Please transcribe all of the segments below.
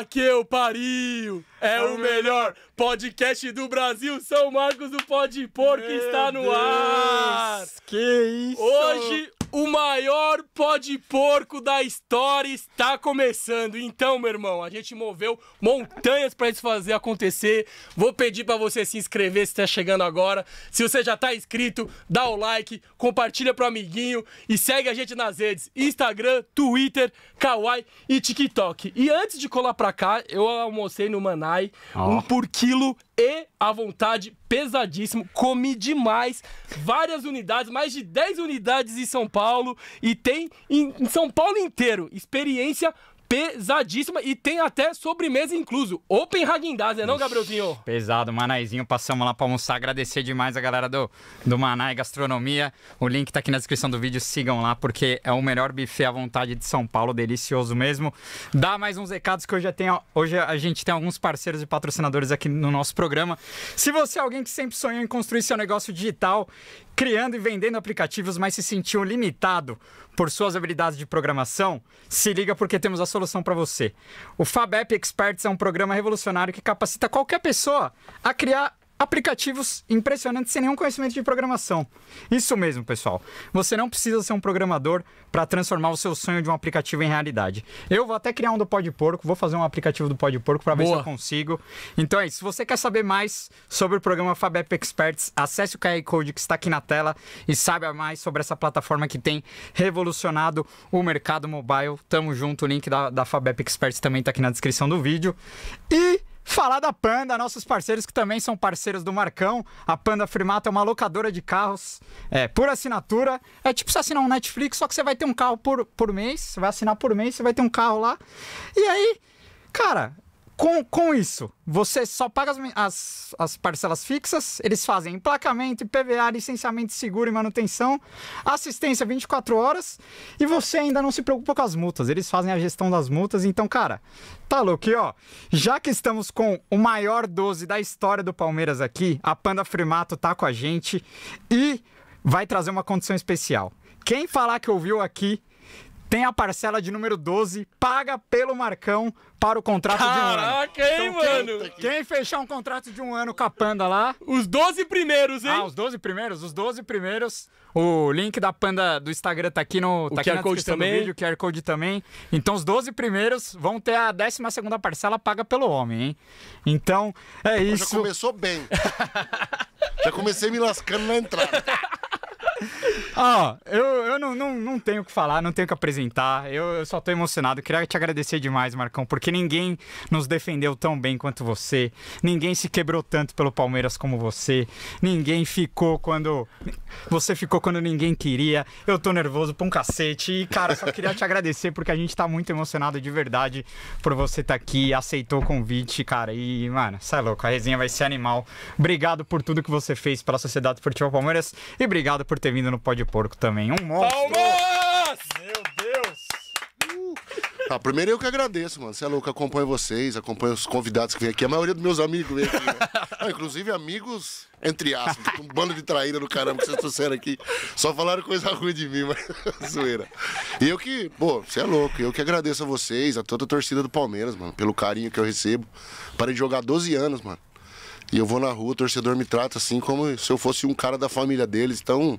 Aqui que o pariu! É o é. melhor podcast do Brasil, São Marcos do Pode Por, que está no ar! Que isso! Hoje, o maior pó de porco da história está começando. Então, meu irmão, a gente moveu montanhas para isso fazer acontecer. Vou pedir para você se inscrever se está chegando agora. Se você já está inscrito, dá o like, compartilha o amiguinho e segue a gente nas redes: Instagram, Twitter, Kawaii e TikTok. E antes de colar pra cá, eu almocei no Manai, oh. um por quilo e à vontade, pesadíssimo. Comi demais, várias unidades, mais de 10 unidades em São Paulo e tem em São Paulo inteiro. Experiência pesadíssima e tem até sobremesa incluso. Open Hagindaz, né não, Gabrielzinho? Pesado, Manaizinho, passamos lá para almoçar. Agradecer demais a galera do, do Manai Gastronomia. O link tá aqui na descrição do vídeo, sigam lá, porque é o melhor buffet à vontade de São Paulo, delicioso mesmo. Dá mais uns recados que hoje, tem, hoje a gente tem alguns parceiros e patrocinadores aqui no nosso programa. Se você é alguém que sempre sonhou em construir seu negócio digital, criando e vendendo aplicativos, mas se sentiu limitado por suas habilidades de programação, se liga porque temos a solução para você. O FabApp Experts é um programa revolucionário que capacita qualquer pessoa a criar aplicativos impressionantes sem nenhum conhecimento de programação. Isso mesmo, pessoal. Você não precisa ser um programador para transformar o seu sonho de um aplicativo em realidade. Eu vou até criar um do Pó de Porco, vou fazer um aplicativo do Pó de Porco para ver se eu consigo. Então é isso. Se você quer saber mais sobre o programa Fabep Experts, acesse o QR Code que está aqui na tela e saiba mais sobre essa plataforma que tem revolucionado o mercado mobile. Tamo junto, o link da, da Fabep Experts também está aqui na descrição do vídeo. E Falar da Panda, nossos parceiros que também são parceiros do Marcão. A Panda Firmato é uma locadora de carros é, por assinatura. É tipo você assinar um Netflix, só que você vai ter um carro por, por mês. Você vai assinar por mês, você vai ter um carro lá. E aí, cara, com, com isso, você só paga as, as, as, parcelas fixas, eles fazem emplacamento, PVA licenciamento seguro e manutenção, assistência 24 horas, e você ainda não se preocupa com as multas, eles fazem a gestão das multas. Então, cara, tá louco, e, ó. Já que estamos com o maior 12 da história do Palmeiras aqui, a Panda Frimato tá com a gente e vai trazer uma condição especial. Quem falar que ouviu aqui tem a parcela de número 12 paga pelo Marcão para o contrato Caraca, de um ano. Caraca, hein, então, mano? Quem, quem, fechar um contrato de um ano com a Panda lá... Os 12 primeiros, hein? Ah, os 12 primeiros? Os 12 primeiros. O link da Panda do Instagram tá aqui, no, tá o aqui QR na Code também. do vídeo, o QR Code também. Então, os 12 primeiros vão ter a 12 parcela paga pelo homem, hein? Então, é isso. Já começou bem. já comecei me lascando na entrada. Ó, oh, eu, eu não, não, não tenho o que falar, não tenho o que apresentar. Eu, eu só tô emocionado. Queria te agradecer demais, Marcão, porque ninguém nos defendeu tão bem quanto você. Ninguém se quebrou tanto pelo Palmeiras como você. Ninguém ficou quando. Você ficou quando ninguém queria. Eu tô nervoso pra um cacete. E, cara, só queria te agradecer porque a gente tá muito emocionado de verdade por você estar tá aqui. Aceitou o convite, cara. E, mano, sai é louco. A resenha vai ser animal. Obrigado por tudo que você fez pela Sociedade Esportiva Palmeiras. E obrigado por ter vindo no Pó de Porco também. Um monstro! Palmas! Meu Deus! Uh. primeira ah, primeiro eu que agradeço, mano. Você é louco, acompanho vocês, acompanho os convidados que vêm aqui. A maioria dos meus amigos vem aqui. Né? Ah, inclusive amigos, entre aspas, um bando de traíra do caramba que vocês trouxeram aqui. Só falaram coisa ruim de mim, mas zoeira. E eu que, pô, você é louco. Eu que agradeço a vocês, a toda a torcida do Palmeiras, mano, pelo carinho que eu recebo. Parei de jogar 12 anos, mano. E eu vou na rua, o torcedor me trata assim como se eu fosse um cara da família deles. Então,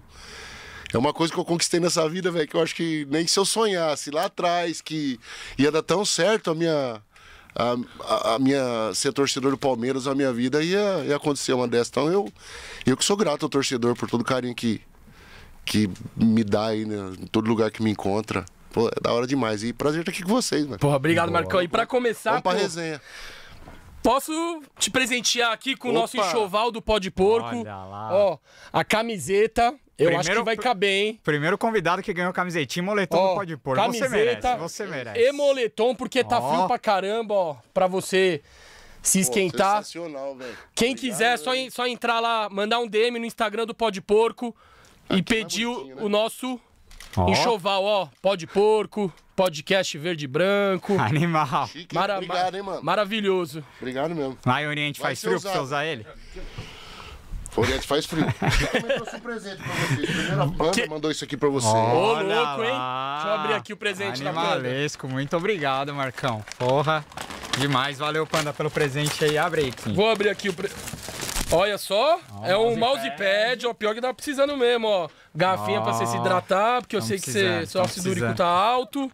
é uma coisa que eu conquistei nessa vida, velho, que eu acho que nem se eu sonhasse lá atrás que ia dar tão certo a minha. A, a, a minha ser torcedor do Palmeiras, a minha vida ia, ia acontecer uma dessas. Então eu, eu que sou grato ao torcedor por todo o carinho que, que me dá aí, né, em todo lugar que me encontra. Pô, é da hora demais. E prazer estar aqui com vocês, mano. Porra, obrigado, Marcão. E pra começar. Vamos pra pô... resenha. Posso te presentear aqui com Opa. o nosso enxoval do pó de porco. Olha lá. Ó, a camiseta. Eu primeiro, acho que vai caber, hein? Primeiro convidado que ganhou camisetinha e moletom do pó de porco. Camiseta, você merece, você merece. E moletom, porque tá frio pra caramba, ó. Pra você se esquentar. Pô, sensacional, velho. Quem Obrigado, quiser, só, só, entrar lá, mandar um DM no Instagram do pó de porco aqui e tá pedir né? o nosso Oh. Enxoval, ó, pó de porco, podcast verde e branco. Animal. Chique, Mara obrigado, hein, mano. Maravilhoso. Obrigado mesmo. Lá em Oriente Vai faz frio usado. pra você usar ele? Oriente faz frio. Eu também trouxe um presente pra vocês. Primeira banda que... mandou isso aqui pra vocês. Ô, louco, hein? Deixa eu abrir aqui o presente Animalesco. da banda. Muito obrigado, Marcão. Porra. Demais. Valeu, Panda, pelo presente aí. Abre aí, Kim. Vou abrir aqui o... presente. Olha só, é um mousepad, o ó, pior que tá precisando mesmo, ó. Garfinha Ó, pra você se hidratar, porque eu tá sei que você, seu tá ácido úrico tá alto.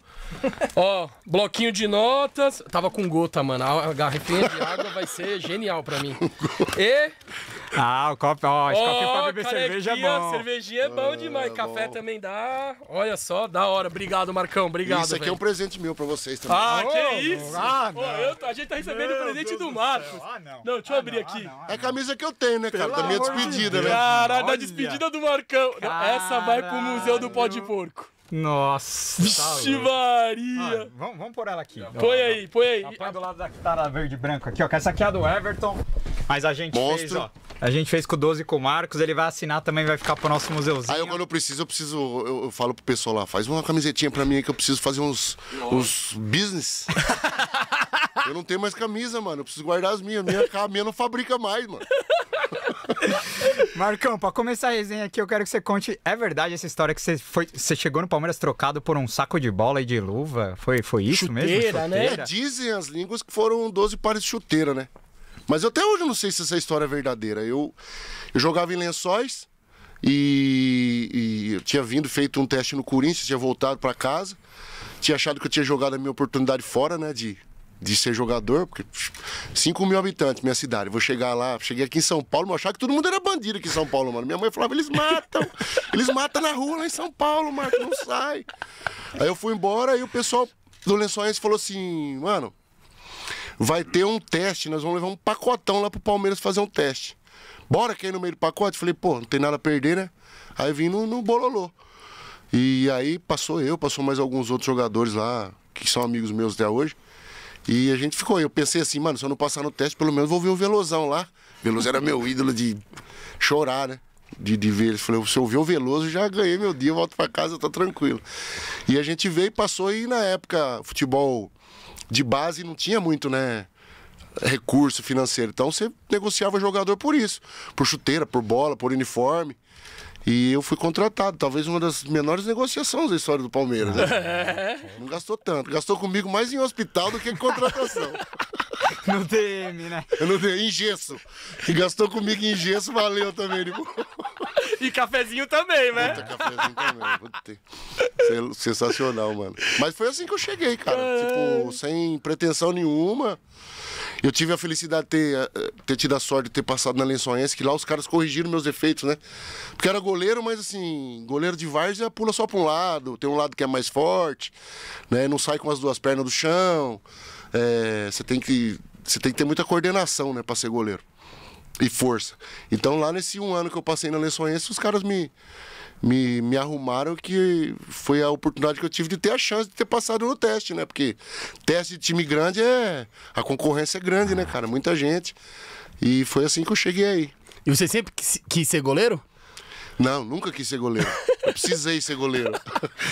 Ó, bloquinho de notas. Tava com gota, mano. A garrafinha de água vai ser genial pra mim. E. Ah, o copo, ó, esse oh, copo é pra beber cerveja é bom. Cervejinha é bom ah, demais. É Café bom. também dá. Olha só, da hora. Obrigado, Marcão. Obrigado. Isso aqui véio. é um presente meu pra vocês também. Ah, oh, que isso? Ah, oh, eu, a gente tá recebendo o presente Deus do Marcos. ah, não. Não, deixa eu ah, abrir não, aqui. Ah, não, ah, é a camisa que eu tenho, né, cara? Pela da minha despedida, de né? Caralho, da despedida do Marcão. Caralho. Essa vai pro Museu do Pó de Porco. Nossa. Tá Vixe tá Maria! Ah, vamos, vamos pôr ela aqui. Tá põe tá aí, põe aí. Põe do lado da guitarra verde e branco aqui, ó. Que essa aqui é a do Everton. Mas a gente Monstro. fez, ó. A gente fez com o 12 e com o Marcos, ele vai assinar também, vai ficar pro nosso museuzinho. Aí eu, quando eu preciso, eu preciso. Eu, eu falo pro pessoal lá, faz uma camisetinha pra mim que eu preciso fazer uns, uns business. eu não tenho mais camisa, mano. Eu preciso guardar as minhas. minha, a minha não fabrica mais, mano. Marcão, pra começar a resenha aqui, eu quero que você conte. É verdade essa história que você, foi, você chegou no Palmeiras trocado por um saco de bola e de luva? Foi, foi isso chuteira, mesmo? Chuteira, né? Dizem as línguas que foram 12 pares de chuteira, né? Mas eu até hoje não sei se essa história é verdadeira. Eu, eu jogava em lençóis e, e eu tinha vindo, feito um teste no Corinthians, tinha voltado para casa, tinha achado que eu tinha jogado a minha oportunidade fora, né? De de ser jogador, porque 5 mil habitantes, minha cidade. Vou chegar lá, cheguei aqui em São Paulo, eu achava que todo mundo era bandido aqui em São Paulo, mano. Minha mãe falava, eles matam, eles matam na rua lá em São Paulo, Marco, não sai. Aí eu fui embora e o pessoal do Lençóis falou assim, mano, vai ter um teste, nós vamos levar um pacotão lá pro Palmeiras fazer um teste. Bora cair no meio do pacote? Falei, pô, não tem nada a perder, né? Aí vim no, no Bololô. E aí passou eu, passou mais alguns outros jogadores lá, que são amigos meus até hoje. E a gente ficou. Eu pensei assim, mano, se eu não passar no teste, pelo menos vou ver o Velozão lá. Veloso era meu ídolo de chorar, né? De, de ver, ele falou se eu ver o Veloso, já ganhei meu dia, volto para casa, tá tranquilo. E a gente veio, passou e na época, futebol de base não tinha muito, né? Recurso financeiro. Então você negociava jogador por isso, por chuteira, por bola, por uniforme. E eu fui contratado, talvez uma das menores negociações da história do Palmeiras. Né? É. Não gastou tanto, gastou comigo mais em hospital do que em contratação. No DM, né? eu No tenho, em gesso. E gastou comigo em gesso, valeu também. Tipo. E cafezinho também, né? Puta, cafezinho também. Sensacional, mano. Mas foi assim que eu cheguei, cara. É. Tipo, sem pretensão nenhuma. Eu tive a felicidade de ter, eh, eh, ter tido a sorte de ter passado na Lençóense, que lá os caras corrigiram meus defeitos, né? Porque era goleiro, mas assim, goleiro de várzea pula só para um lado, tem um lado que é mais forte, né? Não sai com as duas pernas do chão. Eh, você tem que você tem que ter muita coordenação, né, para ser goleiro e força. Então lá nesse um ano que eu passei na Lençóense, os caras me me, me arrumaram que foi a oportunidade que eu tive de ter a chance de ter passado no teste, né? Porque teste de time grande é. A concorrência é grande, ah. né, cara? Muita gente. E foi assim que eu cheguei aí. E você sempre quis, quis ser goleiro? Não, nunca quis ser goleiro. Eu precisei ser goleiro.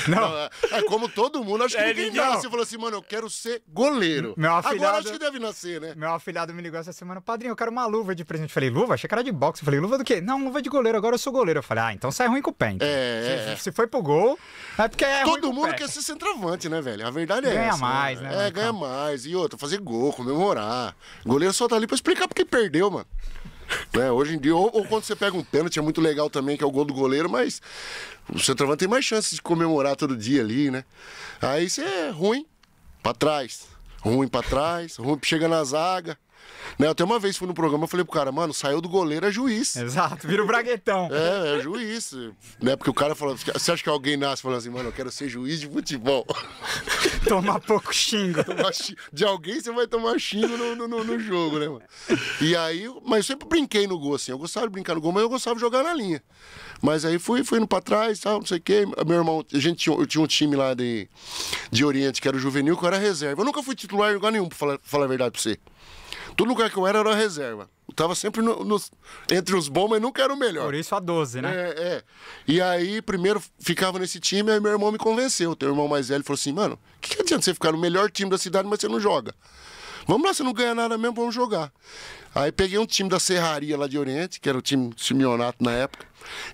Não. não é, é, como todo mundo, acho que é, ninguém nasce assim e falou assim, mano, eu quero ser goleiro. Meu afilhado, Agora acho que deve nascer, né? Meu afilhado me ligou essa semana, padrinho, eu quero uma luva de presente. Eu falei, luva? Achei que era de boxe. Eu falei, luva do quê? Não, luva de goleiro, agora eu sou goleiro. Eu falei, ah, então sai é ruim com o pé. Então. É, é, se, se, foi pro gol, é porque é Todo mundo quer ser centroavante, né, velho? A verdade é ganha essa. Ganha né? mais, né? né é, ganha mais. E outra, fazer gol, comemorar. goleiro só tá ali pra explicar porque perdeu, mano. Né? Hoje em dia, ou, ou, quando você pega um pênalti, é muito legal também, que é o gol do goleiro, mas o centroavante tem mais chances de comemorar todo dia ali, né? Aí você é ruim para trás, ruim para trás, ruim chega na zaga. Né? Até uma vez fui no programa e falei pro cara, mano, saiu do goleiro é juiz. Exato, vira o Braguetão. é, é juiz. Né? Porque o cara fala, você acha que alguém nasce falando assim, mano, eu quero ser juiz de futebol? Tomar pouco xingo. De alguém você vai tomar xingo no, no, no jogo, né, mano? E aí, mas eu sempre brinquei no gol, assim. Eu gostava de brincar no gol, mas eu gostava de jogar na linha. Mas aí fui, fui indo pra trás, tal, não sei o quê. Meu irmão, a gente tinha, eu tinha um time lá de, de Oriente, que era o juvenil, que eu era reserva. Eu nunca fui titular em lugar nenhum, pra falar, falar a verdade pra você. Todo lugar que eu era era reserva. Eu tava sempre no, no, entre os bons, mas nunca era o melhor. Por isso a 12, né? É, é. E aí, primeiro ficava nesse time, aí meu irmão me convenceu. Teu irmão mais velho falou assim: mano, o que, que adianta você ficar no melhor time da cidade, mas você não joga? Vamos lá, você não ganha nada mesmo, vamos jogar. Aí peguei um time da Serraria lá de Oriente, que era o time Simeonato na época.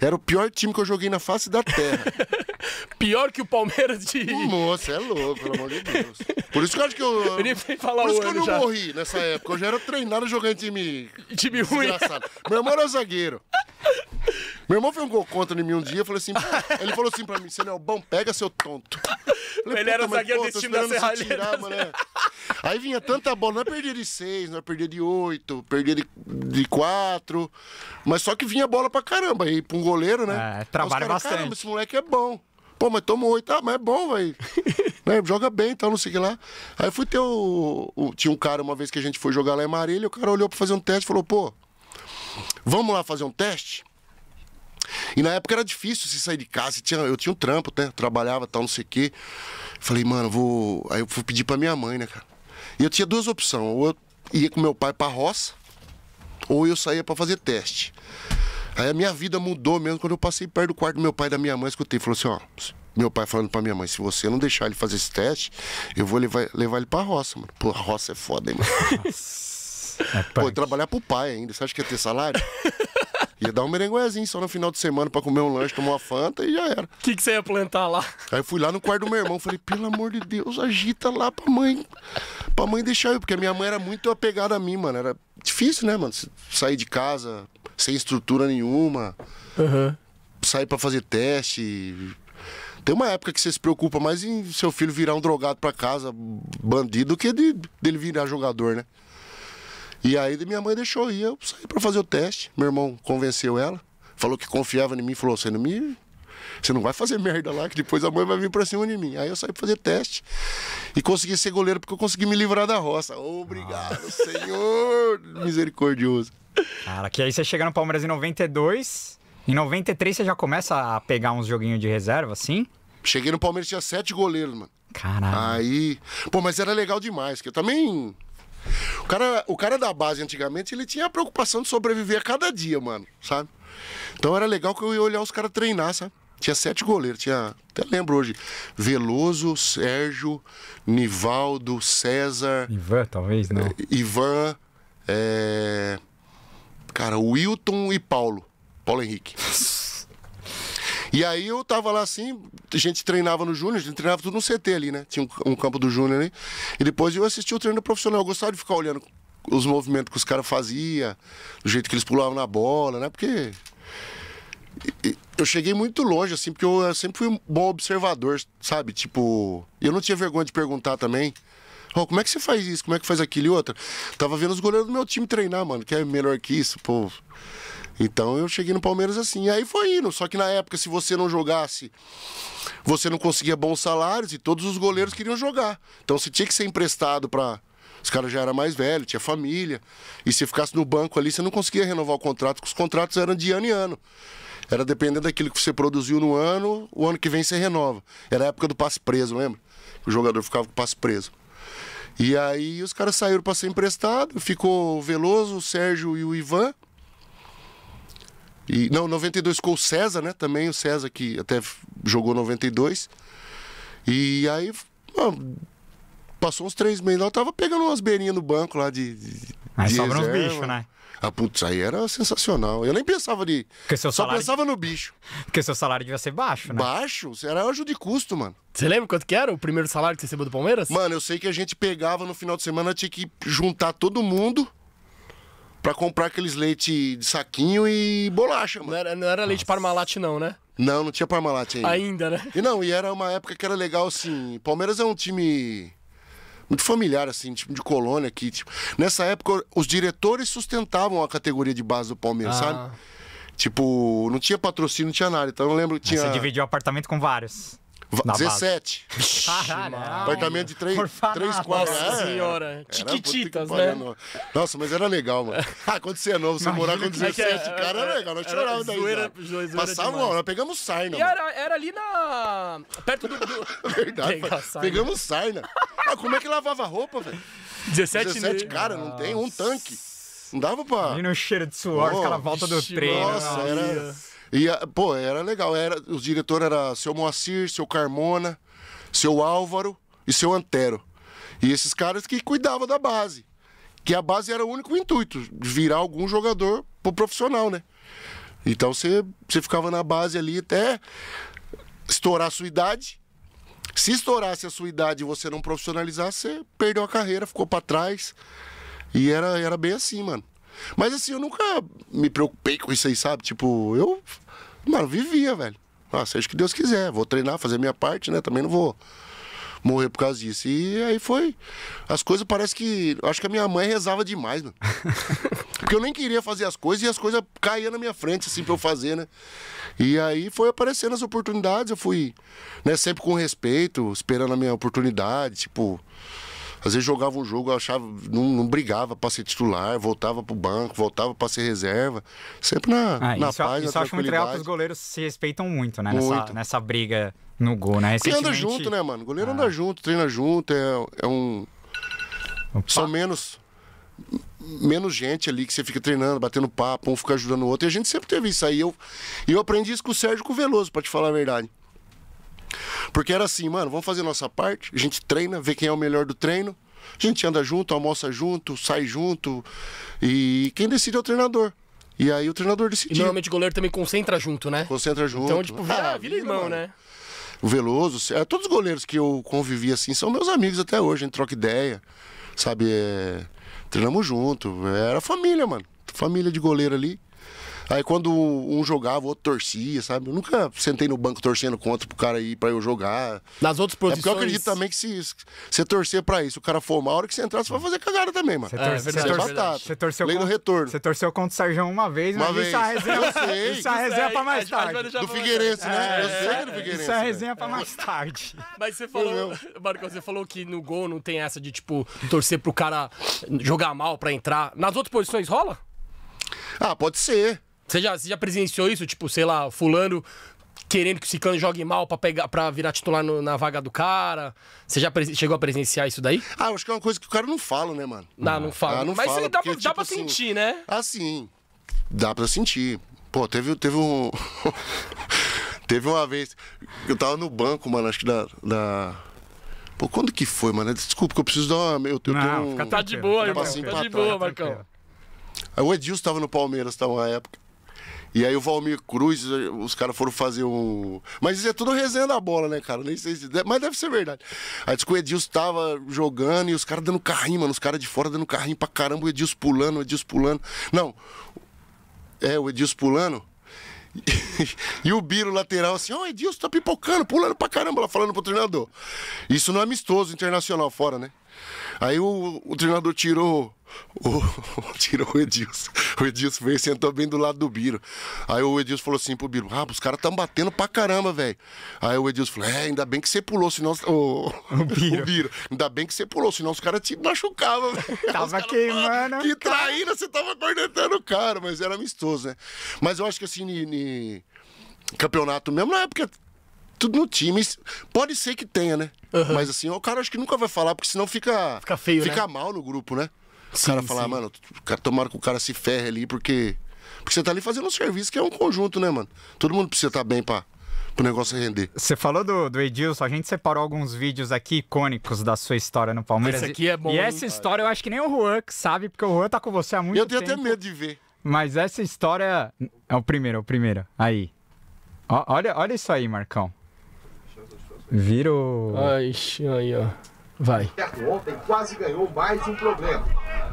Era o pior time que eu joguei na face da terra. Pior que o Palmeiras de. Moça, é louco, pelo amor de Deus. Por isso que eu acho que eu. Eu nem sei falar Por isso que eu não já. morri nessa época. Eu já era treinado jogando em time. Time ruim. Meu irmão era zagueiro. Meu irmão fez um gol contra em mim um dia, eu assim, ele falou assim pra mim, você não é o bom, pega seu tonto. Falei, ele era zagueiro pô, desse time da Serralheira. Aí vinha tanta bola, nós é perder de seis, nós é perder de oito, perder de, de quatro, mas só que vinha bola pra caramba, e pra um goleiro, né? É, trabalha bastante. Caramba, esse moleque é bom. Pô, mas tomou oito. Ah, mas é bom, velho. né? Joga bem e então, tal, não sei o que lá. Aí fui ter o, o, Tinha um cara, uma vez que a gente foi jogar lá em Marília, o cara olhou pra fazer um teste e falou, pô, vamos lá fazer um teste? E na época era difícil se sair de casa, tinha, eu tinha um trampo, né? Trabalhava tal, não sei o quê. Falei, mano, vou. Aí eu fui pedir pra minha mãe, né, cara? E eu tinha duas opções. Ou eu ia com meu pai pra roça, ou eu saía para fazer teste. Aí a minha vida mudou mesmo quando eu passei perto do quarto do meu pai e da minha mãe, escutei, falou assim, ó, meu pai falando pra minha mãe, se você não deixar ele fazer esse teste, eu vou levar, levar ele pra roça, mano. Pô, a roça é foda, hein, mano. Pô, trabalhar pro pai ainda, você acha que ia ter salário? Ia dar um merenguezinho só no final de semana pra comer um lanche, tomar uma fanta e já era. O que, que você ia plantar lá? Aí eu fui lá no quarto do meu irmão, falei, pelo amor de Deus, agita lá pra mãe. Pra mãe deixar eu, porque a minha mãe era muito apegada a mim, mano. Era difícil, né, mano? Sair de casa, sem estrutura nenhuma. Uhum. Sair para fazer teste. Tem uma época que você se preocupa mais em seu filho virar um drogado para casa, bandido, do que de, dele virar jogador, né? E aí minha mãe deixou ir, eu saí para fazer o teste. Meu irmão convenceu ela, falou que confiava em mim, falou: você não me. Você não vai fazer merda lá, que depois a mãe vai vir pra cima de mim. Aí eu saí pra fazer teste e consegui ser goleiro porque eu consegui me livrar da roça. Obrigado, ah. Senhor misericordioso. Cara, que aí você chega no Palmeiras em 92, em 93 você já começa a pegar uns joguinhos de reserva, assim? Cheguei no Palmeiras, tinha sete goleiros, mano. Caralho. Aí. Pô, mas era legal demais, que eu também. O cara, o cara da base antigamente, ele tinha a preocupação de sobreviver a cada dia, mano, sabe? Então era legal que eu ia olhar os caras treinar, sabe? Tinha sete goleiros, tinha. Até lembro hoje. Veloso, Sérgio, Nivaldo, César. Ivan, talvez, não? Eh, Ivan. É... Cara, Wilton e Paulo. Paulo Henrique. E aí eu tava lá assim, a gente treinava no Júnior, a gente treinava tudo no CT ali, né? Tinha um, um campo do Júnior ali. E depois eu assistia o treino profissional. Eu gostava de ficar olhando os movimentos que os caras faziam, do jeito que eles pulavam na bola, né? Porque. Eu cheguei muito longe, assim, porque eu sempre fui um bom observador, sabe? Tipo, eu não tinha vergonha de perguntar também oh, como é que você faz isso? Como é que faz aquilo e outra? Tava vendo os goleiros do meu time treinar, mano, que é melhor que isso, povo Então eu cheguei no Palmeiras assim. aí foi indo. Só que na época, se você não jogasse, você não conseguia bons salários e todos os goleiros queriam jogar. Então você tinha que ser emprestado para os caras já eram mais velhos, tinha família. E se ficasse no banco ali, você não conseguia renovar o contrato, porque os contratos eram de ano em ano. Era dependendo daquilo que você produziu no ano, o ano que vem você renova. Era a época do passe preso, lembra? O jogador ficava com o passe preso. E aí os caras saíram para ser emprestado, ficou o Veloso, o Sérgio e o Ivan. E, não, 92 ficou o César, né? Também o César que até jogou 92. E aí, mano, passou uns três meses lá, eu tava pegando umas beirinhas no banco lá de. de Aí de sobram reserva. bichos, né? Ah, putz, aí era sensacional. Eu nem pensava de. Só salário... pensava no bicho. Porque seu salário devia ser baixo, né? Baixo? Era anjo de custo, mano. Você lembra quanto que era o primeiro salário que você recebeu do Palmeiras? Mano, eu sei que a gente pegava no final de semana, tinha que juntar todo mundo pra comprar aqueles leite de saquinho e bolacha, mano. Não era, não era leite Parmalat, não, né? Não, não tinha Parmalat ainda. Ainda, né? E não, e era uma época que era legal, assim. Palmeiras é um time muito familiar, assim, tipo de colônia aqui. Tipo. Nessa época, os diretores sustentavam a categoria de base do Palmeiras, ah. sabe? Tipo, não tinha patrocínio, não tinha nada. Então eu lembro que tinha. Mas você dividiu o apartamento com vários. Na 17. Caralho. É. Apartamento de 3, 3 quartos. Nossa é. senhora. Era, Tiquititas, era, né? Nossa, mas era legal, mano. Ah, quando você é novo, você morar com 17, é, é. cara, era legal. Nós chorávamos daí. Zoeira, zoeira Passava ó, nós pegamos sarna. E era, era, ali na... Perto do... do... Verdade. pegamos sarna. Ah, como é que lavava roupa, velho? 17, 17 cara, Nossa. não tem um tanque. Não dava pra... E no cheiro de suor, oh, aquela volta do treino. Nossa, né? era... E, ah, pô, era legal. Era, os diretores eram seu Moacir, seu Carmona, seu Álvaro e seu Antero. E esses caras que cuidavam da base. Que a base era o único intuito, virar algum jogador pro profissional, né? Então você, você ficava na base ali até estourar a sua idade. Se estourasse a sua idade e você não profissionalizasse, você perdeu a carreira, ficou para trás. E era, era bem assim, mano. Mas assim, eu nunca me preocupei com isso aí, sabe? Tipo, eu, mano, vivia, velho. Ah, seja o que Deus quiser. Vou treinar, fazer a minha parte, né? Também não vou morrer por causa disso. E aí foi. As coisas parece que. Acho que a minha mãe rezava demais, mano. Né? Porque eu nem queria fazer as coisas e as coisas caíam na minha frente, assim, pra eu fazer, né? E aí foi aparecendo as oportunidades, eu fui, né, sempre com respeito, esperando a minha oportunidade, tipo. Às vezes jogava um jogo, achava, não, não brigava para ser titular, voltava para o banco, voltava para ser reserva. Sempre na, ah, na isso, paz, isso na acho muito legal que os goleiros se respeitam muito, né? Muito. Nessa, nessa briga no gol, né? Recentemente... anda junto, né, mano? O goleiro ah. anda junto, treina junto, é, é um... Opa. São menos menos gente ali que você fica treinando, batendo papo, um fica ajudando o outro. E a gente sempre teve isso aí. Eu, eu aprendi isso com o Sérgio com o Veloso, pra te falar a verdade. Porque era assim, mano, vamos fazer nossa parte, a gente treina, vê quem é o melhor do treino, a gente anda junto, almoça junto, sai junto. E quem decide é o treinador. E aí o treinador decidiu. E normalmente o goleiro também concentra junto, né? Concentra junto. Então, tipo, vira, ah, vira irmão, né? O Veloso, é, todos os goleiros que eu convivi assim são meus amigos até hoje, a gente troca ideia, sabe? É, treinamos junto, era família, mano. Família de goleiro ali. Aí quando um jogava, o outro torcia, sabe? Eu nunca sentei no banco torcendo contra pro cara ir pra eu jogar. Nas outras posições. É porque eu acredito também que se você torcer pra isso, o cara for mal, a hora que você entrar, você vai fazer cagada também, mano. Você é, tá. Você torceu Lei contra, retorno. Você torceu contra o Sérgio uma vez, uma mas é vez. isso é a resenha, isso a resenha pra é- mais tarde. Do Figueirense, né? eu sei é do Figueirense. Isso é a né? resenha pra mais tarde. Mas você falou, Marcão, você falou que no gol não tem essa de, tipo, torcer pro cara jogar mal pra entrar. Nas outras posições rola? Ah, pode ser. Você já, você já presenciou isso? Tipo, sei lá, fulano querendo que o Ciclano jogue mal pra, pegar, pra virar titular no, na vaga do cara? Você já chegou a presenciar isso daí? Ah, acho que é uma coisa que o cara não fala, né, mano? Não, não fala. Ah, não Mas fala, dá, porque, pra, tipo dá pra assim, sentir, né? Assim, dá pra sentir. Pô, teve, teve um... teve uma vez, eu tava no banco, mano, acho que da... da... Pô, quando que foi, mano? Desculpa que eu preciso dar uma... Eu, eu não, um... tá de boa, irmão. Tá de boa, Marcão. Aí o Edilson tava no Palmeiras, tava na época. E aí o Valmir Cruz, os caras foram fazer um. Mas isso é tudo resenha da bola, né, cara? Nem sei se. Mas deve ser verdade. Aí disse que o Edilson tava jogando e os caras dando carrinho, mano. Os caras de fora dando carrinho pra caramba, o Edilson pulando, o Edilson pulando. Não. É, o Edilson pulando. e o Biro lateral assim, ó, oh, Edilson tá pipocando, pulando pra caramba lá, falando pro treinador. Isso não é amistoso internacional fora, né? Aí o, o treinador tirou o, tirou o Edilson. O Edilson veio e sentou bem do lado do Biro. Aí o Edilson falou assim pro Biro: Rapaz, ah, os caras estão batendo pra caramba, velho. Aí o Edilson falou: É, ainda bem que você pulou, senão. O, o, Biro. o Biro. Ainda bem que você pulou, senão os caras te machucavam, velho. Tava cara, queimando. Que traíra, você tava cornetando o cara, mas era amistoso, né? Mas eu acho que assim, ni, ni... campeonato mesmo, na época é tudo no time. Pode ser que tenha, né? Uhum. Mas assim, o cara acho que nunca vai falar, porque senão fica. Fica feio, Fica né? mal no grupo, né? O sim, cara falar, mano, tomara que o cara se ferre ali, porque. Porque você tá ali fazendo um serviço que é um conjunto, né, mano? Todo mundo precisa estar tá bem pra, pro negócio render. Você falou do, do Edilson, a gente separou alguns vídeos aqui icônicos da sua história no Palmeiras. Esse aqui é bom. E essa história eu acho que nem o Juan que sabe, porque o Juan tá com você há muito tempo. Eu tenho tempo, até medo de ver. Mas essa história. É o primeiro, é o primeiro. Aí. Ó, olha, olha isso aí, Marcão. virou ai Ai, aí, ó. Vai. Ontem quase ganhou mais um problema.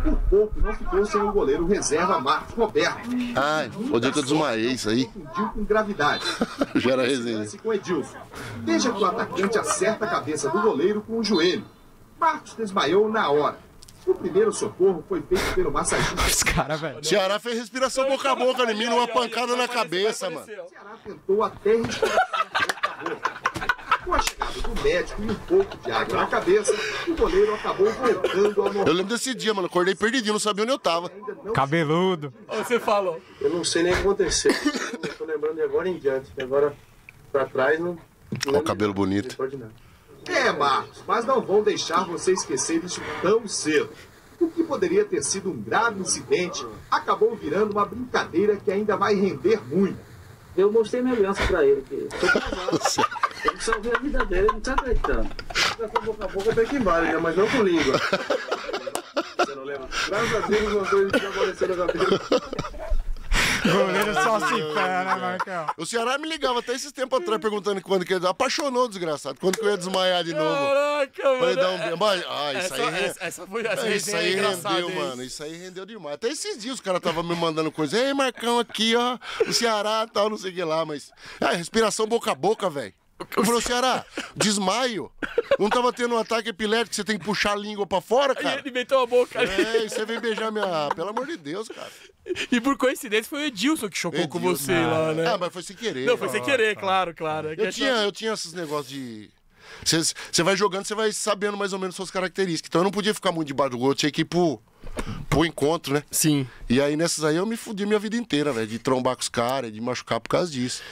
Por pouco não ficou sem o goleiro reserva Marcos Roberto. Ai, o dia que eu desmaiei isso aí. Confundiu com gravidade. Já era resenha. Com que o atacante acerta a cabeça do goleiro com o joelho. Marcos desmaiou na hora. O primeiro socorro foi feito pelo massagista. Os cara, velho. Ceará fez respiração boca a boca em mim, uma pancada na cabeça, mano. Ceará tentou até respirar. Com a chegada do médico e um pouco de água na cabeça, o goleiro acabou voltando ao normal. Eu lembro desse dia, mano. Acordei perdidinho, não sabia onde eu tava. Cabeludo. Você falou. Eu não sei nem o que aconteceu. Eu tô lembrando de agora em diante. Agora, pra trás, não... Olha o cabelo bonito. É, Marcos, mas não vão deixar você esquecer disso tão cedo. O que poderia ter sido um grave incidente acabou virando uma brincadeira que ainda vai render muito. Eu mostrei minha aliança pra ele. Que Tem que salvar a vida dele, não tá acreditando. Tá com boca a boca até que vale, né? Mas não com língua. Você não lembra? Graças a Deus, os dois desapareceram da vida. só se pera, né, Marcão. O Ceará me ligava até esses tempos atrás perguntando quando que ele. Apaixonou, desgraçado. Quando que eu ia desmaiar de novo? Caraca, mano. Falei, dá um Mas, ah, isso essa, aí. Essa, essa foi, essa isso aí é rendeu, isso. mano. Isso aí rendeu demais. Até esses dias os caras estavam me mandando coisa. Ei, Marcão, aqui, ó. O Ceará tal, não sei o que lá. Mas. Ah, respiração boca a boca, velho. Falou, Ceará, desmaio. Não tava tendo um ataque epilético, você tem que puxar a língua pra fora, cara. E ele meteu a boca É, e você vem beijar minha. Pelo amor de Deus, cara. E por coincidência foi o Edilson que chocou Edilson, com você lá, né? Ah, mas foi sem querer. Não, foi sem querer, ah, claro, claro. É eu, é tinha, eu tinha esses negócios de. Você vai jogando, você vai sabendo mais ou menos suas características. Então eu não podia ficar muito debaixo do gol, eu tinha que ir pro pro encontro, né? Sim. E aí nessas aí eu me fudi minha vida inteira, velho. De trombar com os caras, de machucar por causa disso.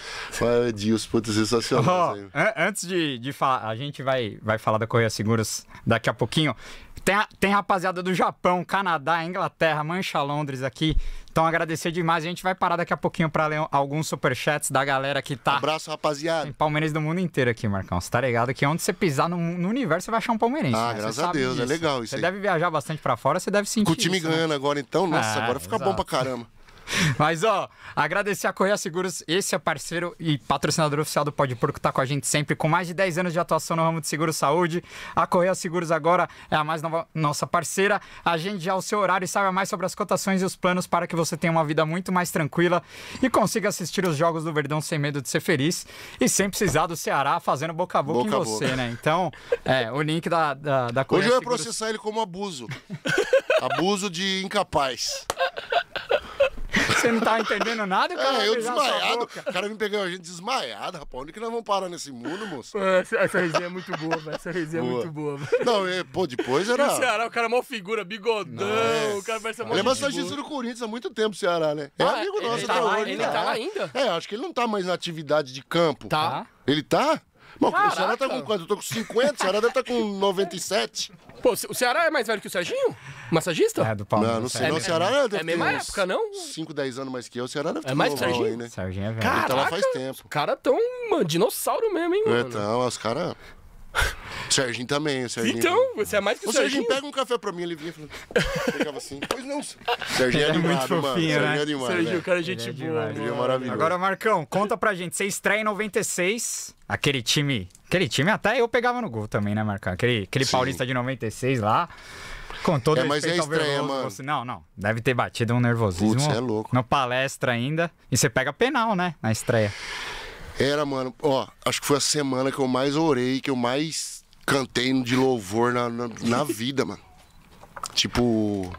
Mas, Deus, puta, sensacional. Oh, antes de, de falar, a gente vai, vai falar da Correia Seguros daqui a pouquinho. Tem, tem rapaziada do Japão, Canadá, Inglaterra, Mancha, Londres aqui. Então agradecer demais. A gente vai parar daqui a pouquinho para ler alguns superchats da galera que tá. Abraço, rapaziada. Tem palmeirense do mundo inteiro aqui, Marcão. Você tá ligado que onde você pisar no, no universo, você vai achar um palmeirense. Ah, né? graças a Deus, é legal isso. Você aí. deve viajar bastante para fora, você deve sentir. Com o time isso, né? ganhando né? agora, então, nossa, é, agora fica exato. bom pra caramba. Mas, ó, agradecer a Correia Seguros, esse é parceiro e patrocinador oficial do Pode Porco, tá com a gente sempre, com mais de 10 anos de atuação no ramo de seguro saúde. A Correia Seguros agora é a mais nova, nossa parceira. Agende já o seu horário e saiba mais sobre as cotações e os planos para que você tenha uma vida muito mais tranquila e consiga assistir os jogos do Verdão sem medo de ser feliz e sem precisar do Ceará fazendo boca a boca, boca em você, boca. né? Então, é, o link da, da, da Correia Hoje eu ia Seguros... processar ele como abuso. abuso de incapaz. Você não tá entendendo nada, é, cara? É, eu desmaiado. O cara me pegou a gente desmaiado, rapaz. Onde que nós vamos parar nesse mundo, moço? É, essa, essa resenha é muito boa, velho. Essa resenha é boa. é muito boa, velho. Não, e, pô, depois era. E o Ceará, o cara é mó figura, bigodão. o cara parece mó Ele é massagista do Corinthians há muito tempo, Ceará, né? É ah, amigo nosso ele tá hoje. Ele né? tá lá ainda? É, acho que ele não tá mais na atividade de campo. Tá. Ele tá? Bom, Caraca. o Ceará tá com quanto? Eu tô com 50, o Ceará deve tá com 97. Pô, o Ceará é mais velho que o Serginho? Massagista? É, do Paulo. Não, não sei. É, não, o Ceará é, deve é mesma época, não? 5, 10 anos mais que eu. O Ceará deve é ter é mais um Serginho? aí, né? Serginho é velho. Caraca, ele tá lá faz tempo. Os caras tão, mano, dinossauro mesmo, hein, mano? Então, os caras... Serginho também, Serginho. Então, você é mais que o Serginho. O Serginho pega um café pra mim, ele vinha e falava... Ficava assim, pois não, Serginho é, é animado, muito fofinho, mano. Né? Serginho é animado, Serginho, né? o cara é gente é boa. Ele né? é maravilhoso. Agora, Marcão, conta pra gente, você estreia em 96, aquele time... Aquele time até eu pegava no gol também, né, Marcão? Aquele, aquele paulista de 96 lá... Com todo é, mas é respeito é estreia, nervoso, mano. Você, não, não. Deve ter batido um nervosismo. Putz, é louco. No palestra ainda. E você pega penal, né? Na estreia. Era, mano, ó, acho que foi a semana que eu mais orei, que eu mais cantei de louvor na, na, na vida, mano. Tipo,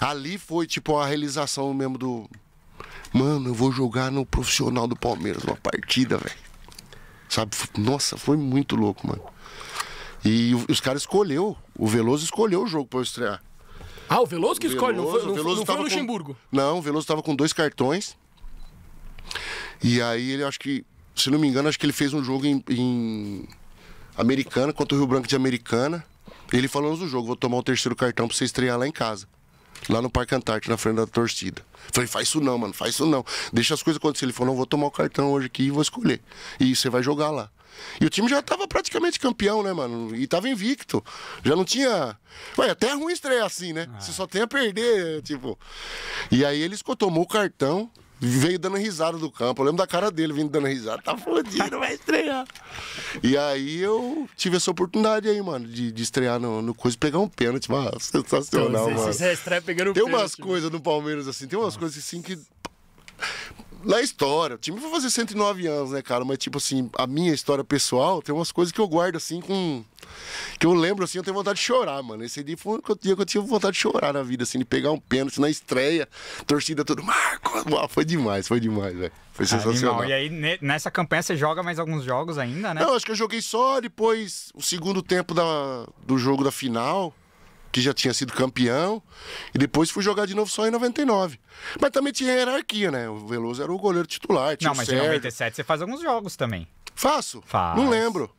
ali foi tipo a realização mesmo do. Mano, eu vou jogar no profissional do Palmeiras uma partida, velho. Sabe? Nossa, foi muito louco, mano. E os caras escolheu, o Veloso escolheu o jogo pra eu estrear. Ah, o Veloso que escolhe, Veloso, não foi, não, Veloso não foi no Luxemburgo. Com, não, o Veloso tava com dois cartões. E aí ele acho que se não me engano, acho que ele fez um jogo em, em Americana, contra o Rio Branco de Americana. Ele falou antes do jogo, vou tomar o terceiro cartão pra você estrear lá em casa. Lá no Parque Antártico, na frente da torcida. Falei, faz isso não, mano, faz isso não. Deixa as coisas acontecer. Ele falou, não, vou tomar o cartão hoje aqui e vou escolher. E você vai jogar lá. E o time já tava praticamente campeão, né, mano? E tava invicto. Já não tinha. Ué, até é ruim estrear assim, né? Ah. Você só tem a perder, tipo. E aí ele tomou o cartão veio dando risada do campo. Eu lembro da cara dele vindo dando risada. Tá fodido, vai estrear. E aí eu tive essa oportunidade aí, mano, de, de estrear no, no coisa e pegar um pênalti. Mano, sensacional, então, mano. você é pegando pênalti. Tem umas né? coisas no Palmeiras, assim, tem umas Nossa. coisas assim que na é história, o time vai fazer 109 anos, né, cara? Mas, tipo assim, a minha história pessoal, tem umas coisas que eu guardo, assim, com... Que eu lembro, assim, eu tenho vontade de chorar, mano. Esse dia foi o dia que eu tive vontade de chorar na vida, assim, de pegar um pênalti na estreia, torcida todo Marco! Foi demais, foi demais, velho. Foi sensacional. Animal. E aí, nessa campanha, você joga mais alguns jogos ainda, né? Não, acho que eu joguei só depois, o segundo tempo da, do jogo da final que já tinha sido campeão, e depois fui jogar de novo só em 99. Mas também tinha hierarquia, né? O Veloso era o goleiro titular. Tinha não, mas Sérgio. em 97 você faz alguns jogos também. Faço. Faz. Não lembro.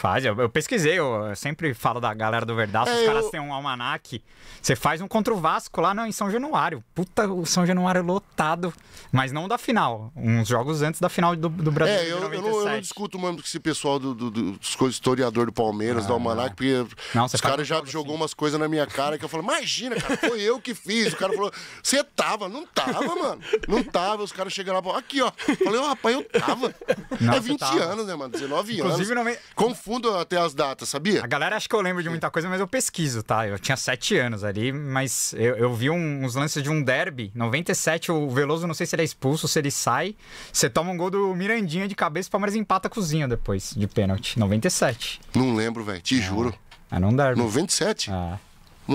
Faz, eu, eu, pesquisei, eu sempre falo da galera do verdade é, os caras eu... têm um almanac. Você faz um contra o Vasco lá não, em São Januário. Puta, o São Januário é lotado, mas não da final, uns jogos antes da final do, do Brasil. É, eu, eu, não, eu, não, discuto muito com esse pessoal do, do, do, dos coisas historiador do Palmeiras, do ah, almanac, porque não, os caras já jogou assim. umas coisas na minha cara que eu falo, imagina, cara, foi eu que fiz. O cara falou, você tava, não tava, mano. Não tava, os caras chegaram lá, aqui, ó. Eu falei, oh, rapaz, eu tava. Não, é 20 tava. anos, né, mano? 19 Inclusive, anos. Inclusive, não me... Confuso fundo até as datas, sabia? A galera acha que eu lembro de muita coisa, mas eu pesquiso, tá? Eu tinha sete anos ali, mas eu, eu vi uns lances de um derby. 97, o Veloso, não sei se ele é expulso, se ele sai. Você toma um gol do Mirandinha de cabeça, o Palmeiras empata a cozinha depois, de pênalti. 97. Não lembro, velho. Te é. juro. Era é um derby. 97? Ah.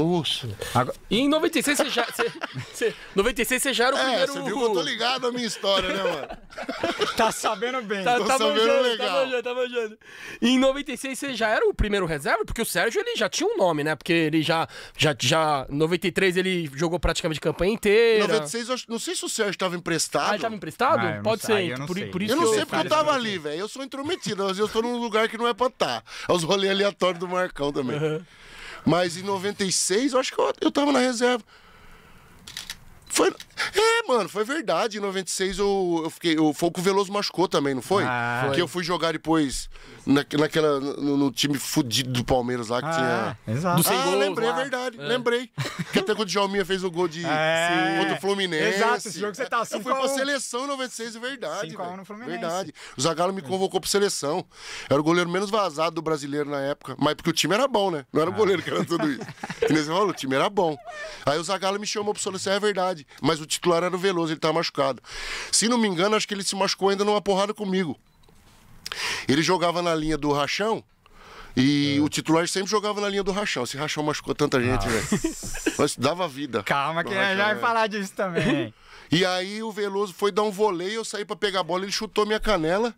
Moço. Agora... E em 96 você já. Você, você, 96 você já era o é, primeiro. Você viu que eu tô ligado a minha história, né, mano? tá sabendo bem, tá, tô tá sabendo manjando, tá legal. Tá manjando, tá manjando. E em 96 você já era o primeiro reserva? Porque o Sérgio ele já tinha um nome, né? Porque ele já. já, já 93 ele jogou praticamente campanha inteira. 96, eu não sei se o Sérgio tava emprestado. Ah, ele tava emprestado? Ah, Pode ser. por, por, isso eu não sei eu porque eu tava assim. ali, velho. Eu sou intrometido. Às vezes eu tô num lugar que não é pra estar. Tá. É os rolês aleatórios do Marcão também. Uhum. Mas em 96, eu acho que eu, eu tava na reserva. Foi. É, mano, foi verdade. Em 96 eu, eu fiquei. Eu, foi o que o Veloso machucou também, não foi? Ah, Porque foi. eu fui jogar depois na, naquela, no, no, time fudido do Palmeiras lá que ah, tinha. É, exato. Do sem ah, gols, lembrei, é lá. é verdade. É. Lembrei. Que até quando o Jalminha fez o gol de é. contra o Fluminense. Exato, esse jogo que você tá assim. Eu fui pra seleção em 96, é verdade. 5 no Fluminense. Verdade. O Zagallo me convocou pra seleção. Era o goleiro menos vazado do brasileiro na época. Mas porque o time era bom, né? Não era o ah. goleiro que era tudo isso. E nesse rolo, o time era bom. Aí o Zagallo me chamou pra seleção, é verdade. Mas o titular era o Veloso, ele estava machucado. Se não me engano, acho que ele se machucou ainda numa porrada comigo. Ele jogava na linha do Rachão. E é. o titular sempre jogava na linha do Rachão. Esse Rachão machucou tanta gente, ah. velho. Mas dava vida. Calma, que Rachão, já vai né? falar disso também. e aí o Veloso foi dar um voleio, eu saí para pegar a bola, ele chutou minha canela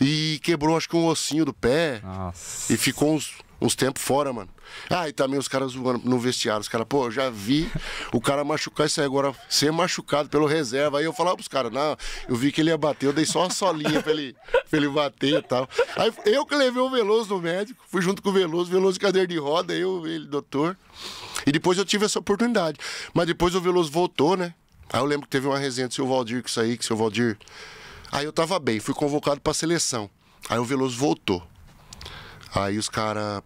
e quebrou, acho que um ossinho do pé. Nossa. E ficou uns uns tempos fora, mano. Ah, e também os caras zoando no vestiário. Os caras, pô, eu já vi o cara machucar isso aí agora, ser machucado pelo reserva. Aí eu falava pros caras, não, eu vi que ele ia bater, eu dei só uma solinha pra ele, pra ele bater e tal. Aí eu que levei o Veloso no médico, fui junto com o Veloso, Veloso de cadeira de roda, eu, ele, doutor. E depois eu tive essa oportunidade. Mas depois o Veloso voltou, né? Aí eu lembro que teve uma resenha do seu Valdir com isso aí, que o seu Valdir. Aí eu tava bem, fui convocado pra seleção. Aí o Veloso voltou. Aí os caras.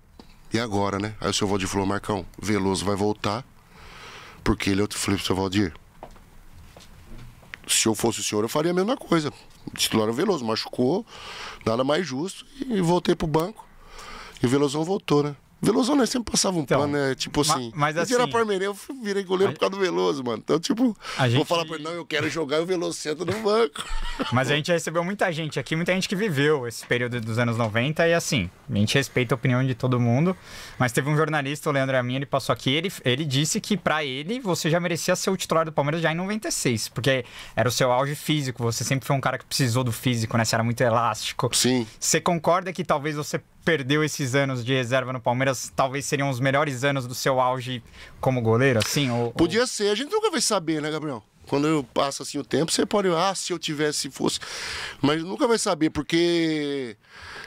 E agora, né? Aí o seu Valdir falou, Marcão, Veloso vai voltar. Porque ele é falei Felipe seu Valdir. Se eu fosse o senhor, eu faria a mesma coisa. Titular o Veloso, machucou, nada mais justo. E voltei pro banco. E o não voltou, né? Veloso né, sempre passava um então, plano, né? Tipo assim. Mas, mas assim. Era Parmeirense, eu virei goleiro por causa do Veloso, mano. Então, tipo, gente... vou falar pra ele, não, eu quero jogar e o Veloso senta no banco. Mas a gente recebeu muita gente aqui, muita gente que viveu esse período dos anos 90 e assim, a gente respeita a opinião de todo mundo. Mas teve um jornalista, o Leandro Amin, ele passou aqui, ele, ele disse que para ele você já merecia ser o titular do Palmeiras já em 96, porque era o seu auge físico, você sempre foi um cara que precisou do físico, né? Você era muito elástico. Sim. Você concorda que talvez você perdeu esses anos de reserva no Palmeiras, talvez seriam os melhores anos do seu auge como goleiro, assim? Ou, Podia ou... ser, a gente nunca vai saber, né, Gabriel? Quando eu passo assim o tempo, você pode, ah, se eu tivesse, se fosse. Mas nunca vai saber, porque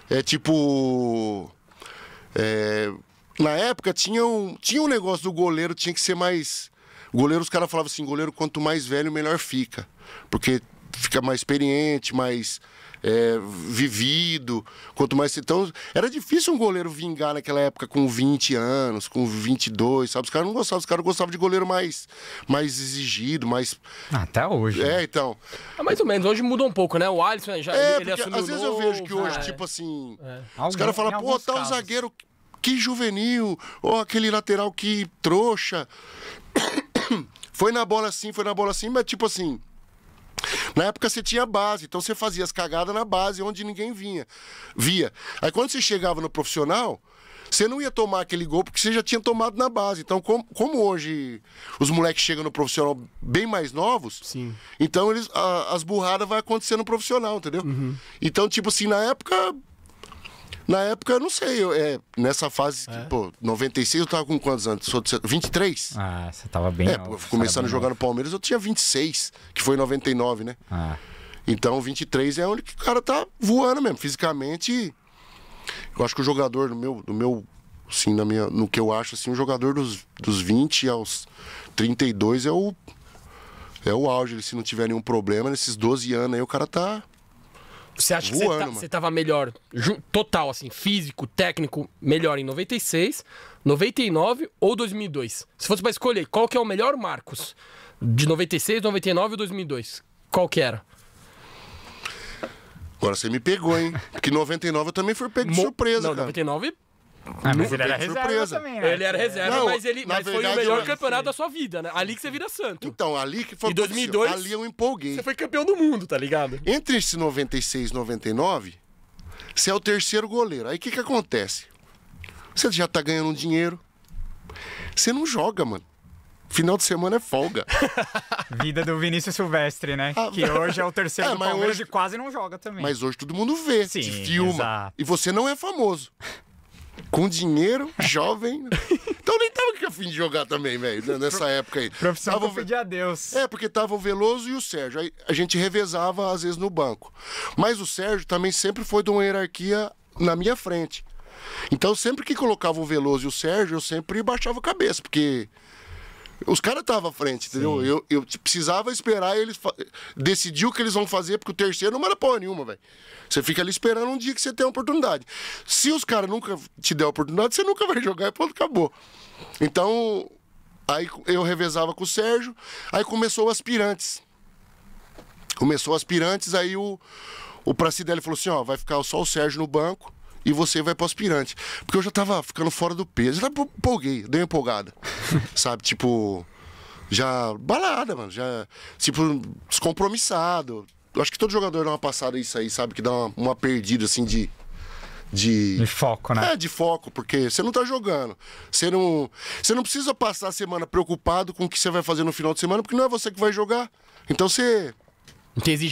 é tipo. É, na época tinha um, tinha um negócio do goleiro, tinha que ser mais. Goleiro, os caras falavam assim: goleiro, quanto mais velho, melhor fica. Porque fica mais experiente, mais é, vivido, quanto mais. Então, era difícil um goleiro vingar naquela época com 20 anos, com 22, sabe? Os caras não gostavam, os caras gostavam de goleiro mais, mais exigido, mais. Ah, até hoje. É, então. É mais ou menos, hoje mudou um pouco, né? O Alisson já é, ele, ele assumiu. Às vezes novo, eu vejo que hoje, é. tipo assim. É. Os caras falam, pô, tá um zagueiro que juvenil, ou aquele lateral que trouxa. foi na bola assim, foi na bola assim, mas tipo assim, na época você tinha base, então você fazia as cagadas na base, onde ninguém vinha, via. Aí quando você chegava no profissional, você não ia tomar aquele gol porque você já tinha tomado na base. Então, como, como hoje os moleques chegam no profissional bem mais novos, Sim. então eles, a, as burradas vai acontecer no profissional, entendeu? Uhum. Então, tipo assim, na época na época, eu não sei. Eu, é, nessa fase, é? pô, 96 eu tava com quantos anos? 23? Ah, você tava bem. É, novo, começando a jogar no Palmeiras, eu tinha 26, que foi em 99, né? Ah. Então, 23 é onde o cara tá voando mesmo, fisicamente. Eu acho que o jogador, no meu, no meu sim na minha, no que eu acho, assim, um jogador dos, dos 20 aos 32 é o é o auge, se não tiver nenhum problema, nesses 12 anos aí o cara tá você acha Voando, que você estava tá, melhor, total, assim, físico, técnico, melhor em 96, 99 ou 2002? Se fosse para escolher, qual que é o melhor Marcos? De 96, 99 ou 2002? Qual que era? Agora você me pegou, hein? Porque 99 eu também fui pego de Mo surpresa, não, cara. 99 ah, mas ele era reserva também, né? Ele era reserva, Não, mas, ele, foi o melhor campeonato da sua vida, né? Ali que você vira santo. Então, ali que foi. Em 2002? Ali eu empolguei. Você foi campeão do mundo, tá ligado? Entre esse 96 e 99, você é o terceiro goleiro. Aí o que, que acontece? Você já tá ganhando dinheiro. Você não joga, mano. Final de semana é folga. Vida do Vinícius Silvestre, né? Ah, que hoje é o terceiro é, do mas Palmeiras hoje- e quase não joga também. Mas hoje todo mundo vê, Sim, se filma. exato. E você não é famoso com dinheiro, jovem. Então nem tava a fim de jogar também, velho, né, nessa época aí. Profissão tava... pedir Deus É, porque tava o Veloso e o Sérgio. Aí a gente revezava, às vezes, no banco. Mas o Sérgio também sempre foi de uma hierarquia na minha frente. Então, sempre que colocava o Veloso e o Sérgio, eu sempre baixava a cabeça, porque os caras estavam à frente, entendeu? Eu, eu, precisava esperar eles decidiu o que eles vão fazer, porque o terceiro não era porra nenhuma, velho. Você fica ali esperando um dia que você tem a oportunidade. Se os caras nunca te der a oportunidade, você nunca vai jogar e pronto, acabou. Então, aí eu revezava com o Sérgio, aí começou o aspirantes. Começou o aspirantes, aí o, o Pracidelli falou assim: ó, vai ficar só o Sérgio no banco e você vai pro aspirante. Porque eu já tava ficando fora do peso. já empolguei, dei uma empolgada. sabe? Tipo. Já balada, mano. Já. Tipo, descompromissado. Eu acho que todo jogador dá uma passada isso aí, sabe? Que dá uma, uma perdida, assim, de. De... de... foco, né? É, de foco, porque você não tá jogando. Você não, você não precisa passar a semana preocupado com o que você vai fazer no final de semana, porque não é você que vai jogar. Então você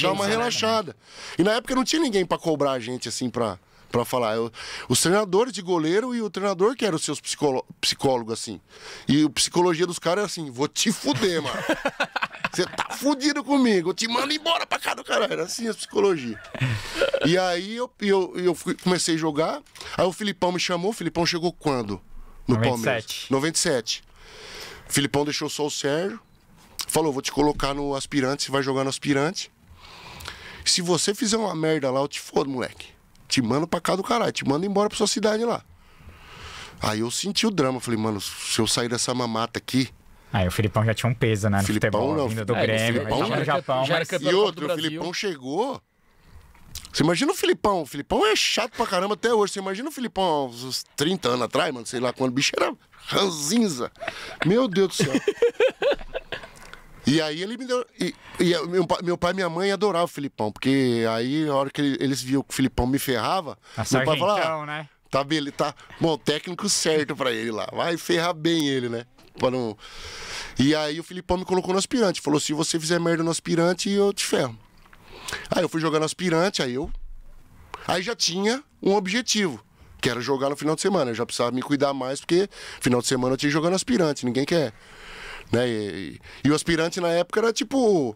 dá uma né, relaxada. Né? E na época não tinha ninguém para cobrar a gente assim para para falar. Eu, os treinadores de goleiro e o treinador que eram seus psicólogo, psicólogo assim. E a psicologia dos caras é assim: vou te fuder, mano. Você tá fudido comigo, eu te mando embora pra cá do caralho. Era assim a psicologia. E aí eu, eu, eu fui, comecei a jogar, aí o Filipão me chamou. O Filipão chegou quando? No 97. Palmeiras? 97. O Filipão deixou só o Sérgio, falou: vou te colocar no aspirante, você vai jogar no aspirante. Se você fizer uma merda lá, eu te fodo, moleque te mando pra cá do caralho, te mando embora pra sua cidade lá. Aí eu senti o drama, falei, mano, se eu sair dessa mamata aqui. Aí o Filipão já tinha um peso, né? No Filipão, futebol, não. vindo do é, Grêmio, Filipão, Japão. E outro, o Filipão chegou. Você imagina o Filipão? O Filipão é chato pra caramba até hoje. Você imagina o Filipão uns 30 anos atrás, mano, sei lá quando, o bicho era ranzinza. Meu Deus do céu. E aí ele me deu. E, e meu, meu, pai e minha mãe adoravam o Filipão, porque aí na hora que eles viam que o Filipão me ferrava, a meu pai falava. Ah, né? Tá, beleza, tá. Bom, o técnico certo para ele lá. Vai ferrar bem ele, né? não... E aí o Filipão me colocou no aspirante. Falou: se você fizer merda no aspirante, eu te ferro. Aí eu fui jogar no aspirante, aí eu. Aí já tinha um objetivo, que era jogar no final de semana. Eu já precisava me cuidar mais, porque final de semana eu tinha jogando aspirante, ninguém quer né? E, e, e o aspirante na época era tipo.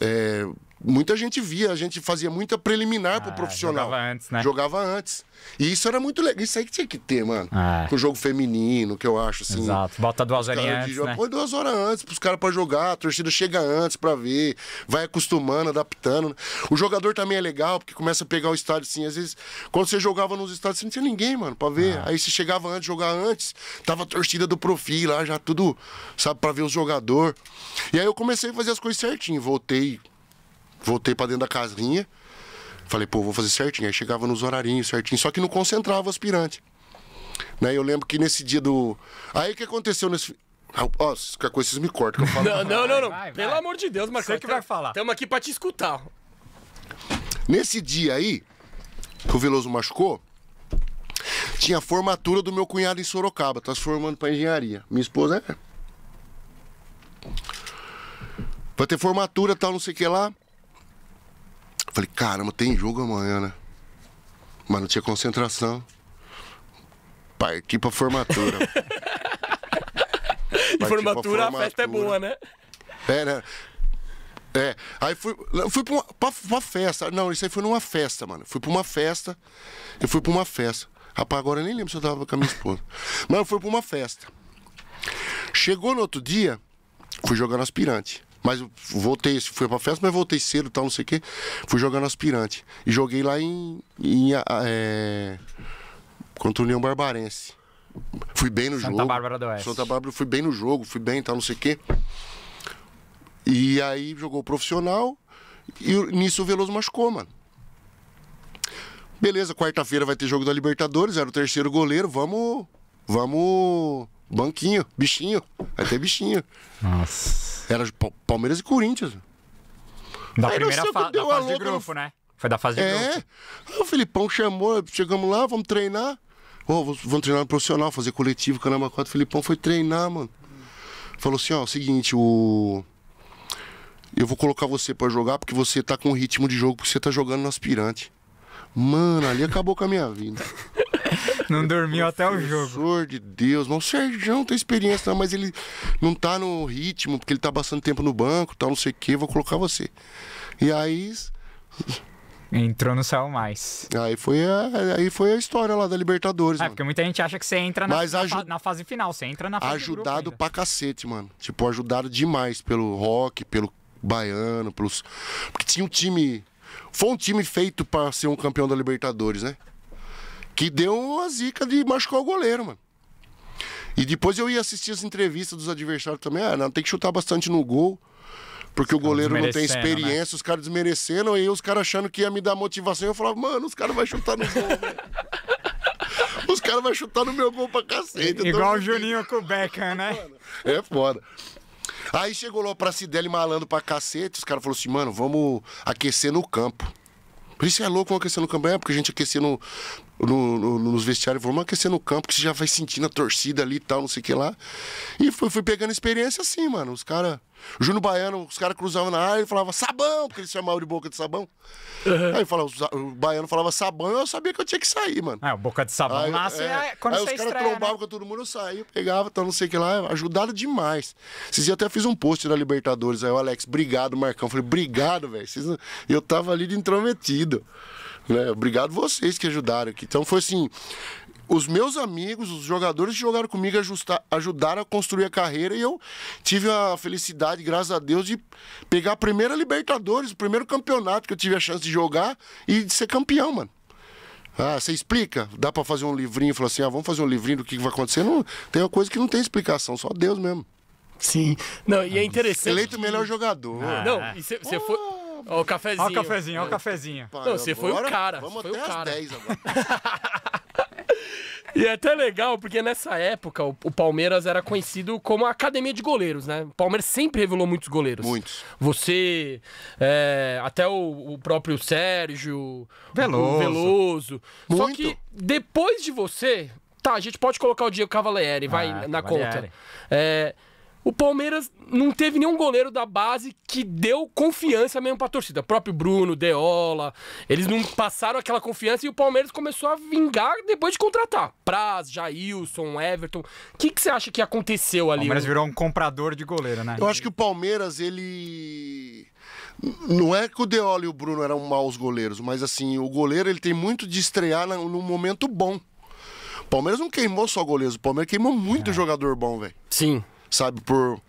É, muita gente via, a gente fazia muita preliminar ah, pro profissional. Jogava antes, né? Jogava antes. E isso era muito legal. Isso aí que tinha que ter, mano. Ah. Com o jogo feminino, que eu acho, assim. Exato. Bota duas horas antes. Joga... Né? Põe duas horas antes pros caras pra jogar. A torcida chega antes pra ver. Vai acostumando, adaptando. O jogador também é legal, porque começa a pegar o estádio, assim. Às vezes, quando você jogava nos estádios, você não tinha ninguém, mano, pra ver. Ah. Aí você chegava antes, jogar antes. Tava a torcida do Profi lá, já tudo, sabe, pra ver os jogador. E aí eu comecei a fazer as coisas certinho. Voltei voltei para dentro da casinha. Falei, pô, vou fazer certinho. Aí chegava nos horarinhos certinho, só que não concentrava o aspirante. Né? Eu lembro que nesse dia do. Aí o que aconteceu nesse. Ó, qualquer coisa vocês me cortam. Que eu falo. Não, não, não, não. Vai, vai. Pelo amor de Deus, Marcelo, o que vai falar. Estamos aqui para te escutar. Nesse dia aí, que o Veloso machucou, tinha a formatura do meu cunhado em Sorocaba, tá se formando para engenharia. Minha esposa é. Vai ter formatura, tal, não sei o que lá falei, caramba, tem jogo amanhã, né? Mas não tinha concentração. Parti pra formatura. Parti formatura, a festa é boa, né? É, né? É, aí fui, fui pra uma, pra, uma, festa. Não, isso aí foi numa festa, mano. Fui pra uma festa. Eu fui pra uma festa. Rapaz, agora eu nem lembro se eu tava com a minha esposa. Mas eu fui pra uma festa. Chegou no outro dia, fui jogar no aspirante. Mas voltei, fui pra festa, mas voltei cedo e tal, não sei o quê. Fui jogando aspirante. E joguei lá em. em é, contra o União Barbarense. Fui bem no Santa jogo. Santa Bárbara do Oeste. Santa Bárbara, fui bem no jogo, fui bem e tal, não sei o quê. E aí jogou profissional. E nisso o Veloso machucou, mano. Beleza, quarta-feira vai ter jogo da Libertadores, era o terceiro goleiro, vamos. Vamos. Banquinho, bichinho. Vai ter bichinho. Nossa. Era Palmeiras e Corinthians. Da Aí primeira fase, da fase de grupo, né? Foi da fase de é. grupo. Aí o Filipão chamou, chegamos lá, vamos treinar. Oh, vamos treinar no profissional, fazer coletivo, caramba, quatro. O Filipão foi treinar, mano. Falou assim, ó, é o seguinte, o... Eu vou colocar você para jogar porque você tá com ritmo de jogo, porque você tá jogando no aspirante. Mano, ali acabou com a minha vida. não dormiu até o jogo. Professor de Deus, mas o Sergião tem experiência, não, mas ele não tá no ritmo, porque ele tá bastante tempo no banco, tal, não sei o quê. vou colocar você. E aí. Entrou, no céu mais. Aí foi a, aí foi a história lá da Libertadores. É, mano. porque muita gente acha que você entra na, Mas aju... na fase final, você entra na fase Ajudado pra cacete, mano. Tipo, ajudado demais pelo rock, pelo baiano, pelos. Porque tinha um time. Foi um time feito para ser um campeão da Libertadores, né? que deu uma zica de machucar o goleiro, mano. E depois eu ia assistir as entrevistas dos adversários também. Ah, não, tem que chutar bastante no gol. Porque os o goleiro não tem né? experiência, né? os caras desmereceram, e os caras achando que ia me dar motivação, eu falava, mano, os caras vão chutar no gol, Os caras vão chutar no meu gol pra cacete. Então Igual o Juninho com o Beckham, né? é foda. Aí chegou lá pra Cidele malando pra cacete, os caras falaram assim, mano, vamos aquecer no campo. Por isso é louco aquecer no campo, é porque a gente aquecia no, no, no, nos vestiários, vamos aquecer no campo, que você já vai sentindo a torcida ali e tal, não sei o que lá. E fui, fui pegando experiência assim, mano. Os caras. Júnior Baiano, os caras cruzavam na área e falava sabão, porque eles chamavam de boca de sabão. Uhum. Aí falava, o baiano falava sabão, eu sabia que eu tinha que sair, mano. É, boca de sabão aí, nasce é, é quando aí você os caras trombavam né? com todo mundo, eu saía, pegava, tal, não sei o que lá, ajudado demais. Vocês até fiz um post na Libertadores, aí o Alex, obrigado, Marcão. falei, obrigado, velho. Eu tava ali de intrometido. Né? Obrigado vocês que ajudaram aqui. Então foi assim, os meus amigos, os jogadores que jogaram comigo ajustar, ajudaram a construir a carreira e eu tive a felicidade, graças a Deus, de pegar a primeira Libertadores, o primeiro campeonato que eu tive a chance de jogar e de ser campeão, mano. Ah, você explica? Dá para fazer um livrinho, falar assim, ah, vamos fazer um livrinho do que vai acontecer? Não, tem uma coisa que não tem explicação, só Deus mesmo. Sim. Não, e é ah, interessante. Eleito o melhor jogador. Ah. Não, e você foi. Ah. Ó o cafezinho. Ó o cafezinho, ó o é. cafezinho. Pai, Não, você foi o cara. Vamos foi até o cara. às 10 agora. E é até legal, porque nessa época o, Palmeiras era conhecido como a academia de goleiros, né? O Palmeiras sempre revelou muitos goleiros. Muitos. Você, é, até o, o, próprio Sérgio, Veloso. Veloso. Muito. Só que depois de você, tá, a gente pode colocar o Diego Cavalieri, vai ah, na Cavalieri. conta. É o Palmeiras não teve nenhum goleiro da base que deu confiança mesmo pra torcida. O próprio Bruno, Deola, eles não passaram aquela confiança e o Palmeiras começou a vingar depois de contratar. Praz, Jailson, Everton. O que, que você acha que aconteceu ali? O Palmeiras virou um comprador de goleiro, né? Eu acho que o Palmeiras, ele. Não é que o Deola e o Bruno eram maus goleiros, mas assim, o goleiro ele tem muito de estrear num momento bom. O Palmeiras não queimou só goleiros, o Palmeiras queimou muito é. jogador bom, velho. Sim sabe? Por,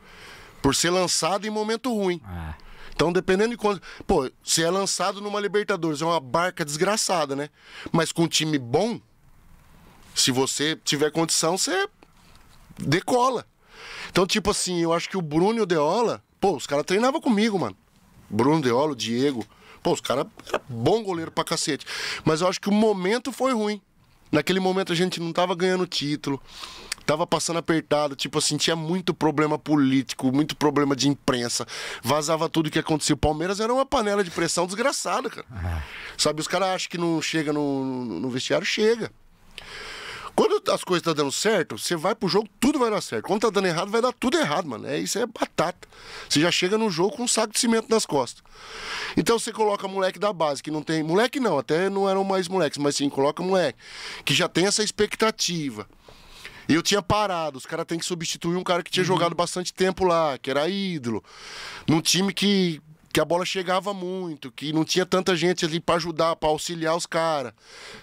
por ser lançado em momento ruim. É. Então, dependendo de quando. Pô, se é lançado numa Libertadores, é uma barca desgraçada, né? Mas com um time bom, se você tiver condição, você decola. Então, tipo assim, eu acho que o Bruno e o Deola, pô, os caras treinavam comigo, mano. Bruno, Deola, Diego. Pô, os caras eram bom goleiro pra cacete. Mas eu acho que o momento foi ruim. Naquele momento a gente não tava ganhando título, tava passando apertado, tipo assim, tinha muito problema político, muito problema de imprensa, vazava tudo que acontecia. O Palmeiras era uma panela de pressão desgraçada, cara. É. Sabe, os caras acham que não chega no, no vestiário, chega. Quando as coisas estão tá dando certo, você vai pro jogo, tudo vai dar certo. Quando tá dando errado, vai dar tudo errado, mano. É, isso é batata. Você já chega no jogo com um saco de cimento nas costas. Então você coloca moleque da base, que não tem. Moleque não, até não eram mais moleques, mas sim, coloca moleque. Que já tem essa expectativa. eu tinha parado, os caras têm que substituir um cara que tinha uhum. jogado bastante tempo lá, que era ídolo. Num time que que a bola chegava muito, que não tinha tanta gente ali para ajudar, para auxiliar os caras.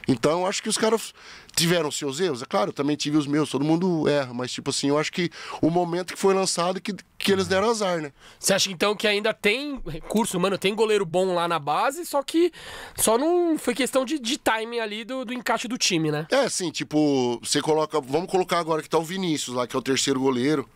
Então, acho que os caras tiveram seus erros. É claro, eu também tive os meus, todo mundo erra, mas tipo assim, eu acho que o momento que foi lançado que, que eles deram azar, né? Você acha então que ainda tem recurso, mano, tem goleiro bom lá na base, só que só não foi questão de, de timing ali do, do encaixe do time, né? É, sim, tipo, você coloca, vamos colocar agora que tá o Vinícius lá, que é o terceiro goleiro.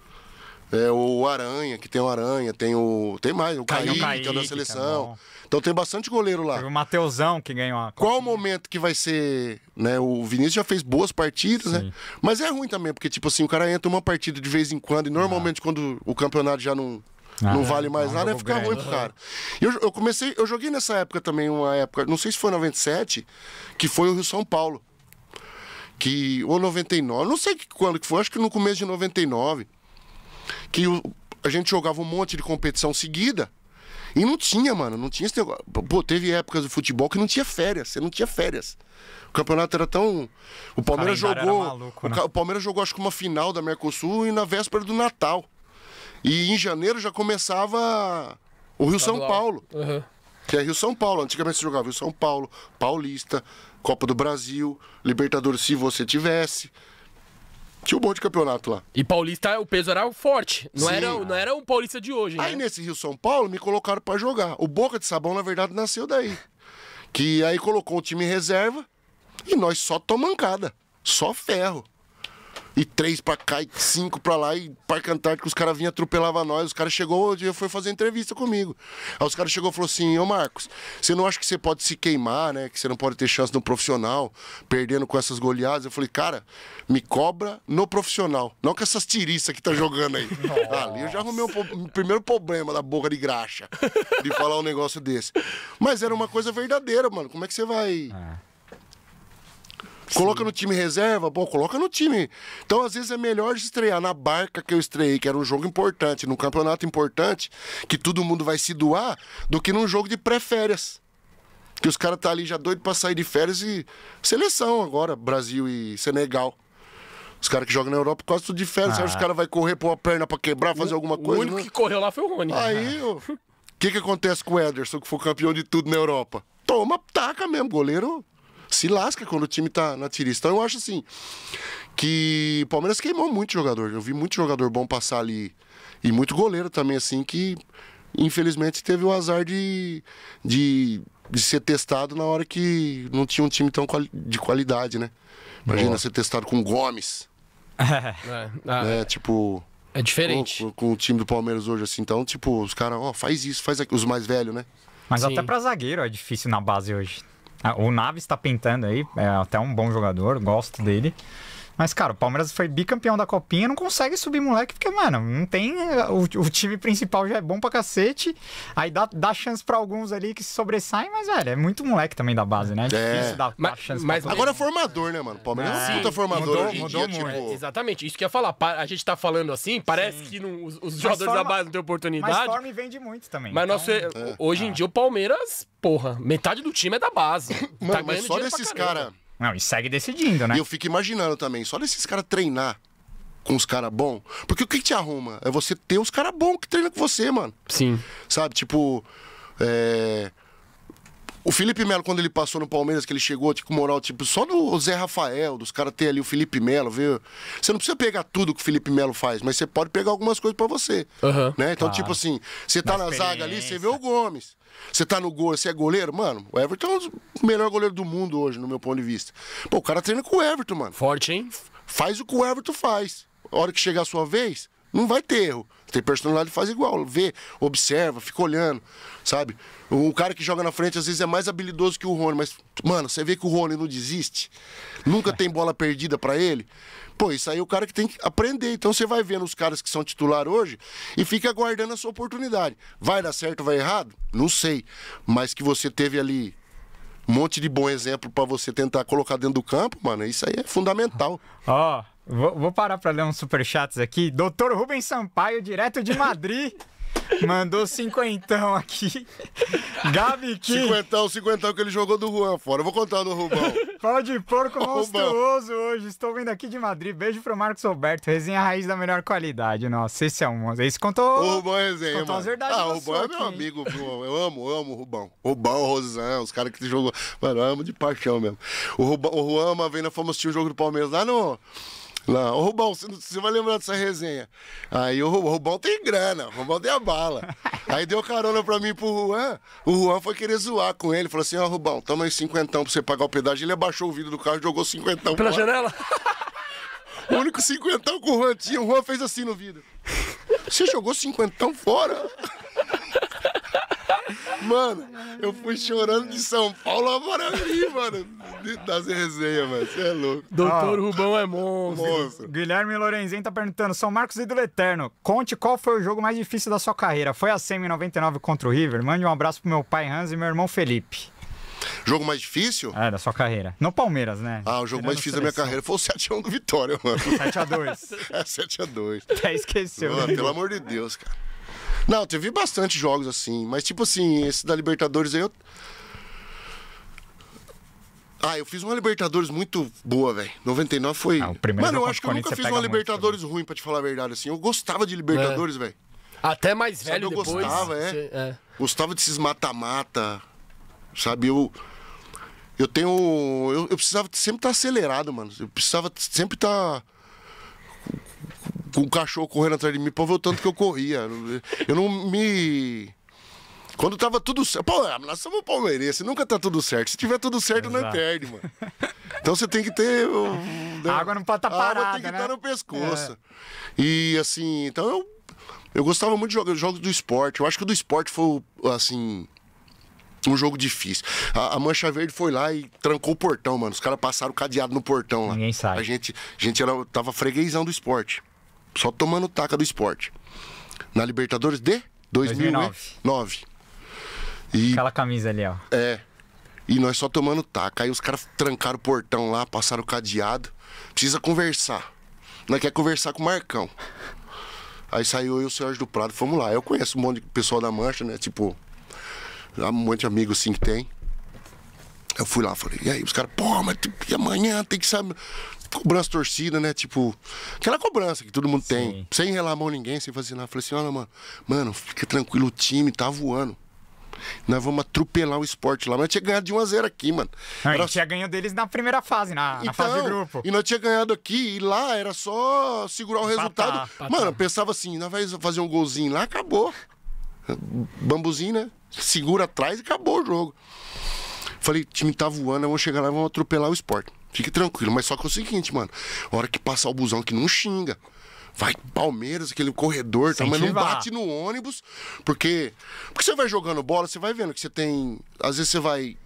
É, o Aranha, que tem o Aranha, tem o. Tem mais, o Caí, que é da é seleção. então tem bastante goleiro lá. Teve o Mateusão que ganhou a. Qual o momento que vai ser. Né, o Vinícius já fez boas partidas, né? Sim. né? Mas é ruim também, porque, tipo assim, o cara entra uma partida de vez em quando, e ah. normalmente ah. quando o campeonato já não, ah, não é, vale é mais não, nada, é ficar ruim pro cara. Eu, eu comecei, eu joguei nessa época também, uma época, não sei se foi 97, que foi o Rio São Paulo. Que, ou 99, não sei quando que foi, acho que no começo de 99 que o, a gente jogava um monte de competição seguida. E não tinha, mano, não tinha esse negócio. Pô, teve épocas do futebol que não tinha férias, você não tinha férias. O campeonato era tão. O Palmeiras o jogou. Maluco, né? o, Palmeiras jogou, acho que uma final da Mercosul e na véspera do Natal. E em janeiro já começava o Rio São Paulo. Uhum. Que é Rio São Paulo. Antigamente você jogava Rio São Paulo, Paulista, Copa do Brasil, Libertadores se você tivesse. Tinha um bom de campeonato lá. E paulista, o peso era forte. Não, era, não era um paulista de hoje, Aí né? nesse Rio São Paulo me colocaram para jogar. O Boca de Sabão, na verdade, nasceu daí. Que aí colocou o time em reserva e nós só tomancada. Só ferro e três pra cá e cinco pra lá. E Parque Antártico, os caras vinham atropelava nós. Os caras chegou hoje e foi fazer entrevista comigo. Aí os caras chegou e falou assim: Ô Marcos, você não acha que você pode se queimar, né? Que você não pode ter chance no profissional, perdendo com essas goleadas? Eu falei, cara, me cobra no profissional. Não com essas tiriças que tá jogando aí. Nossa. Ali eu já arrumei o um, um primeiro problema da boca de graxa de falar um negócio desse. Mas era uma coisa verdadeira, mano. Como é que você vai. É Sim. Coloca no time reserva, bom, coloca no time. Então, às vezes, é melhor estrear na barca que eu estreiei, que era um jogo importante, num campeonato importante, que todo mundo vai se doar, do que num jogo de pré-férias. Que os caras tá ali já doido para sair de férias e. Seleção agora, Brasil e Senegal. Os caras que jogam na Europa quase tudo de férias. Ah. Os caras vão correr, pôr a perna pra quebrar, fazer o, alguma coisa. O único né? que correu lá foi o Rony. Aí, o que, que acontece com o Ederson, que foi campeão de tudo na Europa? Toma, taca mesmo, goleiro se lasca quando o time tá na tirista. Então eu acho assim que o Palmeiras queimou muito jogador. Eu vi muito jogador bom passar ali e muito goleiro também assim que infelizmente teve o azar de, de, de ser testado na hora que não tinha um time tão quali de qualidade, né? Imagina Boa. ser testado com Gomes. É, é, ah, é, tipo é diferente. Com, com, o time do Palmeiras hoje, assim. Então, tipo, os caras, ó, oh, faz isso, faz aquilo. Os mais velhos, né? Mas Sim. até pra zagueiro é difícil na base hoje. Ah, o Nave está pintando aí, é até um bom jogador, gosto dele. Mas, cara, o Palmeiras foi bicampeão da copinha, não consegue subir moleque, porque, mano, não tem. Eh, o, o time principal já é bom pra cacete. Aí dá, dá chance pra alguns ali que se sobressaem, mas, velho, é muito moleque também da base, né? É difícil é. dar, mas, chance mas, pra Agora é formador, né, mano? O Palmeiras é, é puta formador. Mudou, mudou dia, muito. Tipo... exatamente, isso que eu ia falar. A gente tá falando assim, parece Sim. que não, os, os jogadores forma, da base não têm oportunidade. Mas Storm vende muito também. Mas então... nosso, hoje em é. dia o Palmeiras, porra, metade do time é da base. Mano, tá mas só desses caras não, e segue decidindo, né? E eu fico imaginando também, só desses caras treinar com os caras bons. Porque o que, te arruma? É você ter os caras bons que treinam com você, mano. Sim. Sabe, tipo. É... O Felipe Melo, quando ele passou no Palmeiras, que ele chegou, tipo, moral, tipo, só do Zé Rafael, dos caras ter ali o Felipe Melo, viu? Você não precisa pegar tudo que o Felipe Melo faz, mas você pode pegar algumas coisas para você. Uhum, né? Então, tipo claro. tipo assim, você tá na zaga ali, você vê o Gomes. Você tá no gol, você é goleiro? Mano, o Everton é o melhor goleiro do mundo hoje, no meu ponto de vista. Pô, o cara treina com o Everton, mano. Forte, hein? Faz o que o Everton faz. A hora que chegar a sua vez, não vai ter erro. Tem personalidade que faz igual. Vê, observa, fica olhando, sabe? O cara que joga na frente às vezes é mais habilidoso que o Rony, mas, mano, você vê que o Rony não desiste. Nunca tem bola perdida para ele. Pô, isso aí é o cara que tem que aprender. Então você vai vendo os caras que são titular hoje e fica aguardando a sua oportunidade. Vai dar certo, vai errado? Não sei. Mas que você teve ali um monte de bom exemplo para você tentar colocar dentro do campo, mano, isso aí é fundamental. Ó, oh, vou, parar para ler uns superchats aqui. Doutor Rubens Sampaio, direto de Madrid. Mandou cinquentão aqui. Gabi que Cinquentão, cinquentão que ele jogou do Juan fora. Eu vou contar do Rubão. Fala de porco monstruoso hoje. Estou vindo aqui de Madrid. Beijo pro Marcos Roberto. Resenha raiz da melhor qualidade. Nossa, esse é um monstro. Esse contou. O Rubão é resenha. Contou mano. as verdades. Ah, o Rubão é aqui. meu amigo. Eu amo, eu amo o Rubão. Rubão, Rosan, os caras que jogou. Mano, eu amo de paixão mesmo. O, Rubão, o Juan, uma vez nós fomos assistir o jogo do Palmeiras lá no. Lá, ô Rubão, você vai lembrar dessa resenha. Aí o Rubão tem grana, o Rubão tem a bala. Aí deu carona pra mim pro Juan. O Juan foi querer zoar com ele. Falou assim: Ó, oh, Rubão, toma aí cinquentão pra você pagar o pedágio. Ele abaixou o vidro do carro e jogou cinquentão. Pela janela? O único cinquentão que o Juan tinha, o Juan fez assim no vidro. Você jogou cinquentão fora? Mano, eu fui chorando de São Paulo a Guarani, mano. Das resenhas, mano. Você é louco. Doutor ah, Rubão é monstro. monstro. Guilherme Lorenzinho tá perguntando: São Marcos e do Eterno, conte qual foi o jogo mais difícil da sua carreira. Foi a Semi 99 contra o River? Mande um abraço pro meu pai Hans e meu irmão Felipe. Jogo mais difícil? É, da sua carreira. No Palmeiras, né? Ah, o jogo Tirando mais difícil da minha carreira foi o 7x1 do Vitória, mano. 7x2. É, 7x2. Até esqueceu. Mano, né? pelo amor de Deus, cara. Não, teve bastante jogos assim, mas tipo assim, esse da Libertadores aí eu. Ah, eu fiz uma Libertadores muito boa, velho. 99 foi. Ah, o primeiro Mano, eu acho que eu nunca fiz uma Libertadores ruim, pra te falar a verdade, assim. Eu gostava de Libertadores, é. velho. Até mais sabe, velho, eu depois. gostava, é. é. Gostava desses mata-mata. Sabe, eu. Eu tenho. Eu, eu precisava sempre estar tá acelerado, mano. Eu precisava sempre estar. Tá com tipo, o cachorro correndo atrás de mim pra ver o tanto que eu corria. Eu não me. Quando tava tudo certo. Pô, nós somos palmeirense, nunca tá tudo certo. Se tiver tudo certo, Exato. não é perde, mano. Então você tem que ter. Né, a água não pode estar tá parada. A água tem que estar tá né? tá no pescoço. É. E assim, então eu. Eu gostava muito de jogos, jogos do esporte. Eu acho que o do esporte foi, assim. Um jogo difícil. A, a, Mancha Verde foi lá e trancou o portão, mano. Os caras passaram cadeado no portão lá. Ninguém sabe. A gente, a gente era, tava freguesão do esporte. Só tomando taca do esporte. Na Libertadores de 2009. 2009. E, Aquela camisa ali, ó. É. E nós só tomando taca. Aí os caras trancaram o portão lá, passaram o cadeado. Precisa conversar. Nós quer conversar com o Marcão. Aí saiu eu e o Sérgio do Prado, fomos lá. Eu conheço um monte de pessoal da Mancha, né? Tipo, um monte de amigos assim que tem. Eu fui lá, falei, e aí? Os caras, pô, mas tipo, amanhã tem que saber. Cobrança torcida, né? Tipo, aquela cobrança que todo mundo Sim. tem. Sem relar a mão ninguém, sem fazer nada. falei assim, olha, mano, mano, fica tranquilo, o time tá voando. Nós vamos atropelar o esporte lá. Mas tinha ganhado de 1x0 aqui, mano. Não, era... tinha ganho deles na primeira fase, na, então, na fase de então, grupo. E nós tinha ganhado aqui e lá era só segurar o resultado. Mano, eu pensava assim, nós vamos fazer um golzinho lá, acabou. Bambuzinho, né? Segura atrás e acabou o jogo. Falei, time tá voando, vão chegar lá e vão atropelar o esporte. Fique tranquilo, mas só que é o seguinte, mano. A hora que passar o busão que não xinga. Vai Palmeiras, aquele corredor, tá, mas não bate no ônibus, porque. Porque você vai jogando bola, você vai vendo que você tem. Às vezes você vai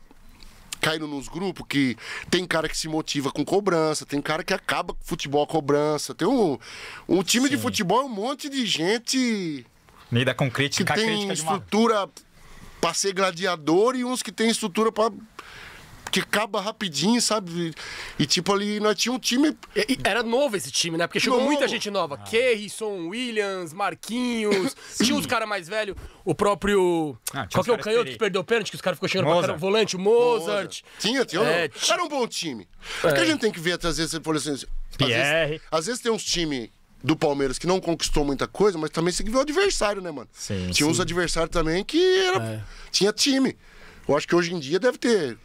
caindo nos grupos que tem cara que se motiva com cobrança, tem cara que acaba com futebol a cobrança. Tem um, um time Sim. de futebol é um monte de gente. nem da com crítica, que tem crítica estrutura de uma para ser gladiador e uns que tem estrutura para que acaba rapidinho, sabe? E, e, tipo ali, nós tinha um time. E, era novo esse time, né? Porque chegou novo. muita gente nova. Ah. Kerrison, Williams, Marquinhos, tinha uns caras mais velhos, o próprio. Ah, Qual que é o canhoto que perdeu o pênalti, que os caras ficou chegando Mozart. pra cara, o volante, o Mozart. Mozart. Tinha, tinha. É, Era um bom time. É. que a gente tem que ver, às vezes, você falou assim. Pierre. Às vezes, às vezes tem uns times do Palmeiras que não conquistou muita coisa, mas também você viu o adversário, né, mano? Sim, Tinha sim. uns adversários também que era, é. tinha time. Eu acho que hoje em dia deve ter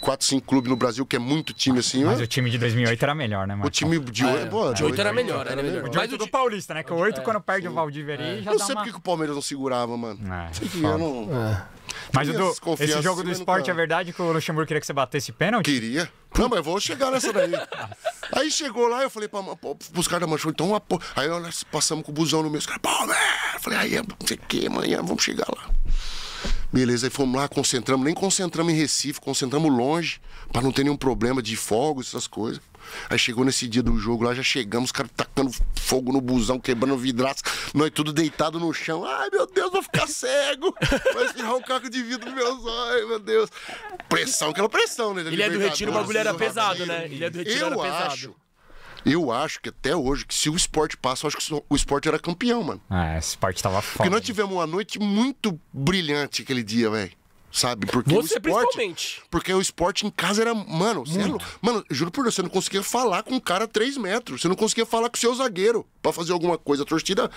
quatro, cinco clubes no Brasil que é muito time assim. Mas né? o time de 2008 era melhor, né, Marcos? O time de 8 é, é boa, né? de 8 era, é era melhor, né? mas O de 8 do Paulista, né? Que o 8 é. quando perde o Valdívia ali já Eu não sei uma... porque o Palmeiras não segurava, mano. É, sei que eu não... Mas esse jogo do esporte é verdade que o Luxemburgo queria que você batesse pênalti? Queria. Não, mas eu vou chegar nessa daí. aí chegou lá, eu falei pra, pros caras da Manchão, então uma Aí nós passamos com o busão no meio, os caras, Palmeiras! Falei, aí, não sei o que, amanhã vamos chegar lá. Beleza, aí fomos lá, concentramos, nem concentramos em Recife, concentramos longe, para não ter nenhum problema de fogo essas coisas. Aí chegou nesse dia do jogo lá, já chegamos, os caras tacando fogo no busão, quebrando vidraça, nós tudo deitado no chão. Ai, meu Deus, vou ficar cego! Vai espirrar um caco de vidro nos meus olhos, meu Deus. Pressão, aquela pressão, né? É né? né? ele é do Retiro, o bagulho era pesado, né? é do Retiro Eu era pesado. Acho eu acho que até hoje, que se o esporte passa, eu acho que o esporte era campeão, mano. Ah, esse esporte tava foda. Porque nós tivemos uma noite muito brilhante aquele dia, velho. Sabe? Porque você o esporte, principalmente. Porque o esporte em casa era. Mano, você é mano, juro por Deus, você não conseguia falar com um cara a 3 metros. Você não conseguia falar com o seu zagueiro para fazer alguma coisa. A torcida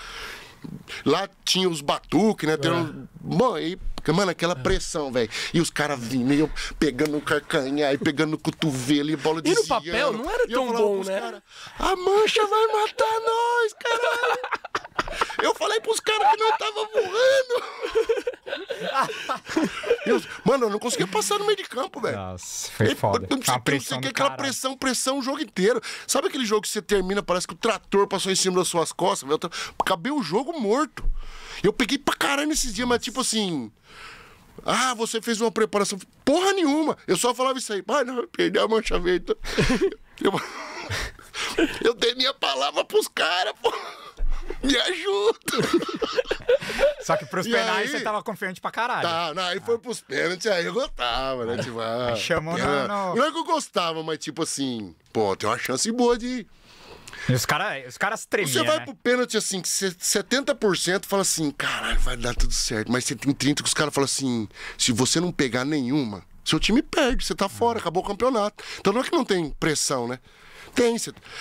Lá tinha os batuques, né? Tendo... Bom, e, mano, aquela é. pressão, velho. E os caras vindo, e eu pegando o carcanhar, e pegando o cotovelo, e bola de E no papel não era tão bom, né? Cara, a mancha vai matar nós, caralho! Eu falei pros caras que não tava voando. mano, eu não conseguia passar no meio de campo, velho. Nossa, foi e, eu, Não sei, eu que, aquela pressão, pressão o jogo inteiro. Sabe aquele jogo que você termina, parece que o trator passou em cima das suas costas? Velho? Acabei o jogo morto. Eu peguei pra caralho esses dias, mas tipo assim... Ah, você fez uma preparação. Porra nenhuma. Eu só falava isso aí. Pai, ah, não, eu perdi a mancha verde. eu... eu dei minha palavra pros caras, porra. Me ajuda! Só que pros pênaltis você tava confiante pra caralho. Tá, não, aí ah. foi pros pênaltis, aí eu gostava, né? Tipo, ah, chamou não, não é que eu gostava, mas tipo assim, pô, tem uma chance boa de. E os, cara, os caras tremiam, Você vai né? pro pênalti assim, que 70% fala assim, caralho, vai dar tudo certo. Mas você tem 30 que os caras falam assim, se você não pegar nenhuma, seu time perde, você tá fora, acabou o campeonato. Então não é que não tem pressão, né? Tem.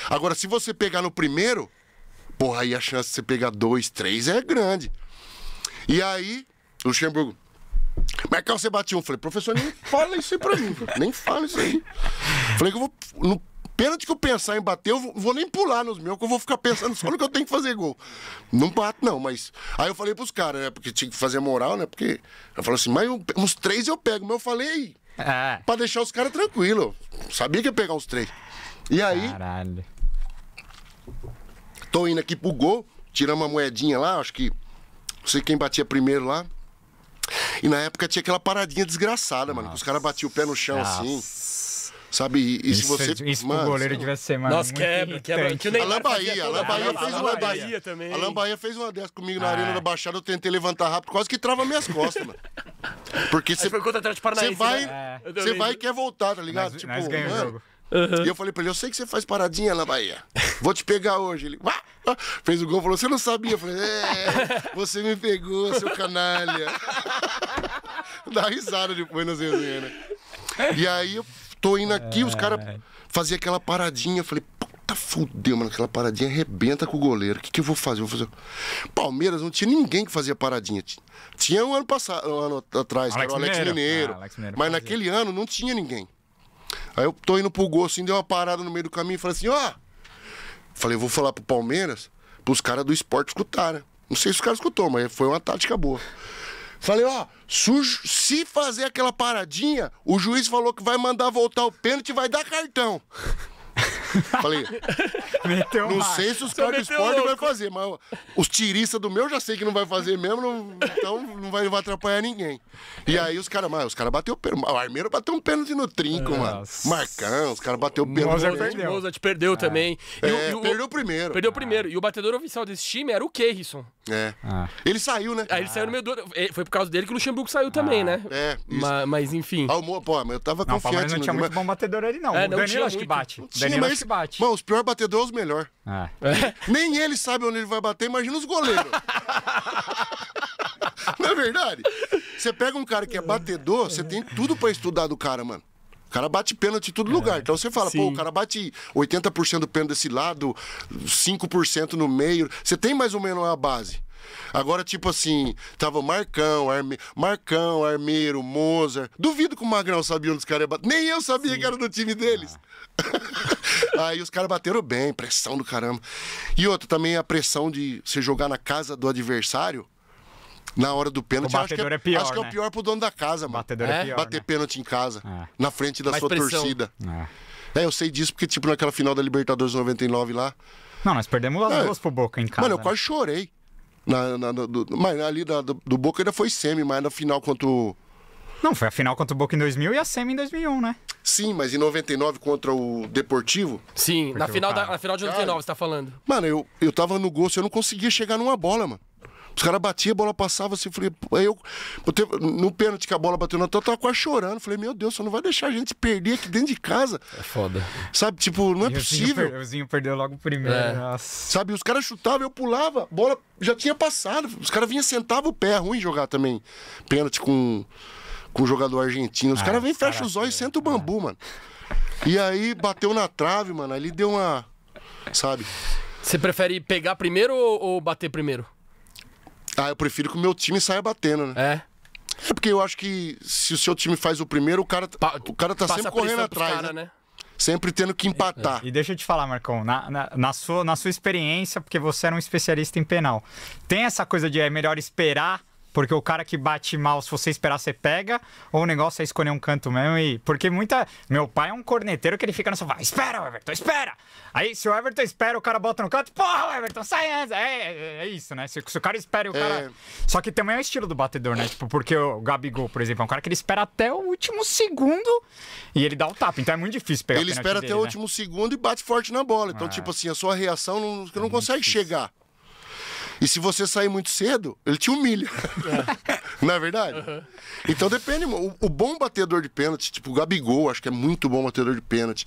Agora, se você pegar no primeiro, Porra, aí a chance de você pegar dois, três é grande. E aí, Luxemburgo, Marcão, você bateu um. Falei, professor, nem fala isso aí pra mim. nem fala isso aí. Falei que eu vou. No pênalti que eu pensar em bater, eu vou, vou nem pular nos meus, que eu vou ficar pensando só no que eu tenho que fazer gol. Não bato, não, mas. Aí eu falei pros caras, né? Porque tinha que fazer moral, né? Porque. Eu falei assim, mas uns três eu pego, mas eu falei. Ah. Pra deixar os caras tranquilos. Sabia que ia pegar uns três. E aí. Caralho. Tô indo aqui pro gol, tiramos uma moedinha lá, acho que. Não sei quem batia primeiro lá. E na época tinha aquela paradinha desgraçada, mano. Que os caras batiam o pé no chão assim, Nossa. assim. Sabe? E, e se é você. Isso mano, pro goleiro devia ser, mano. Nossa, quebra, quebra. A Lambaia, Bahia, Alain Bahia fez uma Bahia também. Alain Bahia fez uma dessa comigo na ah. Arena da Baixada. Eu tentei levantar rápido, quase que trava minhas costas, mano. Porque você. Você vai, né? É. vai e quer voltar, tá ligado? Nós, tipo, nós mano. Uhum. E eu falei pra ele, eu sei que você faz paradinha na Bahia. Vou te pegar hoje. Ele fez o gol falou, você não sabia? Eu falei, é, você me pegou, seu canalha. Dá risada depois nas resenhas, né? E aí eu tô indo aqui, os caras faziam aquela paradinha. Eu falei, puta fudeu, mano, aquela paradinha arrebenta com o goleiro. O que, que eu vou fazer? vou fazer. Palmeiras não tinha ninguém que fazia paradinha. Tinha um ano passado, um ano atrás, Alex, Mineiro. Alex Mineiro. Ah, Alex Mineiro mas fazia. naquele ano não tinha ninguém. Aí eu tô indo pro gol, assim, deu uma parada no meio do caminho e falei assim, ó. Oh! Falei, vou falar pro Palmeiras, pros caras do esporte escutarem. Né? Não sei se os caras escutou, mas foi uma tática boa. Falei, ó, se fazer aquela paradinha, o juiz falou que vai mandar voltar o pênalti e vai dar cartão. Falei, Meteu não sei se os caras do esporte vão fazer, mas os tiristas do meu já sei que não vai fazer mesmo, não, então não vai, não vai atrapalhar ninguém. E aí os caras, os caras bateu o pênalti. O Armeiro bateu um pênalti no trinco, é, mano. Marcão, os caras bateu o pênalti. Mozart perdeu. Mozart perdeu é. também. E, é, e o, perdeu o primeiro. Perdeu o ah. primeiro. E o batedor oficial desse time era o Keirson. É. Ah. Ele saiu, né? Aí ah, ele ah. saiu no meio do... É, foi por causa dele que o Luxemburgo saiu ah. também, né? É. Mas, mas, enfim. Ah, Pô, mas eu tava não, confiante. Não, não tinha no... muito bom batedor ali, não. É, não o Danilo acho que bate. Não tinha, Danilo mas se bate. Mano, os piores batedores, é os melhores. Ah. Nem ele sabe onde ele vai bater, imagina os goleiros. Não é verdade? Você pega um cara que é batedor, você tem tudo para estudar do cara, mano. O cara bate pênalti em todo é. lugar. Então você fala, Sim. pô, o cara bate 80% do pênalti desse lado, 5% no meio. Você tem mais ou menos a base. Agora, tipo assim, tava Marcão, Arme... Marcão, Armeiro, Mozart. Duvido que o Magrão sabia onde os caras iam bater. Nem eu sabia Sim. que era do time deles. Ah. Aí os caras bateram bem, pressão do caramba. E outra, também a pressão de você jogar na casa do adversário na hora do pênalti. O acho que é, é pior. Acho que é o né? pior pro dono da casa, mano. Batedor é, é pior, Bater né? pênalti em casa, é. na frente da Mais sua pressão. torcida. É. é eu sei disso porque, tipo, naquela final da Libertadores 99 lá. Não, nós perdemos as é. duas pro Boca em casa. Mano, eu né? quase chorei. Na, na, do, mas ali da, do, do, Boca ainda foi semi, mas na final contra o, não, foi a final contra o Boca em 2000 e a semi em 2001, né? Sim, mas em 99 contra o Deportivo? Sim, na final, da, na final de 99 cara, você tá falando. Mano, eu, eu tava no gosto, eu não conseguia chegar numa bola, mano. Os caras batiam, a bola passava, assim, eu falei, eu, eu, no pênalti que a bola bateu na tua, eu tava quase chorando. Falei, meu Deus, você não vai deixar a gente perder aqui dentro de casa. É foda. Sabe, tipo, não é possível. O Zinho, perdeu logo o primeiro. É. Sabe, os caras chutavam, eu pulava, a bola já tinha passado. Os caras vinham, sentavam o pé, é ruim jogar também. Pênalti com com o jogador argentino. Os ah, caras vêm, fecham fecha os olhos e é, sentam o é. bambu, mano. E aí bateu na trave, mano. Ali deu uma. Sabe? Você prefere pegar primeiro ou bater primeiro? Ah, eu prefiro que o meu time saia batendo, né? É. É porque eu acho que se o seu time faz o primeiro, o cara, pa o cara tá sempre correndo atrás. Cara, né? né? Sempre tendo que empatar. E, e deixa eu te falar, Marcão, na, na, na, sua, na sua experiência, porque você era um especialista em penal, tem essa coisa de é melhor esperar porque o cara que bate mal, se você esperar, você pega. Ou o negócio é escolher um canto mesmo e. Porque muita. Meu pai é um corneteiro que ele fica no sofá. Espera, Everton, espera! Aí se o Everton espera, o cara bota no canto. Porra, Everton, sai antes! É, é, é isso, né? Se, se, o cara espera e o cara. É... Só que também é o estilo do batedor, né? Tipo, porque o Gabigol, por exemplo, é um cara que ele espera até o último segundo e ele dá o tapa. Então é muito difícil pegar Ele espera dele, até o né? último segundo e bate forte na bola. Então, é. tipo assim, a sua reação não, não é consegue difícil. chegar. E se você sair muito cedo, ele te humilha. É. Não é verdade? Uhum. Então depende. O, o, bom batedor de pênalti, tipo o Gabigol, acho que é muito bom batedor de pênalti.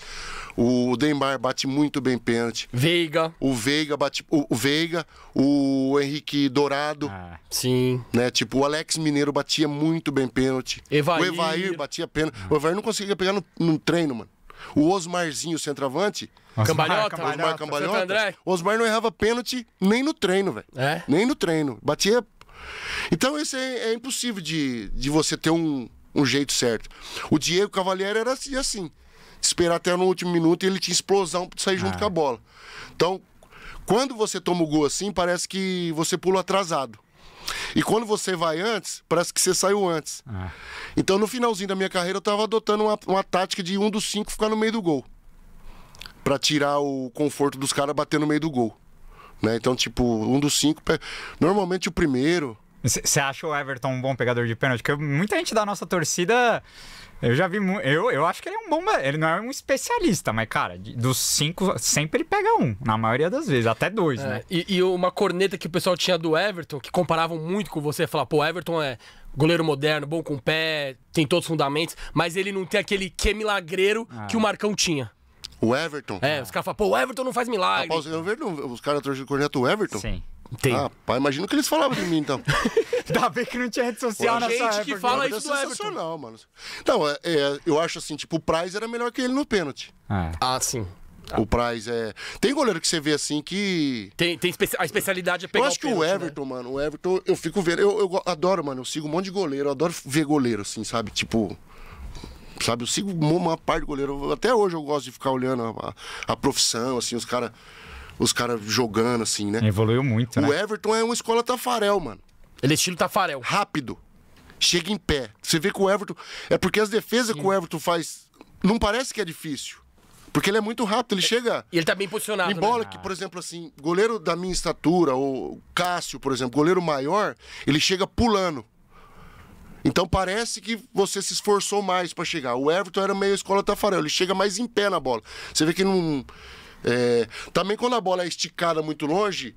O Neymar bate muito bem pênalti. Veiga. O Veiga bate. O, o Veiga, o Henrique Dourado. Ah, sim. Né? Tipo, o Alex Mineiro batia muito bem pênalti. Evair. O Evair batia pênalti. O Evair não conseguia pegar no, no treino, mano. O Osmarzinho, centroavante, ah, Osmar, cambalhota, Osmar, Osmar Cambalhota. André. Osmar não errava pênalti nem no treino, velho. É? Nem no treino. Batia. Então, esse é, é impossível de, de você ter um, um jeito certo. O Diego Cavalieri era assim, assim. Esperar até no último minuto e ele tinha explosão pra sair ah. junto com a bola. Então, quando você toma o gol assim, parece que você pula atrasado. E quando você vai antes, parece que você saiu antes. Ah. Então, no finalzinho da minha carreira, eu tava adotando uma, uma tática de um dos cinco ficar no meio do gol para tirar o conforto dos caras bater no meio do gol. Né? Então, tipo, um dos cinco. Normalmente o primeiro. Você acha o Everton um bom pegador de pênalti? Porque muita gente da nossa torcida. Eu já vi. Eu, eu acho que ele é um bom. Ele não é um especialista, mas, cara, dos cinco, sempre ele pega um, na maioria das vezes, até dois, é, né? E, e, uma corneta que o pessoal tinha do Everton, que comparavam muito com você, falar, pô, Everton é goleiro moderno, bom com o pé, tem todos os fundamentos, mas ele não tem aquele que milagreiro ah. que o Marcão tinha. O Everton. É, os caras falam, pô, o Everton não faz milagre. Rapaz, eu vejo os caras torcendo corneto o Everton. Sim. Tem. Ah, pá, imagina o que eles falavam de mim, então. Ainda bem que não tinha rede social Pô, gente que fala isso do é sensacional, Everton. mano. Não, é, é, eu acho assim, tipo, o Price era melhor que ele no pênalti. Ah, ah sim. Ah. O Price é. Tem goleiro que você vê assim que. Tem, tem a especialidade é pegar Eu acho o que pênalti, o né? Everton, né? mano, o Everton, eu fico vendo. Eu, eu adoro, mano, eu sigo um monte de goleiro, eu adoro ver goleiro, assim, sabe? Tipo. Sabe, eu sigo uma parte do goleiro. Até hoje eu gosto de ficar olhando a, a, a profissão, assim, os caras os cara jogando, assim, né? Evoluiu muito, né? O Everton é uma escola Tafarel, mano. Ele é estilo Tafarel. Rápido. Chega em pé. Você vê que o Everton. É porque as defesas Sim. que o Everton faz. Não parece que é difícil. Porque ele é muito rápido, ele é, chega. E ele tá bem posicionado. Em bola né? que, por exemplo, assim, goleiro da minha estatura, ou Cássio, por exemplo, goleiro maior, ele chega pulando. Então parece que você se esforçou mais para chegar. O Everton era meio escola Tafarel, ele chega mais em pé na bola. Você vê que não. É... Também quando a bola é esticada muito longe,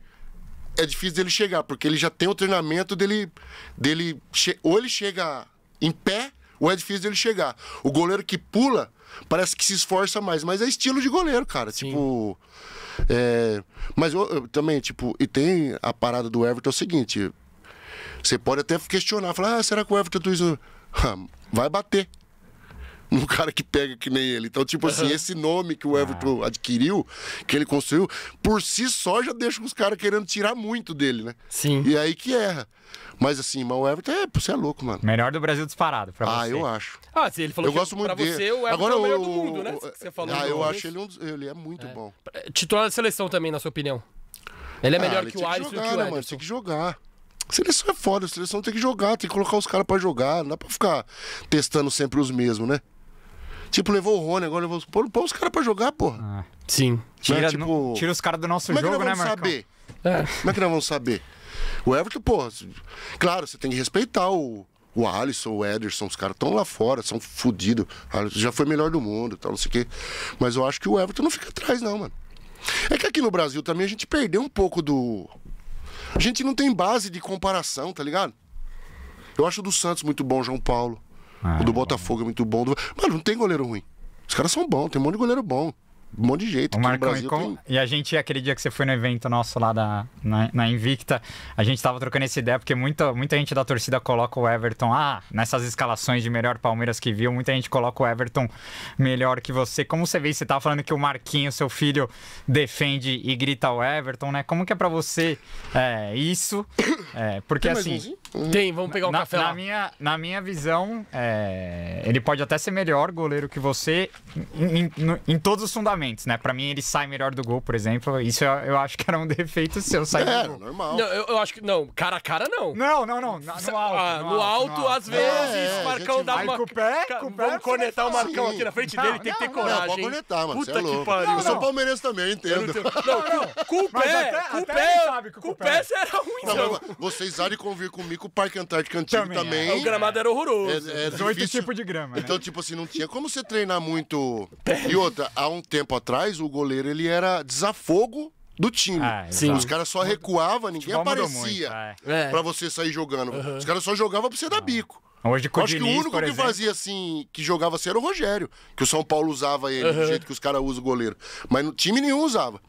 é difícil dele chegar, porque ele já tem o treinamento dele. dele Ou ele chega em pé, ou é difícil dele chegar. O goleiro que pula, parece que se esforça mais, mas é estilo de goleiro, cara. Sim. Tipo. É... Mas eu, eu, também, tipo, e tem a parada do Everton é o seguinte você pode até questionar, falar, ah, será que o Everton Luiz é ah, vai bater num cara que pega que nem ele. Então, tipo assim, uhum. esse nome que o Everton ah. adquiriu, que ele construiu, por si só já deixa os caras querendo tirar muito dele, né? Sim. E aí que erra. Mas assim, mas o Everton é, você é louco, mano. Melhor do Brasil disparado, pra ah, você. Ah, eu acho. Ah, se ele falou eu que gosto muito pra dele. você, o Everton Agora, é o melhor eu, do mundo, né? você falou ah, eu acho ele, um, ele é muito é. bom. Titular da seleção também, na sua opinião. Ele é melhor ah, ele que o Alisson e o Everton. Né, mano, tem que jogar. Seleção é foda, seleção tem que jogar, tem que colocar os caras para jogar, não dá pra ficar testando sempre os mesmos, né? Tipo, levou o Rony, agora levou. Pô, põe os caras pra jogar, porra. Ah, sim. Tira, né? tipo, no, tira os caras do nosso é jogo, né, Marcão? Como É. Como é que nós vamos saber? O Everton, porra, claro, você tem que respeitar o, o Alisson, o Ederson, os caras estão lá fora, são fodidos. Já foi melhor do mundo, tal, não sei o quê. Mas eu acho que o Everton não fica atrás, não, mano. É que aqui no Brasil também a gente perdeu um pouco do, a gente não tem base de comparação, tá ligado? Eu acho o do Santos muito bom, João Paulo. Ah, o do é Botafogo é muito bom. Mano, não tem goleiro ruim. Os caras são bons, tem um monte de goleiro bom um monte de jeito. Marcão, e, tem... e, a gente, aquele dia que você foi no evento nosso lá da, na, na, Invicta, a gente tava trocando essa ideia, porque muita, muita gente da torcida coloca o Everton, ah, nessas escalações de melhor Palmeiras que viu, muita gente coloca o Everton melhor que você. Como você vê, você tava falando que o Marquinhos, seu filho, defende e grita o Everton, né? Como que é para você é, isso? É, porque assim. Hum. Tem, vamos pegar um na, café na lá. Minha, na minha visão, é, ele pode até ser melhor goleiro que você em, em, em todos os fundamentos, né? Pra mim, ele sai melhor do gol, por exemplo. Isso eu, eu acho que era um defeito seu, sair é, do gol. normal. Não, eu, eu, acho que... Não, cara a cara, não. Não, não, não. Ah, no, alto, ah, no, alto, alto, às vezes, é, é Marcão dá uma... Com o pé, com o pé, vamos conectar o Marcão assim. aqui na frente não, dele, não, tem que ter coragem. Não, pode conectar, mano, Puta é que pariu. Eu sou palmeirense também, entendo. Não, não, com o pé, com o pé, com é o pé você era ruim, não. Vocês há de convir comigo com o Parque Antártico Antigo também. É. também. É. O gramado era horroroso. É, é Oito tipos de grama. Né? Então, tipo assim, não tinha como você treinar muito. E outra, há um tempo atrás, o goleiro ele era desafogo do time. Ah, sim. Os caras só recuavam, ninguém aparecia ah, é. para você sair jogando. Uhum. Os caras só jogavam para você dar bico. Hoje, Acho que o único que exemplo. fazia assim, que jogava assim, era o Rogério. Que o São Paulo usava ele, uhum. do jeito que os caras usam o goleiro. Mas no time nenhum usava.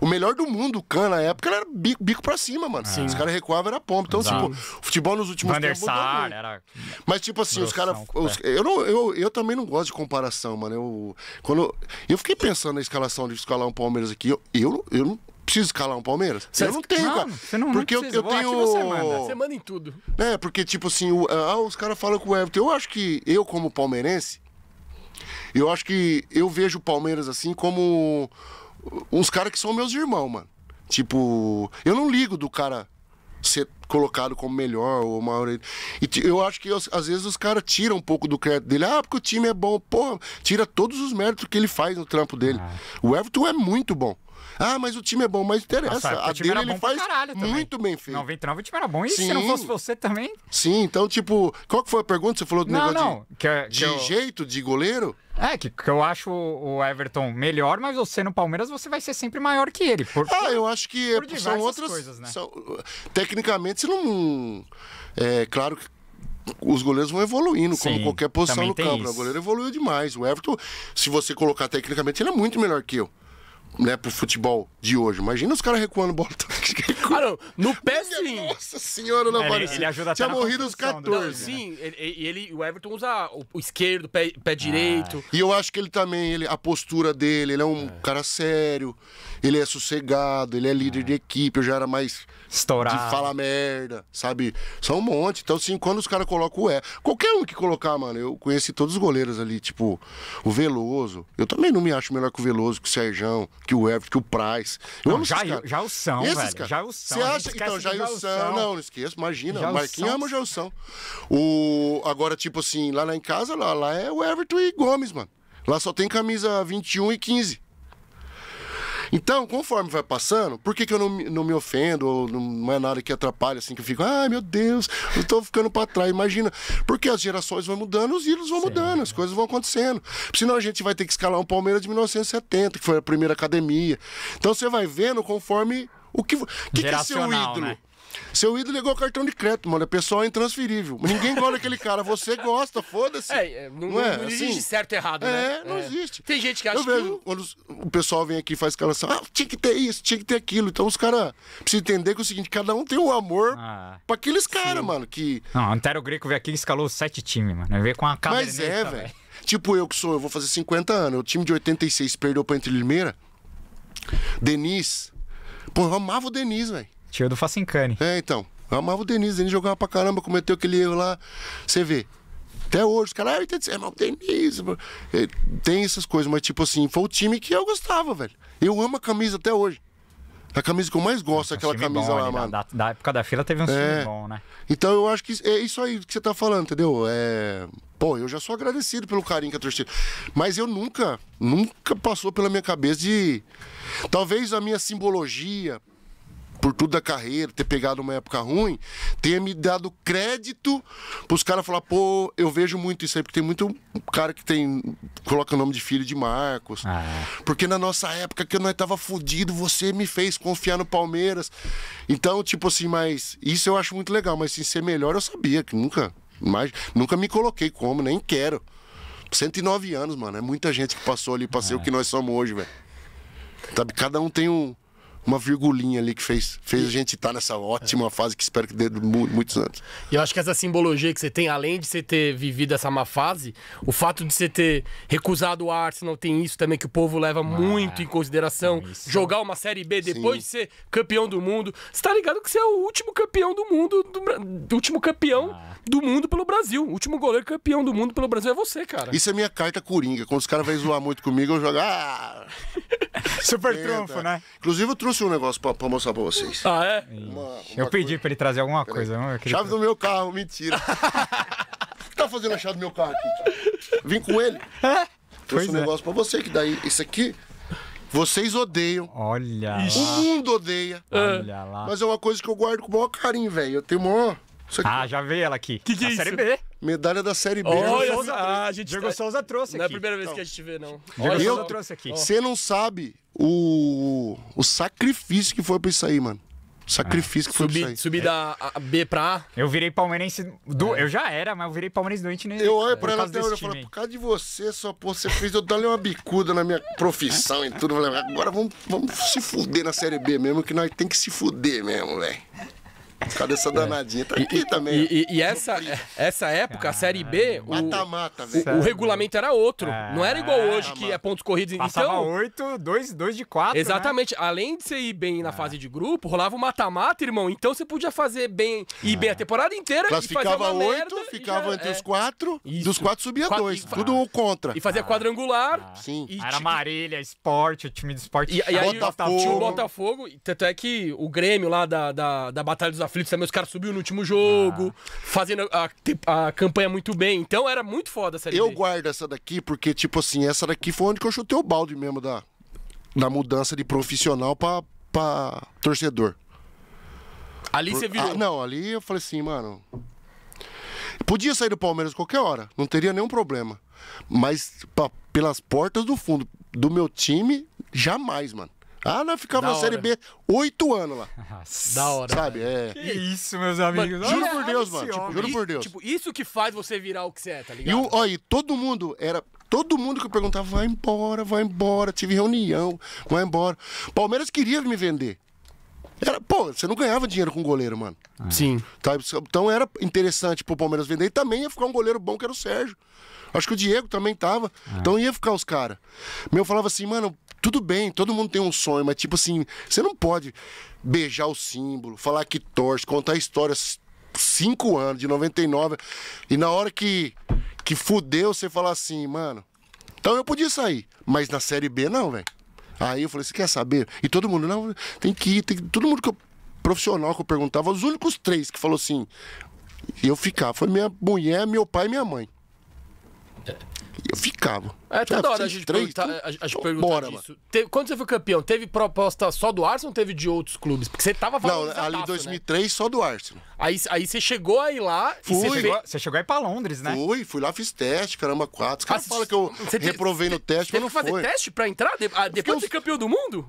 O melhor do mundo, o Can, na época, era bico, bico pra cima, mano. Sim. É. Os caras recuavam, era pompa. Então, Exato. tipo, o futebol nos últimos Van tempos... Sar, era... Mas, tipo assim, os caras... Eu, eu, eu também não gosto de comparação, mano. Eu, quando, eu fiquei pensando na escalação de escalar um Palmeiras aqui. Eu, eu, eu, preciso escalar um Palmeiras? Você eu não tenho, não, cara. Você não, porque não eu, eu tenho. Você manda. você manda. em tudo. É, porque, tipo assim, o, ah, ah, os caras falam com o Everton. Eu acho que eu, como palmeirense, eu acho que eu vejo o Palmeiras assim como uns caras que são meus irmãos, mano. Tipo, eu não ligo do cara ser colocado como melhor ou maior. E eu acho que às vezes os caras tiram um pouco do crédito dele. Ah, porque o time é bom. Porra, tira todos os méritos que ele faz no trampo dele. Ah. O Everton é muito bom. Ah, mas o time é bom, mas interessa. Nossa, a dele ele faz muito bem feito. 99 o time era bom. E Sim. se não fosse você também? Sim, então, tipo, qual que foi a pergunta? Você falou do não, negócio não. de, que, de que eu... jeito de goleiro? É, que, que, eu acho o Everton melhor, mas você no Palmeiras você vai ser sempre maior que ele. Por, ah, eu acho que é por são outras coisas, né? São, tecnicamente, você não. É claro que os goleiros vão evoluindo, Sim, como qualquer posição no campo. Né? O goleiro evoluiu demais. O Everton, se você colocar tecnicamente, ele é muito melhor que eu né, pro futebol de hoje. Imagina os caras recuando bola. ah, não. No pé, sim. Nossa senhora, não é, apareceu. Ele ajuda Tinha morrido os 14. Né? Não, né? sim, e ele, ele, o Everton usa o esquerdo, pé, pé ah. direito. Ah. E eu acho que ele também, ele, a postura dele, ele é um é. cara sério, ele é sossegado, ele é líder é. de equipe. Eu já era mais Estourar. De falar merda, sabe? São um monte. Então, assim, quando os caras colocam o É, Qualquer um que colocar, mano, eu conheci todos os goleiros ali, tipo, o Veloso. Eu também não me acho melhor que o Veloso, que o Serjão, que o Everton, que o Price. Eu não, já, já o São, esses, velho. Cara. Já o São. Você acha? Então, já o São. Não, não esqueço. Imagina, o Marquinhos ama o São. O... Agora, tipo assim, lá em casa, lá, lá é o Everton e Gomes, mano. Lá só tem camisa 21 e 15. Então, conforme vai passando, por que, que eu não, não me ofendo, ou não é nada que atrapalha, assim, que eu fico, ai meu Deus, eu tô ficando para trás, imagina. Porque as gerações vão mudando, os ídolos vão Sim. mudando, as coisas vão acontecendo. Senão a gente vai ter que escalar um Palmeiras de 1970, que foi a primeira academia. Então você vai vendo conforme o que, que, que é seu ídolo? Né? Seu ídolo ligou cartão de crédito, mano. É pessoal intransferível. Ninguém gosta daquele cara. Você gosta, foda-se. É, é, não, não, é? não existe assim, certo e errado, é, né? É, não é. existe. Tem gente que acha Eu que... vejo, quando o pessoal vem aqui e faz escalação, ah, tinha que ter isso, tinha que ter aquilo. Então os caras precisam entender que é o seguinte, cada um tem um amor ah, pra aqueles caras, mano, que... Não, Antero Greco veio aqui e escalou sete times, mano. Veio com a cara Mas é, velho. Tipo eu que sou, eu vou fazer 50 anos. O time de 86 perdeu pra Entre Limeira. Denis... Pô, eu amava o Denis, velho. Tio do Facincani. É, então. Eu amava o Denis, o Denis jogava pra caramba, cometeu aquele erro lá. Você vê. Até hoje, os caras, ah, mal o Denis. Tem essas coisas, mas tipo assim, foi o time que eu gostava, velho. Eu amo a camisa até hoje. A camisa que eu mais gosto é aquela camisa bom, lá, mano. Da, da, época da fila teve um é. time bom, né? Então eu acho que é isso aí que você tá falando, entendeu? É... Pô, eu já sou agradecido pelo carinho que a torcida. Mas eu nunca, nunca passou pela minha cabeça de. Talvez a minha simbologia, por tudo da carreira, ter pegado uma época ruim, tenha me dado crédito pros caras falar, pô, eu vejo muito isso aí, porque tem muito cara que tem. coloca o nome de filho de Marcos. Ah, é. Porque na nossa época que eu não tava fudido, você me fez confiar no Palmeiras. Então, tipo assim, mas isso eu acho muito legal, mas se ser melhor eu sabia que nunca, mais, nunca me coloquei como, nem quero. 109 anos, mano, é muita gente que passou ali, passei é. o que nós somos hoje, velho. Sabe, cada um tem um, uma virgulinha ali que fez, fez a gente estar tá nessa ótima é. fase que espero que dê muitos anos. E eu acho que essa simbologia que você tem, além de você ter vivido essa má fase, o fato de você ter recusado o Arsenal, tem isso também que o povo leva ah, muito em consideração. Jogar uma Série B depois Sim. de ser campeão do mundo. Você tá ligado que você é o último campeão do mundo, do, último campeão ah. do mundo pelo Brasil. O último goleiro campeão do mundo pelo Brasil é você, cara. Isso é minha carta coringa. Quando os caras vão zoar muito comigo, eu jogo. Ah! Super trunfo, né? Inclusive, eu trouxe trouxe um negócio pra, pra mostrar pra vocês. Ah, é? Uma, uma eu pedi coisa... pra ele trazer alguma Pera coisa. Não, Chave do meu carro, mentira. O que tá fazendo a chave do meu carro aqui? Vim com ele. É? Trouxe um é. negócio pra você, que daí isso aqui vocês odeiam. Olha. O lá. mundo odeia. Olha lá. Mas é uma coisa que eu guardo com o maior carinho, velho. Eu tenho o maior ah, já veio ela aqui. Que que é isso? Série B. Medalha da Série B. Olha, Souza, ah, a gente Diego tá... Souza trouxe não aqui. Não é a primeira vez que a então. gente vê, não. Diego Olha, Souza trouxe aqui. Você não sabe o, o sacrifício que foi pra isso aí, mano. Sacrifício ah. que foi pra isso aí. Subir da B pra A. Eu virei palmeirense. Do... É. Eu já era, mas eu virei palmeirense doente nesse. Né? Eu olho é, pra ela até hoje e falo, por causa de você, só pô, você fez eu dar uma bicuda na minha profissão e tudo. agora vamos, vamos se fuder na Série B mesmo, que nós tem que se fuder mesmo, velho. Cadê essa é. danadinha? Tá aqui também. E, e, e essa, é, essa época, Caramba. a Série B, o, mata, mata, o, o regulamento era outro. É, não era igual hoje, que é pontos corridos. Passava então, 8, 2, 2 de 4. Né? Exatamente. Né? Além de você ir bem na é. fase de grupo, rolava o mata-mata, irmão. Então você podia fazer bem, e é. bem a é. temporada inteira e fazer 8, merda. Ficava já, entre os 4, dos 4 subia 2. Tudo contra. E fazia ah. quadrangular. Ah. Sim. era Marília, esporte, o time de esporte. E, aí Botafogo. tinha o Botafogo. Tanto é que o Grêmio lá da, da, da Batalha dos aflitos também, os caras subiu no último jogo, ah. fazendo a, a, campanha muito bem. Então era muito foda essa Eu B. guardo essa daqui porque, tipo assim, essa daqui foi onde que eu chutei o balde mesmo da, da mudança de profissional pra, pra torcedor. Ali você viu? Ah, não, ali eu falei assim, mano. Podia sair do Palmeiras qualquer hora, não teria nenhum problema. Mas pra, pelas portas do fundo do meu time, jamais, mano. Ah, não ficamos da na Série B oito anos lá. da hora. Sabe? É. Que isso, meus amigos. Mano, juro é por Deus, mano. Tipo, juro por Deus. Tipo, isso que faz você virar o que você é, tá ligado? E, o, ó, e todo mundo era. Todo mundo que eu perguntava, vai embora, vai embora. Tive reunião, vai embora. Palmeiras queria me vender. Era, pô, você não ganhava dinheiro com goleiro, mano. Ah. Sim. Tá, então era interessante pro Palmeiras vender. E também ia ficar um goleiro bom que era o Sérgio. Acho que o Diego também tava. Ah. Então ia ficar os caras. Meu falava assim, mano, tudo bem, todo mundo tem um sonho, mas tipo assim, você não pode beijar o símbolo, falar que torce, contar histórias cinco anos, de 99, e na hora que, que fudeu, você falar assim, mano. Então eu podia sair, mas na Série B não, velho. Aí eu falei, você quer saber? E todo mundo, não, tem que ir, tem que... todo mundo que eu, profissional que eu perguntava, os únicos três que falou assim, eu ficar, foi minha mulher, meu pai e minha mãe eu ficava. É, toda hora a gente três, pergunta, a, gente pergunta bora, Teve, quando você foi campeão, teve proposta só do Arsenal ou teve de outros clubes? Porque você tava falando. Não, ali em 2003 né? só do Arsenal. Aí, aí você chegou aí lá. Fui. Você chegou, você chegou aí pra Londres, né? Fui, fui lá, fiz teste, caramba, quatro. Os caras falam que eu reprovei te, no teste, mas não foi. Você teve que fazer teste pra entrar? De, a, ah, depois de campeão do mundo?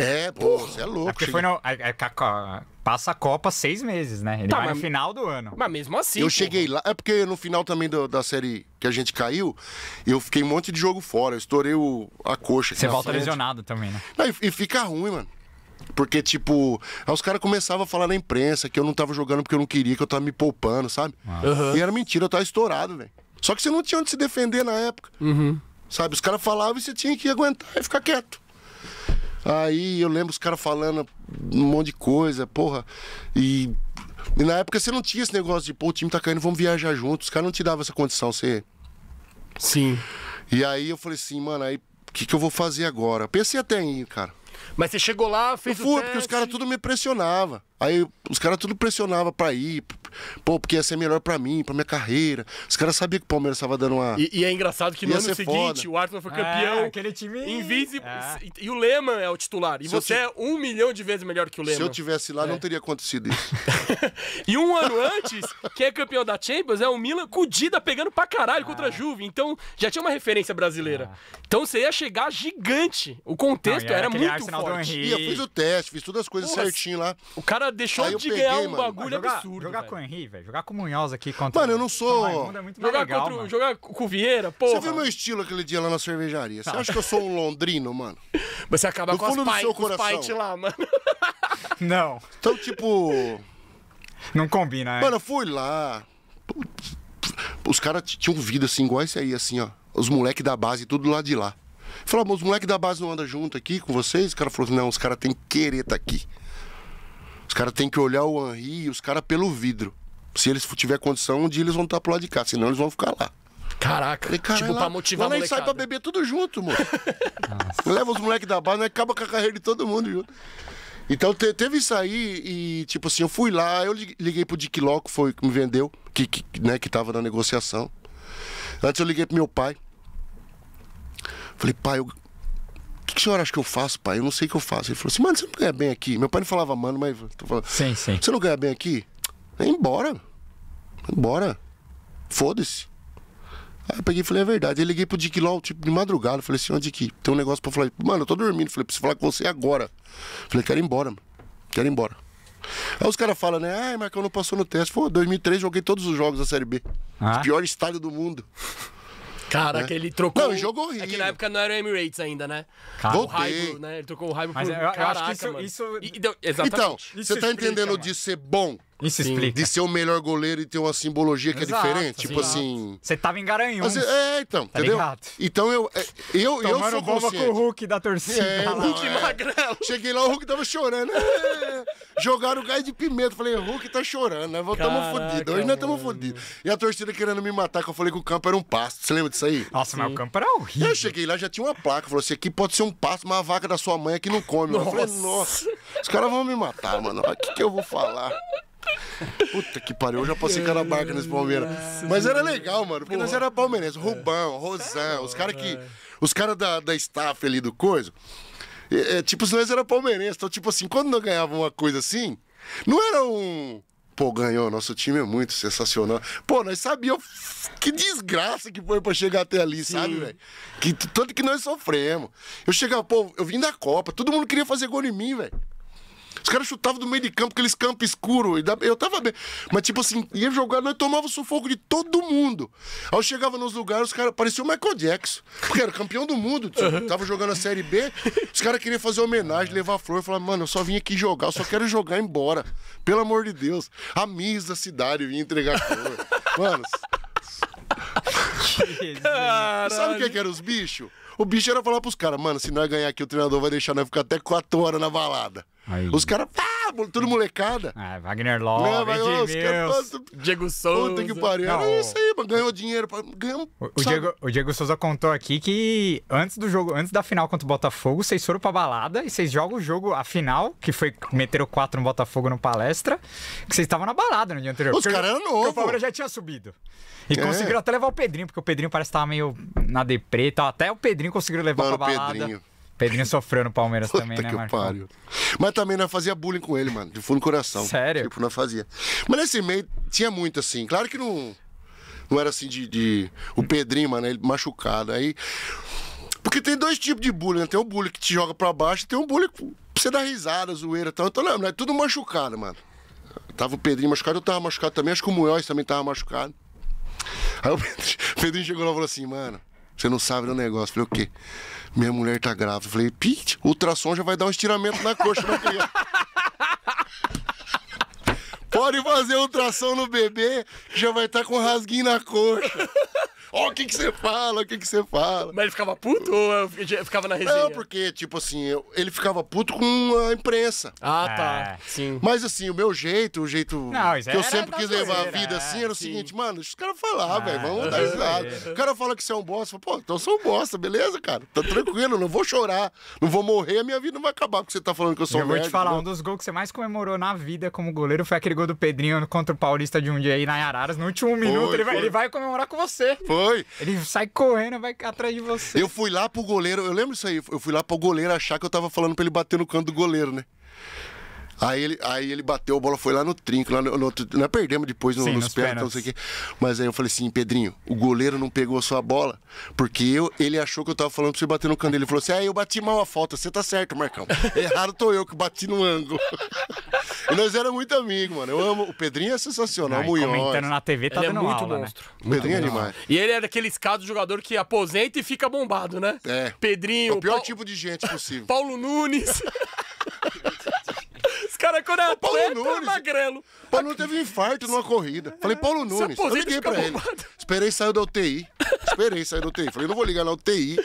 É, pô, você é louco. É porque foi no, passa a Copa seis meses, né? Ele tá, vai mas, no final do ano. Mas mesmo assim. Eu pô. cheguei lá. É porque no final também do, da série que a gente caiu, eu fiquei um monte de jogo fora. Eu estourei o, a coxa. Você volta frente. lesionado também, né? Não, e, e fica ruim, mano. Porque, tipo, aí os caras começavam a falar na imprensa que eu não tava jogando porque eu não queria, que eu tava me poupando, sabe? Uhum. E era mentira, eu tava estourado, velho. Só que você não tinha onde se defender na época. Uhum. Sabe? Os caras falavam e você tinha que aguentar e ficar quieto. Aí eu lembro os caras falando um monte de coisa, porra. E, e, na época você não tinha esse negócio de, pô, o time tá caindo, vamos viajar juntos. Os caras não te davam essa condição, você. Sim. E aí eu falei assim, mano, aí o que, que eu vou fazer agora? Pensei até em ir, cara. Mas você chegou lá, fez eu fui, o teste. porque os caras tudo me pressionava. Aí os caras tudo pressionava para ir, Pô, porque ia ser melhor para mim, para minha carreira. Os caras sabiam que o Palmeiras tava dando uma. E, e é engraçado que no ano seguinte foda. o Arthur foi campeão. É, aquele time. Invisível. É. E o Lehman é o titular. E Se você é um milhão de vezes melhor que o Lehman. Se eu tivesse lá, é. não teria acontecido isso. e um ano antes, quem é campeão da Champions é o Milan Cudida pegando pra caralho contra a ah. Juve. Então, já tinha uma referência brasileira. Ah. Então você ia chegar gigante. O contexto não, era, era muito forte. E eu fiz o teste, fiz todas as coisas Porra, certinho lá. O cara deixou Aí de peguei, ganhar um mano. bagulho jogar, absurdo. Jogar com Henry, velho. Jogar com o Munhoz aqui contra Mano, eu não sou. O é muito jogar, legal, contra, mano. jogar com o Vieira, pô. Você viu meu estilo aquele dia lá na cervejaria? Você acha que eu sou um londrino, mano? Você acaba com com fundo as pai, do seu coração. lá, mano. Não. Então, tipo. Não combina, né? Mano, eu fui lá. Os caras tinham vida assim, igual esse aí, assim, ó. Os moleques da base, tudo lá de lá. Falou, ah, os moleques da base não andam junto aqui com vocês? O cara falou, não, os caras têm querer tá aqui. Os caras têm que olhar o Henri e os caras pelo vidro. Se eles tiver condição, um dia eles vão estar pro lado de cá, senão eles vão ficar lá. Caraca, falei, cara, tipo, lá, pra motivar lá a molecada. sai pra beber tudo junto, mano. Leva os moleques da base, né? acaba com a carreira de todo mundo junto. Então te, teve isso aí e, tipo assim, eu fui lá, eu liguei pro Dick loco que foi que me vendeu, que, que, né, que tava na negociação. Antes eu liguei pro meu pai. Falei, pai, eu que você acha que eu faço, pai? Eu não sei o que eu faço. Ele falou assim, mano, você não ganha bem aqui. Meu pai não falava, mano, mas tô falando. Sim, sim. Você não ganha bem aqui? É embora. Embora. Foda-se. Aí eu peguei e falei, é verdade. eu liguei pro Dick Law, tipo, de madrugada. Eu falei assim, onde que tem um negócio pra falar? Mano, eu tô dormindo. Eu falei, preciso falar com você agora. Eu falei, quero ir embora, mano. Quero ir embora. Aí os caras falam, né? Ai, Marcão não passou no teste. Pô, 2003 joguei todos os jogos da Série B. Ah. estádio do mundo. Cara, né? aquele trocou. Não, jogo horrível. É que na época não era o Emirates ainda, né? Cara, Voltei. o Raibo, né? Ele trocou o Raibo por. Mas eu, eu Caraca, acho que isso. isso... E, então, exatamente. Então, isso você tá entendendo mano. de ser bom isso explica. De ser o melhor goleiro e ter uma simbologia que é Exato, é diferente. Tipo assim. Você tava em Garanhuns. É, é, então, tá entendeu? Ligado? Então eu. É, eu, Tomando eu sou bomba com o Hulk da torcida. É, lá, Hulk é. magrelo. Cheguei lá, o Hulk tava chorando. Jogaram o gás de pimenta. Falei, Hulk tá chorando, né? Tamo fodido. Hoje nós estamos fodidos. E a torcida querendo me matar, que eu falei que o campo era um pasto. Você lembra disso aí? Nossa, Sim. mas o campo era horrível. Eu cheguei lá, já tinha uma placa. Falou assim: aqui pode ser um pasto, mas a vaca da sua mãe aqui não come. Nossa. Eu falei, nossa, os caras vão me matar, mano. O que, que eu vou falar? Puta que pariu, eu já passei cara marca nesse Palmeiras. Mas era legal, mano, porque nós era palmeirense. Rubão, Rosão, os caras que. É. Os caras da, da staff ali do coisa. É, é, tipo, nós era palmeirense. Então, tipo assim, quando nós ganhava uma coisa assim, não era um pô, ganhou, nosso time é muito sensacional. Pô, nós sabíamos que desgraça que foi pra chegar até ali, Sim. sabe, velho? Que tanto que nós sofremos. Eu chegava, pô, eu vim da Copa, todo mundo queria fazer gol em mim, velho. Os caras chutavam do meio de campo, aqueles campos escuros. Eu tava bem. Mas, tipo assim, ia jogar, nós tomava sufoco de todo mundo. Aí eu chegava nos lugares, os caras pareciam o Michael Jackson. Porque era campeão do mundo. Tipo, tava jogando a Série B, os caras queriam fazer homenagem, levar flor. Eu falava, mano, eu só vim aqui jogar, eu só quero jogar embora. Pelo amor de Deus. A Miss da cidade vinha entregar flor. Mano. Sabe o que, é que eram os bichos? O bicho era falar pros caras, mano, se nós ganhar aqui, o treinador vai deixar nós ficar até 4 horas na balada. Aí. Os caras, ah, tudo molecada. Ah, Wagner Love, não, vai, os caras, Diego Souza. Puta que pariu. Não. Era isso aí, mano. ganhou dinheiro. Ganhou, o, o, Diego, o Diego Souza contou aqui que antes do jogo, antes da final contra o Botafogo, vocês foram pra balada e vocês jogam o jogo, a final, que foi meter o 4 no Botafogo no palestra, que vocês estavam na balada no dia anterior. Os caras eram novos. o Palmeiras já tinha subido. E é. conseguiram até levar o Pedrinho, porque o Pedrinho parece que tava meio na deprê e tal. Até o Pedrinho conseguiu levar mano, pra balada. Pedrinho. Pedrinho sofreu no Palmeiras Puta também, né, Marco? Pariu. Mas também não fazia bullying com ele, mano. De fundo coração. Sério? Tipo, não fazia. Mas nesse meio tinha muito, assim. Claro que não. Não era assim de. de... O Pedrinho, mano, ele machucado. Aí. Porque tem dois tipos de bullying, né? Tem um bullying que te joga pra baixo tem um bullying que você dá risada, zoeira e tal. Então, lembra, é tudo machucado, mano. Tava o Pedrinho machucado, eu tava machucado também. Acho que o Munhoz também tava machucado. Aí o Pedrinho chegou lá e falou assim, mano. Você não sabe do negócio. falei, o quê? Minha mulher tá grávida. falei, pit, ultrassom já vai dar um estiramento na coxa da criança. Pode fazer ultrassom no bebê, já vai estar tá com rasguinho na coxa. Ó, oh, o que que você fala? O que que você fala? Mas ele ficava puto ou eu ficava na resenha? Não, porque, tipo assim, eu, ele ficava puto com a imprensa. Ah, tá. É. Sim. Mas assim, o meu jeito, o jeito não, que eu sempre quis levar zoeira, a vida é, assim, era o seguinte, mano, deixa os caras falar, ah, velho, vamos é dar risada. O cara fala que você é um bosta, fala, pô, então eu sou um bosta, beleza, cara? Tá tranquilo, não vou chorar, não vou morrer, a minha vida não vai acabar porque você tá falando que eu sou um Eu vou te falar, né? um dos gols que você mais comemorou na vida como goleiro foi aquele gol do Pedrinho contra o Paulista de um dia aí na Araras, no último minuto, ele, vai, ele vai comemorar com você. Foi. Foi. Ele sai correndo, vai atrás de você. Eu fui lá pro goleiro, eu lembro isso aí, eu fui lá pro goleiro achar que eu tava falando pra ele bater no canto do goleiro, né? Aí ele, aí ele bateu, a bola foi lá no trinco, lá no, no, nós perdemos depois no, Sim, nos, nos pênaltis, não sei o quê. Mas aí eu falei assim, Pedrinho, o goleiro não pegou a sua bola, porque eu, ele achou que eu tava falando pra você bater no canto dele. Ele falou assim, ah, eu bati mal a falta, você tá certo, Marcão. Errado tô eu que bati no ângulo. e nós éramos muito amigos, mano. Eu amo, o Pedrinho é sensacional, não, Comentando na TV, tá ele é dando é muito aula, né? monstro. Né? O Pedrinho é demais. E ele é daquele escado jogador que aposenta e fica bombado, né? É. Pedrinho. É o pior pa... tipo de gente possível. Paulo Nunes. cara, quando é o Paulo atleta, Nunes. magrelo. Paulo Nunes teve um infarto numa corrida. Falei, é. Paulo Nunes, eu liguei pra ele. Esperei sair da UTI. Esperei sair da UTI. Falei, não vou ligar na UTI,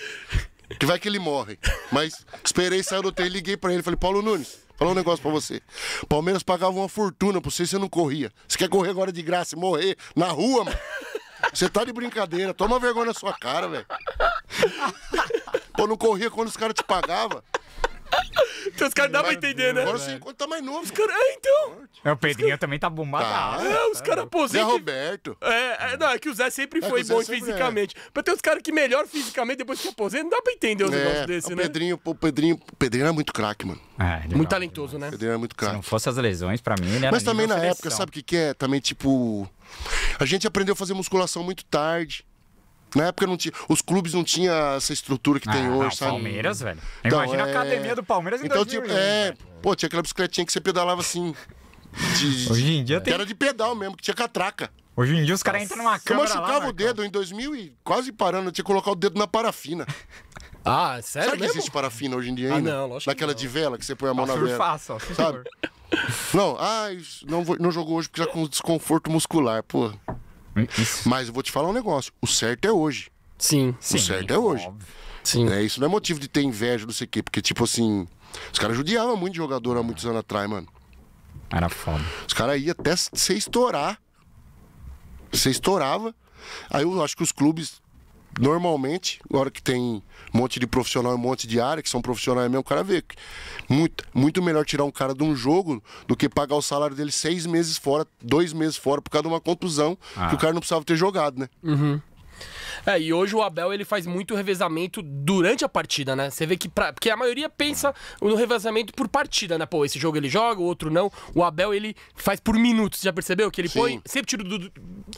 que vai que ele morre. Mas esperei sair da UTI, liguei pra ele. Falei, Paulo Nunes, falar um negócio pra você. Palmeiras pagava uma fortuna pra você e você não corria. Você quer correr agora de graça e morrer na rua, mano? Você tá de brincadeira, toma vergonha na sua cara, velho. Pô, não corria quando os caras te pagavam. Então os caras dá pra entender, né? Agora você encontra mais novo. Os é, então. É, o Pedrinho também tá bombado. Tá, é, os caras, aposentam. Zé Roberto. É, é, não, é que o Zé sempre é foi Zé bom sempre é. fisicamente. É. Mas tem uns caras que melhor fisicamente depois que aposentam. não dá pra entender um é, negócio desse, o né? Pedrinho, o Pedrinho, o Pedrinho era muito craque, mano. É, legal, muito talentoso, né? O Pedrinho era muito craque. Se não fosse as lesões, pra mim, ele era Mas também na época, sabe o que, que é? Também, tipo. A gente aprendeu a fazer musculação muito tarde. Na época não tinha, os clubes não tinham essa estrutura que ah, tem hoje, não, sabe? Palmeiras, velho. Então, Imagina é... a academia do Palmeiras em então, 2000, tipo, é, pô, tinha aquela bicicletinha que você pedalava assim. De, hoje em dia tem. era de pedal mesmo, que tinha catraca. Hoje em dia os caras entram numa câmera. Eu machucava lá, o dedo em 2000 e quase parando, eu tinha que colocar o dedo na parafina. Ah, sério? Será que existe parafina hoje em dia ah, ainda? Ah, não, lógico. Daquela de vela que você põe a mão ah, na vela. Faça, sabe? Não, ah, não, vou, não jogou hoje porque já tá com desconforto muscular, pô. É isso. Mas eu vou te falar um negócio: o certo é hoje. Sim, sim. O certo é hoje. Óbvio. Sim. É, isso não é motivo de ter inveja, não sei o quê, porque, tipo assim, os caras judiavam muito de jogador há muitos anos atrás, mano. Era foda. Os caras iam até se estourar. Você estourava. Aí eu acho que os clubes normalmente, agora que tem um monte de profissional, um monte de área, que são profissionais mesmo, o cara vê que muito, muito melhor tirar um cara de um jogo do que pagar o salário dele seis meses fora, dois meses fora, por causa de uma contusão ah. que o cara não precisava ter jogado, né? Uhum. É, e hoje o Abel ele faz muito revezamento durante a partida, né? Você vê que pra... porque a maioria pensa no revezamento por partida, né? Pô, esse jogo ele joga, o outro não. O Abel ele faz por minutos, já percebeu? Que ele Sim. põe sempre tiro do...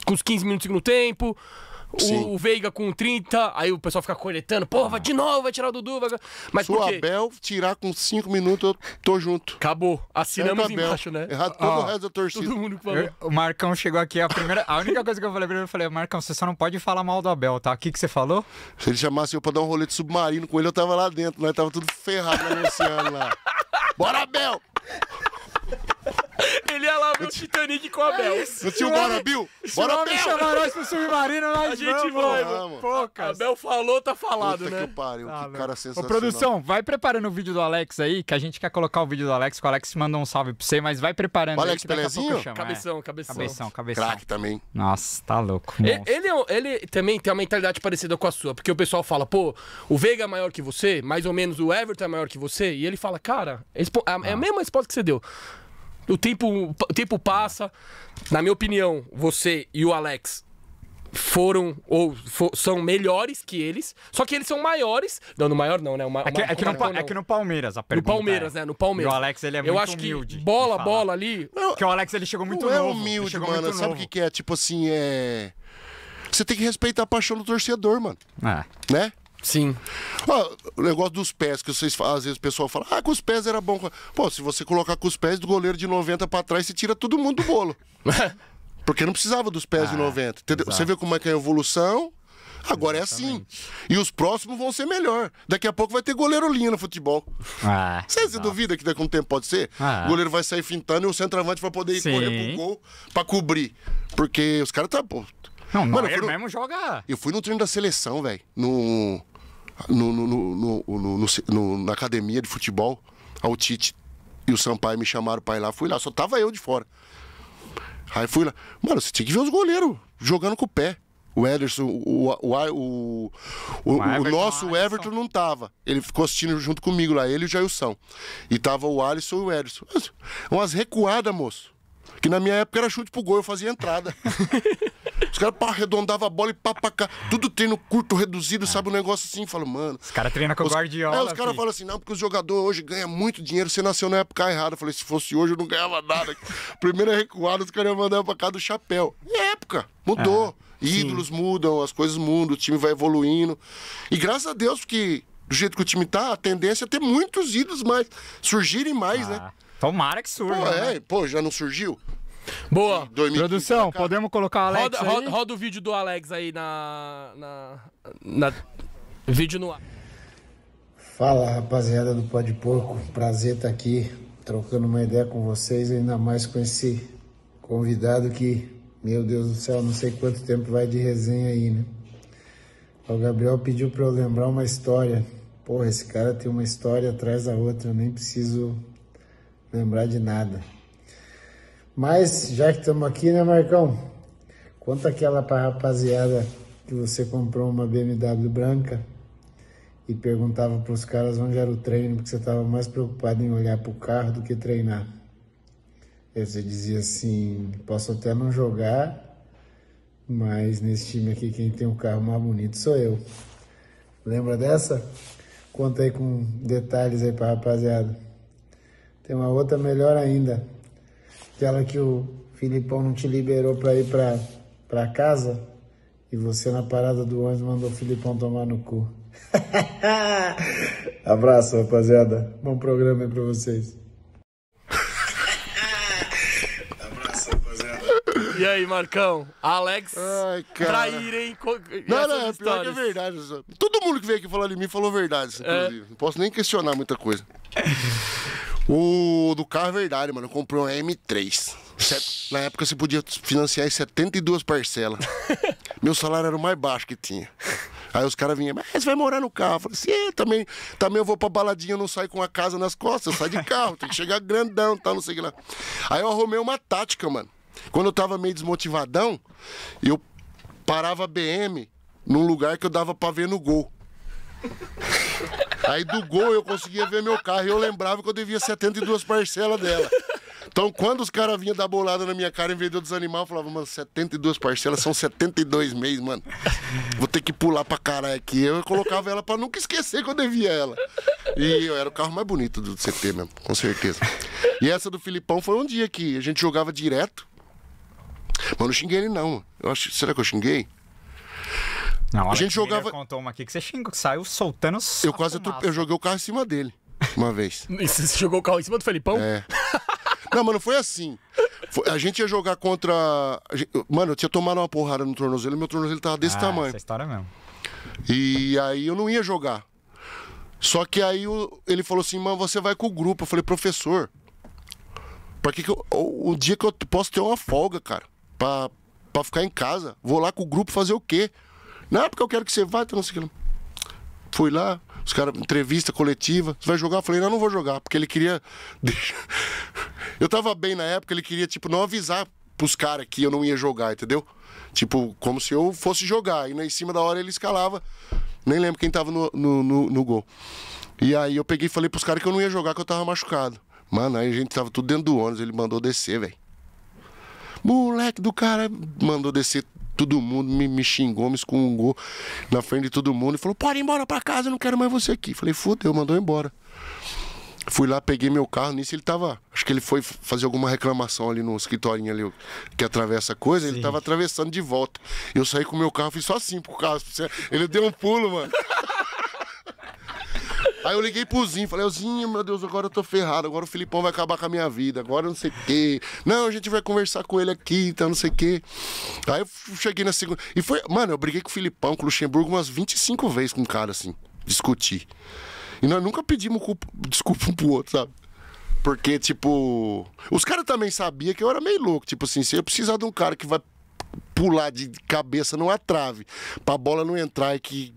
com os 15 minutos no tempo. O, o, Veiga com 30, aí o pessoal fica coletando porra vai de novo, vai tirar o Dudu. Vai... Mas Se o Abel tirar com 5 minutos, eu tô junto. Acabou. Assinamos embaixo, né? Errado todo oh, o resto da torcida. Todo mundo falou. O Marcão chegou aqui, a primeira. A única coisa que eu falei pra ele, eu falei, Marcão, você só não pode falar mal do Abel, tá? O que, que você falou? Se ele chamasse eu pra dar um rolê de submarino com ele, eu tava lá dentro, nós né? tava tudo ferrado no oceano lá. Bora, Abel! Ele ia lá ver o Titanic com a Bel. Não tinha o Bora Bill? Bora Bill! chamar nós pro submarino, nós A gente vai, Pô, cara. A Bel falou, tá falado, Puta né? que pariu, Ah, que cara Ô, sensacional. produção, vai preparando o vídeo do Alex aí, que a gente quer colocar o vídeo do Alex, que o Alex mandou um salve pra você, mas vai preparando O aí, Alex que daqui a pouco é. Cabeção, cabeção. Cabeção, cabeção. Crack também. Nossa, tá louco. E- Ele, é ele também tem uma mentalidade parecida com a sua, porque o pessoal fala, pô, o Veiga é maior que você, mais ou menos o Everton é maior que você, e ele fala, cara, é a ah. mesma resposta que você deu. O tempo, o tempo passa. Na minha opinião, você e o Alex foram ou for, são melhores que eles, só que eles são maiores. Não, no maior não, né? Uma, é, que, uma, é, que no, não, é que no Palmeiras a pergunta. No Palmeiras, é. né? No Palmeiras. E o Alex, ele é eu muito acho que humilde. Bola, bola ali. Porque o Alex, ele chegou muito não é novo. é humilde, chegou mano. Sabe o que, que é? Tipo assim, é. Você tem que respeitar a paixão do torcedor, mano. É. Né? Sim. Ah, o negócio dos pés que vocês às vezes o pessoal fala, ah, com os pés era bom. Pô, se você colocar com os pés do goleiro de 90 para trás, você tira todo mundo do bolo. Porque não precisava dos pés ah, de 90. Entendeu? Você vê como é que é a evolução. Agora Exatamente. é assim. E os próximos vão ser melhor. Daqui a pouco vai ter goleiro linha no futebol. Ah, você, duvida que daqui a um tempo pode ser? Ah, o goleiro vai sair fintando e o centroavante vai poder ir correr pro gol pra cobrir. Porque os caras tá. não, não, Mano, eu, mesmo joga. Eu fui no treino da seleção, velho. No no, no, no, na academia de futebol, ao Tite e o Sampaio me chamaram pra ir lá. Fui lá, só tava eu de fora. Aí fui lá. Mano, você tinha que ver os goleiros jogando com o pé. O Ederson, o, o, o, nosso Everton não tava. Ele ficou assistindo junto comigo lá, ele e o Jailson. E tava o Alisson e o Ederson. Umas recuadas, moço. Que na minha época era chute pro gol, eu fazia entrada. Os caras arredondavam a bola e pá, cá. Tudo treino curto, reduzido, é. sabe? Um negócio assim. Falo, mano. Os caras treinam com os... Guardiola. É, os caras falam assim, não, porque o jogador hoje ganha muito dinheiro, você nasceu na época errada. Eu falei, se fosse hoje eu não ganhava nada. Primeira recuada, os caras mandar pra cá do chapéu. É época, mudou. Ah, ídolos Sim. mudam, as coisas mudam, o time vai evoluindo. E graças a Deus que, do jeito que o time tá, a tendência é ter muitos ídolos mais, surgirem mais, né? ah. né? Tomara que surja. Pô, é, né? pô, já não surgiu? Boa. Produção, podemos colocar o Alex roda, aí? Roda, roda, o vídeo do Alex aí na, na, na... Vídeo no ar. Fala, rapaziada do de Porco. Prazer estar tá aqui trocando uma ideia com vocês, ainda mais com esse convidado que, meu Deus do céu, não sei quanto tempo vai de resenha aí, né? O Gabriel pediu para eu lembrar uma história. Porra, esse cara tem uma história atrás da outra, eu nem preciso lembrar de nada. Mas já que estamos aqui, né, Marcão? Conta aquela para a rapaziada que você comprou uma BMW branca e perguntava para os caras onde era o treino, porque você estava mais preocupado em olhar para o carro do que treinar. Aí é, você dizia assim: posso até não jogar, mas nesse time aqui quem tem o carro mais bonito sou eu. Lembra dessa? Conta aí com detalhes aí para rapaziada. Tem uma outra melhor ainda aquela que o Filipão não te liberou para ir para casa e você na parada do ônibus mandou o Filipão tomar no cu. Abraço, rapaziada. Bom programa aí pra vocês. Abraço, rapaziada. E aí, Marcão? Alex, Ai, cara. trair, hein? Não, não, é pior que é verdade. Todo mundo que veio aqui falar de mim falou verdade, inclusive. É. Não posso nem questionar muita coisa. O do carro é verdade, mano. Eu comprei um M3. Na época você podia financiar em 72 parcelas. Meu salário era o mais baixo que tinha. Aí os caras vinham, mas você vai morar no carro. Eu falei assim, é, também, também eu vou pra baladinha, eu não saio com a casa nas costas, eu saio de carro, tem que chegar grandão, tal, não sei o que lá. Aí eu arrumei uma tática, mano. Quando eu tava meio desmotivadão, eu parava a BM num lugar que eu dava pra ver no gol. Aí do gol eu conseguia ver meu carro e eu lembrava que eu devia 72 parcelas dela. Então, quando os caras vinham dar bolada na minha cara em vez de eu desanimar, eu falava, mano, 72 parcelas são 72 meses, mano. Vou ter que pular pra caralho aqui. Eu colocava ela pra nunca esquecer que eu devia ela. E eu era o carro mais bonito do CT mesmo, com certeza. E essa do Filipão foi um dia que a gente jogava direto. Mas não xinguei ele, não. Eu acho, será que eu xinguei? a gente jogava. contou uma aqui que você xingou, que saiu soltando Eu quase eu joguei o carro em cima dele uma vez. você jogou o carro em cima do Felipão? É. não, mano, foi assim. Foi... A gente ia jogar contra. Gente... Mano, eu tinha tomado uma porrada no tornozelo e meu tornozelo tava desse ah, tamanho. Essa história é mesmo. E aí eu não ia jogar. Só que aí ele falou assim, mano, você vai com o grupo. Eu falei, professor, pra que, que eu. O, dia que eu posso ter uma folga, cara, pra, pra ficar em casa, vou lá com o grupo fazer o quê? Não, porque eu quero que você vá, então não sei o que. Fui lá, os caras, entrevista coletiva, você vai jogar? Eu falei, não, não vou jogar, porque ele queria. eu tava bem na época, ele queria, tipo, não avisar pros caras que eu não ia jogar, entendeu? Tipo, como se eu fosse jogar. E na, em cima da hora ele escalava. Nem lembro quem tava no, no, no, no gol. E aí eu peguei e falei pros caras que eu não ia jogar, que eu tava machucado. Mano, aí a gente tava tudo dentro do ônibus, ele mandou descer, velho. Moleque do cara mandou descer todo mundo me, me xingou, me excomungou na frente de todo mundo e falou: pode ir embora pra casa, eu não quero mais você aqui. Falei: fudeu, mandou embora. Fui lá, peguei meu carro, nisso ele tava. Acho que ele foi fazer alguma reclamação ali no escritorinho ali que atravessa a coisa, Sim. ele tava atravessando de volta. Eu saí com meu carro, fiz só assim pro carro. Ele deu um pulo, mano. Aí eu liguei pro Zinho, falei, Zinho, meu Deus, agora eu tô ferrado, agora o Filipão vai acabar com a minha vida, agora não sei o quê. Não, a gente vai conversar com ele aqui, então não sei o quê. Aí eu cheguei na segunda. E foi, mano, eu briguei com o Filipão, com o Luxemburgo umas 25 vezes com o cara, assim, discutir. E nós nunca pedimos culpa, desculpa um pro outro, sabe? Porque, tipo, os caras também sabiam que eu era meio louco. Tipo assim, se eu precisar de um cara que vai pular de cabeça numa trave pra bola não entrar e que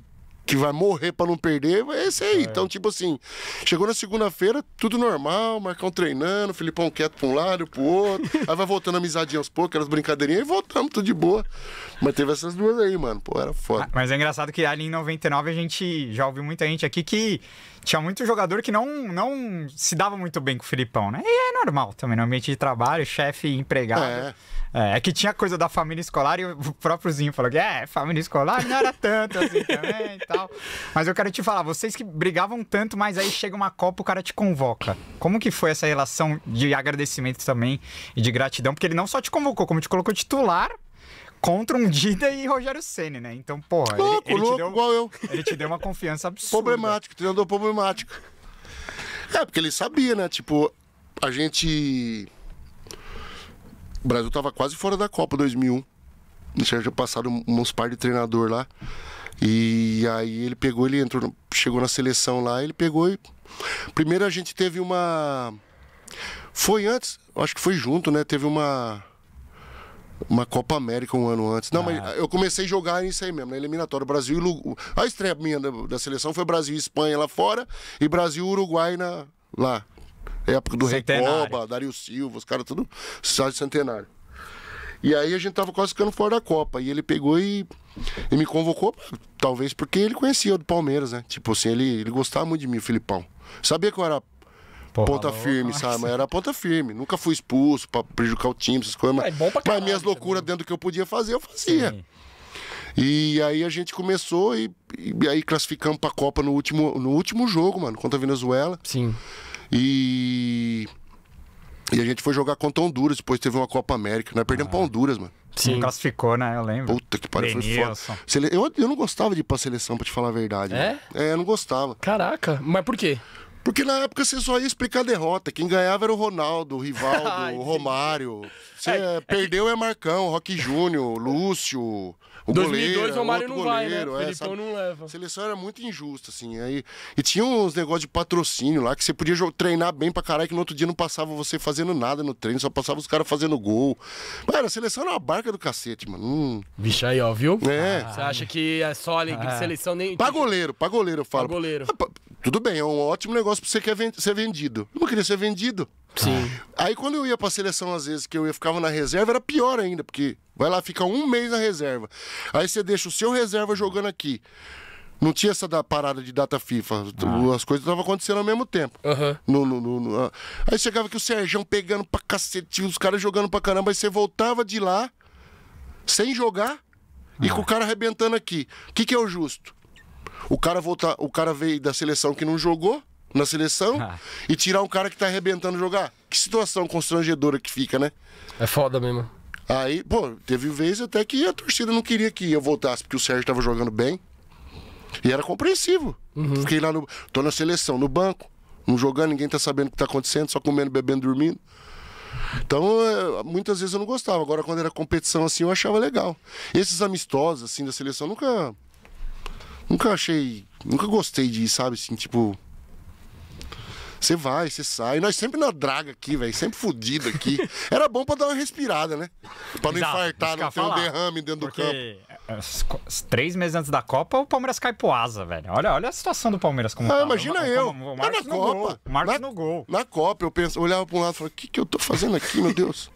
que vai morrer para não perder, é esse aí. É. Então, tipo assim, chegou na segunda-feira, tudo normal, Marcão treinando, Filipão quieto pra um lado, pro outro. aí vai voltando a amizadinha aos poucos, as brincadeirinhas, e voltamos, tudo de boa. Mas teve essas duas aí, mano. Pô, era foda. Mas é engraçado que ali em 99 a gente já ouviu muita gente aqui que tinha muito jogador que não, não se dava muito bem com o Filipão, né? E é normal também, no ambiente de trabalho, chefe empregado. É. É, é que tinha coisa da família escolar e o próprio Zinho falou que é, família escolar não era tanto assim também e tal. Mas eu quero te falar, vocês que brigavam tanto, mas aí chega uma Copa, o cara te convoca. Como que foi essa relação de agradecimento também e de gratidão? Porque ele não só te convocou, como te colocou titular contra um Dida e Rogério Ceni, né? Então, porra, louco, ele, ele louco, te deu, igual eu. ele te deu uma confiança absurda. Problemático, treinador problemático. É, porque ele sabia, né? Tipo, a gente o Brasil estava quase fora da Copa 2001. Já tinha passado uns par de treinador lá. E aí ele pegou, ele entrou, chegou na seleção lá, ele pegou e. Primeiro a gente teve uma. Foi antes, acho que foi junto, né? Teve uma. Uma Copa América um ano antes. Não, ah. mas eu comecei a jogar isso aí mesmo, na eliminatória. Brasil e A estreia minha da, da seleção foi Brasil e Espanha lá fora e Brasil e Uruguai na, lá. Época do centenário. Recoba, Dario Silva, os caras tudo. Cidade Centenário. E aí a gente tava quase ficando fora da Copa. E ele pegou e, e me convocou, talvez porque ele conhecia o do Palmeiras, né? Tipo assim, ele, ele gostava muito de mim, o Filipão. Sabia que eu era Porra, ponta firme, nossa. sabe? Mas era ponta firme. Nunca fui expulso pra prejudicar o time, essas coisas. Mas, é mas minhas loucuras dentro do que eu podia fazer, eu fazia. Sim. E aí a gente começou e, e aí classificamos pra Copa no último, no último jogo, mano, contra a Venezuela. Sim. E. E a gente foi jogar contra Honduras, depois teve uma Copa América. Nós né? perdemos ah. pra Honduras, mano. Sim. classificou, né? Eu lembro. Puta que pariu, foi foda. Sele... Eu, eu não gostava de ir pra seleção, pra te falar a verdade. É? Mano. É, eu não gostava. Caraca, mas por quê? Porque na época você só ia explicar a derrota. Quem ganhava era o Ronaldo, o Rivaldo, ah, o Romário. Você é, é, perdeu é Marcão, Roque Júnior, Lúcio. O 2002 goleiro, é o Mário não goleiro, vai, né? É, não leva. A seleção era muito injusta, assim. Aí, e tinha uns negócios de patrocínio lá que você podia treinar bem pra caralho, que no outro dia não passava você fazendo nada no treino, só passava os caras fazendo gol. Mano, a seleção era uma barca do cacete, mano. Hum. Bicho aí, ó, viu? É. Ah, você acha que é só a ah. seleção nem. Pra goleiro, pra goleiro, eu falo. Pra goleiro. Ah, pra... Tudo bem, é um ótimo negócio pra você quer ser vendido. Eu não queria ser vendido. Sim. Aí quando eu ia pra seleção, às vezes, que eu ia, ficava na reserva, era pior ainda, porque Vai lá, fica um mês na reserva. Aí você deixa o seu reserva jogando aqui. Não tinha essa da parada de data FIFA. Ah. As coisas estavam acontecendo ao mesmo tempo. Uhum. No, no, no, no, ah. Aí chegava que o Serjão pegando pra cacete, os caras jogando pra caramba. Aí você voltava de lá, sem jogar, ah. e com o cara arrebentando aqui. O que, que é o justo? O cara, volta, o cara veio da seleção que não jogou, na seleção ah. e tirar um cara que tá arrebentando jogar. Que situação constrangedora que fica, né? É foda mesmo. Aí, pô, teve vez até que a torcida não queria que eu voltasse, porque o Sérgio tava jogando bem. E era compreensivo. Uhum. Fiquei lá no. tô na seleção, no banco, não jogando, ninguém tá sabendo o que tá acontecendo, só comendo, bebendo, dormindo. Então, eh, muitas vezes eu não gostava. Agora, quando era competição assim, eu achava legal. Esses amistosos, assim, da seleção, nunca. Nunca achei. Nunca gostei de, sabe, assim, tipo. Você vai, você sai. Nós sempre na draga aqui, velho. Sempre fudido aqui. Era bom pra dar uma respirada, né? Pra não Exato, infartar, não ter um derrame dentro Porque... do campo. As, três meses antes da Copa, o Palmeiras cai pro asa, velho. Olha, olha a situação do Palmeiras como ah, tá. Imagina eu. O, o Marcos tá na Copa. Gol. Marcos na, no gol. Na Copa, eu penso, olhava pra um lado e falava, o que, que eu tô fazendo aqui, meu Deus?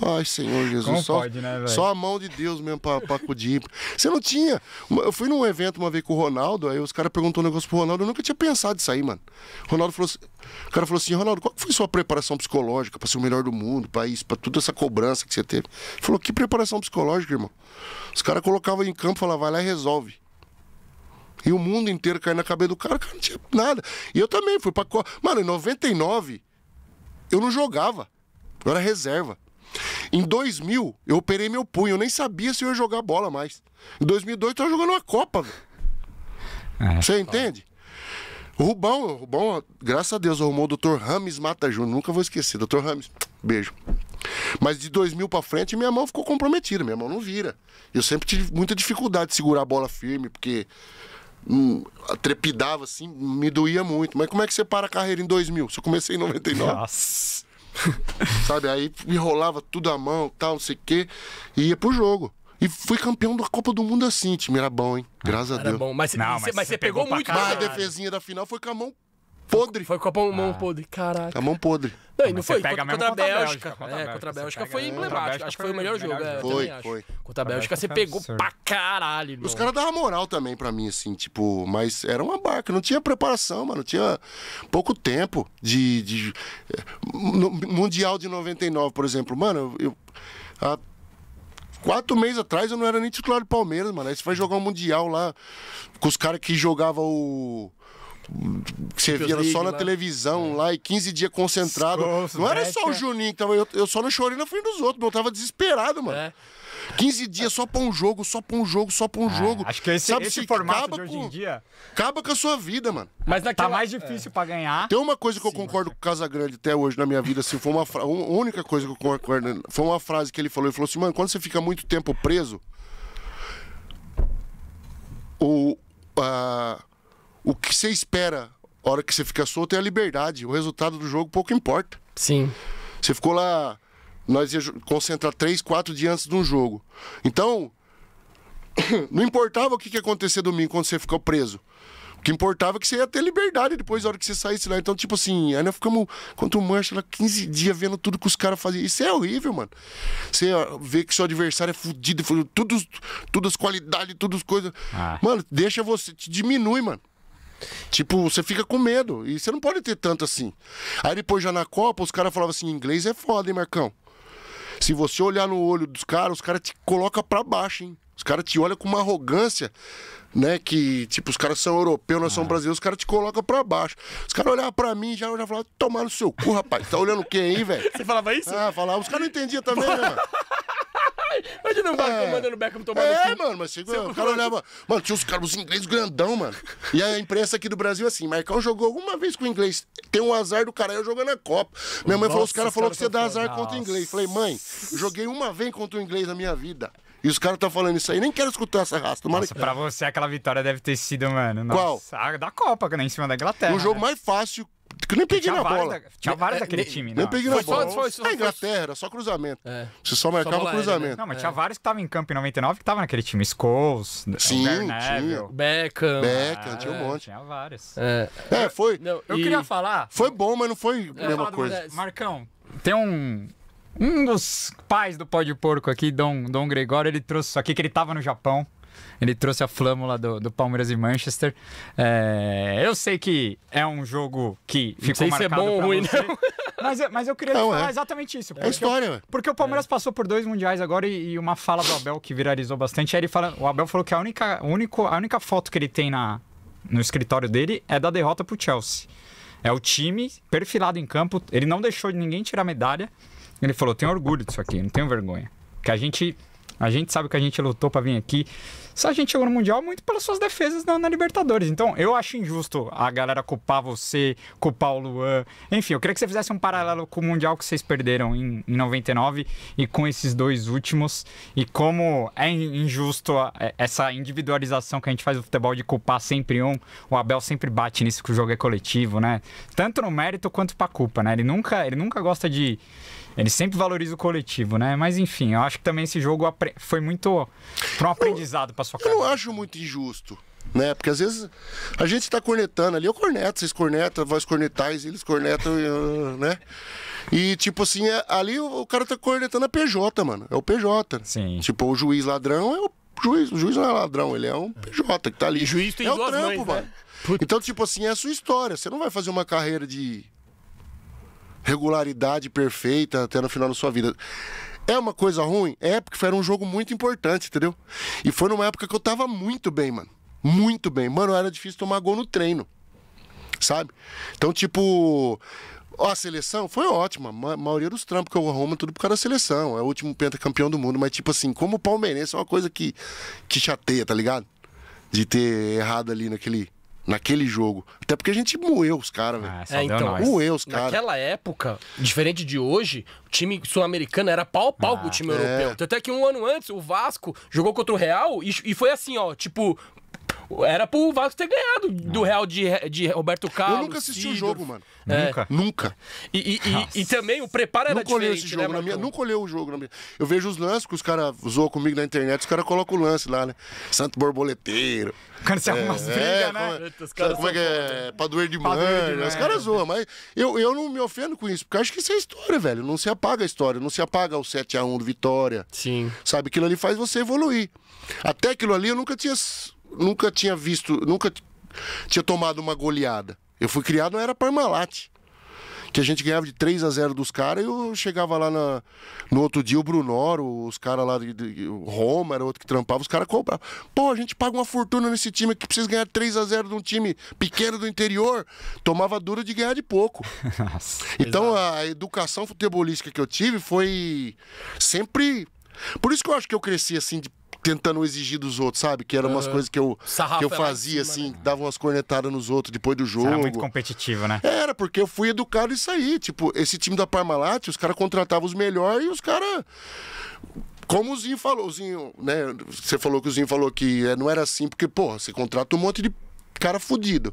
Ai, Senhor Jesus, só, pode, né, só a mão de Deus mesmo pra, pra acudir. Você não tinha. Eu fui num evento uma vez com o Ronaldo, aí os caras perguntou um negócio pro Ronaldo, eu nunca tinha pensado isso aí, mano. Ronaldo falou assim, o cara falou assim, Ronaldo, qual foi sua preparação psicológica para ser o melhor do mundo, pra isso, para toda essa cobrança que você teve? Ele falou, que preparação psicológica, irmão? Os caras colocavam em campo e falavam, vai lá e resolve. E o mundo inteiro caiu na cabeça do cara, o cara não tinha nada. E eu também fui pra. Mano, em 99, eu não jogava. Eu era reserva. Em 2000, eu operei meu punho. Eu nem sabia se eu ia jogar bola mais. Em 2002, eu tava jogando uma Copa, é. Você é, entende? O Rubão, o Rubão, graças a Deus, arrumou o Dr. Rames Mata Júnior. Nunca vou esquecer. Dr. Rames, beijo. Mas de 2000 para frente, minha mão ficou comprometida. Minha mão não vira. Eu sempre tive muita dificuldade de segurar a bola firme, porque hum, trepidava assim, me doía muito. Mas como é que você para a carreira em 2000? Se eu comecei em 99. Nossa. sabe? Aí enrolava tudo à mão, tal, não sei o quê, e ia pro jogo. E fui campeão da Copa do Mundo assim, time. Era bom, hein? Ah, Graças a Deus. Era bom, mas, não, mas, você, mas você pegou, pegou muito. Mas a defesinha da final foi com a mão podre. Foi com a mão ah. podre, caraca. Com a mão podre. Não, não foi. Contra, contra, a Bélgica. Contra a Bélgica, é, contra a Bélgica foi emblemático. Acho que foi o melhor jogo. É, foi, foi. Contra a Bélgica você pegou pra caralho, Os caras davam moral também pra mim, assim, tipo, mas era uma barca, não tinha preparação, mano. Tinha pouco tempo de. de... Mundial de 99, por exemplo. Mano, eu. Há quatro meses atrás eu não era nem titular do Palmeiras, mano. Aí você vai jogar um Mundial lá com os caras que jogavam o você via só na lá. televisão é. lá e 15 dias concentrado. Escoço, não era é, só o é. Juninho que tava. Eu, eu só não chorei na frente dos outros, meu. Eu tava desesperado, mano. É. 15 dias só pra um jogo, só pra um jogo, só pra um ah, jogo. Acho que esse, Sabe, esse formato de hoje em dia. Acaba com a sua vida, mano. Mas tá naquela... Tá mais difícil é. pra ganhar. Tem uma coisa que eu concordo com o Casagrande até hoje na minha vida, assim, foi uma fra... única coisa que eu concordo. Foi uma frase que ele falou. Ele falou assim, mano, quando você fica muito tempo preso, o. Uh o que você espera a hora que você fica solto é a liberdade. O resultado do jogo pouco importa. Sim. Você ficou lá, nós ia concentrar três, quatro dias antes de um jogo. Então, não importava o que ia acontecer domingo quando você ficou preso. O que importava é que você ia ter liberdade depois da hora que você saísse lá. Então, tipo assim, aí nós ficamos contra o Mancha lá 15 dias vendo tudo que os caras faziam. Isso é horrível, mano. Você ah, vê que seu adversário é fudido, tudo, todas as qualidades, todas as coisas. Ah. Mano, deixa você, te diminui, mano. Tipo, você fica com medo. E você não pode ter tanto assim. Aí depois, já na Copa, os caras falavam assim: inglês é foda, hein, Marcão? Se você olhar no olho dos caras, os caras te colocam pra baixo, hein? Os caras te olham com uma arrogância, né? Que, tipo, os caras são europeus, nós ah. somos é. brasileiros, os caras te colocam pra baixo. Os caras olhavam pra mim e já, já falavam, tomar no seu cu, rapaz. Tá olhando quem aí, velho? Você falava isso? Ah, falava. Os caras não entendiam também, né, mano? Ai, imagina o Beckham mandando o Beckham tomar É, mano, mas chegou. O cara olhava. Mano, tinha os caras, os ingleses grandão, mano. E a imprensa aqui do Brasil, assim, Marcão jogou alguma vez com o inglês. Tem um azar do cara eu jogando a Copa. Minha mãe Nossa, falou: os caras falaram cara que você tá dá azar contra o inglês. Falei, mãe, joguei uma vez contra o inglês na minha vida. E os caras tá falando isso aí, nem quero escutar essa raça. Tomara... Nossa, pra você aquela vitória deve ter sido, mano. Nossa, Qual? A da Copa, né? Em cima da Inglaterra. O jogo né? mais fácil que nem peguei tinha na bola. Da, tinha vários é, daquele time, né? Nem peguei na bola. Só, foi, a Inglaterra, era só cruzamento. É. Você só marcava só cruzamento. Né? Não, mas é. tinha vários que estavam em campo em 99 que estavam naquele time. Scholes, Sim, Beckham. Beckham, tinha um é, monte. Tinha vários. É, foi. Não, eu e... queria falar. Foi bom, mas não foi a mesma coisa. Marcão, tem um, um dos pais do pó de porco aqui, Dom, Dom Gregório, ele trouxe isso aqui, que ele tava no Japão. Ele trouxe a flâmula do, do Palmeiras e Manchester. É, eu sei que é um jogo que ficou não sei marcado se é bom ou ruim, você, não. Mas, mas eu queria não, falar é. exatamente isso. É história, eu, Porque o é. Palmeiras é. passou por dois mundiais agora e, e, uma fala do Abel que viralizou bastante. ele fala, o Abel falou que a única, único, a única foto que ele tem na, no escritório dele é da derrota pro Chelsea. É o time perfilado em campo. Ele não deixou ninguém tirar medalha. Ele falou: tenho orgulho disso aqui, não tenho vergonha. Que a gente a gente sabe que a gente lutou para vir aqui. Só a gente chegou no Mundial muito pelas suas defesas na, na, Libertadores. Então, eu acho injusto a galera culpar você, culpar o Luan. Enfim, eu queria que você fizesse um paralelo com o Mundial que vocês perderam em, em 99 e com esses dois últimos. E como é injusto a, é, essa individualização que a gente faz do futebol de culpar sempre um. O Abel sempre bate nisso que o jogo é coletivo, né? Tanto no mérito quanto pra culpa, né? Ele nunca, ele nunca gosta de ele sempre valoriza o coletivo, né? Mas enfim, eu acho que também esse jogo foi muito Foi um aprendizado para sua cara. Eu não acho muito injusto né? Porque às vezes a gente está cornetando ali, eu corneto, vocês cornetam, vós cornetais, eles cornetam, ah, né? E tipo assim, é, ali o, o, cara tá cornetando a PJ, mano. É o PJ. Sim. Tipo, o juiz ladrão é o juiz, o juiz não é ladrão, ele é um PJ que tá ali. juiz tem é o trampo, mães, né? mano. Então, tipo assim, é a sua história. Você não vai fazer uma carreira de regularidade perfeita até no final da sua vida. É uma coisa ruim? É, porque foi um jogo muito importante, entendeu? E foi numa época que eu tava muito bem, mano. Muito bem. Mano, era difícil tomar gol no treino. Sabe? Então, tipo. a seleção foi ótima. A maioria dos trampos que eu arrumo tudo por causa da seleção. É o último pentacampeão do mundo. Mas, tipo assim, como palmeirense é uma coisa que, que chateia, tá ligado? De ter errado ali naquele, naquele jogo. Até porque a gente moeu os caras, velho. Ah, é, então, moeu os caras. Naquela época, diferente de hoje, o time sul-americano era pau pau ah, com o time é. europeu. Até que um ano antes, o Vasco jogou contra o Real e, e foi assim, ó, tipo, era pro Vasco ter ganhado do ah. Real de, de Roberto Carlos. Eu nunca assisti o jogo, mano. É. Nunca. Nunca. E, e, e, também o preparo era nunca olhei esse né, jogo né, na minha, Nunca olhei o jogo na minha. Eu vejo os lances que os caras zoam comigo na internet, os caras colocam o lance lá, né? Santo Borboleteiro. O cara se arruma as é, brigas, é, né? Como, é- sabe, como é que é? Né? Padoeiro de mano. Né? Os caras é. zoam, mas eu, eu não me ofendo com isso, porque acho que isso é história, velho. Não se apaga a história, não se apaga o 7x1 do Vitória. Sim. Sabe, aquilo ali faz você evoluir. Até aquilo ali eu nunca tinha nunca tinha visto, nunca tinha tomado uma goleada. Eu fui criado, era era Parmalat. Que a gente ganhava de 3 a 0 dos caras e eu chegava lá na, no outro dia, o Brunoro, os caras lá, de, de, Roma, era outro que trampava, os caras cobravam. Pô, a gente paga uma fortuna nesse time aqui, precisa ganhar 3 a 0 de um time pequeno do interior. Tomava dura de ganhar de pouco. Nossa, então a educação futebolística que eu tive foi sempre por isso que eu acho que eu cresci assim, de, tentando exigir dos outros, sabe? Que eram umas coisas que eu, que eu é fazia, cima, assim, né? dava umas cornetadas nos outros depois do jogo. Você era muito competitivo, né? Era, porque eu fui educado isso aí. Tipo, esse time da Parmalat, os caras contratavam os melhores e os caras. Como o Zinho falou, o Zinho, né? Você falou que o Zinho falou que é, não era assim, porque, porra, você contrata um monte de cara fudido,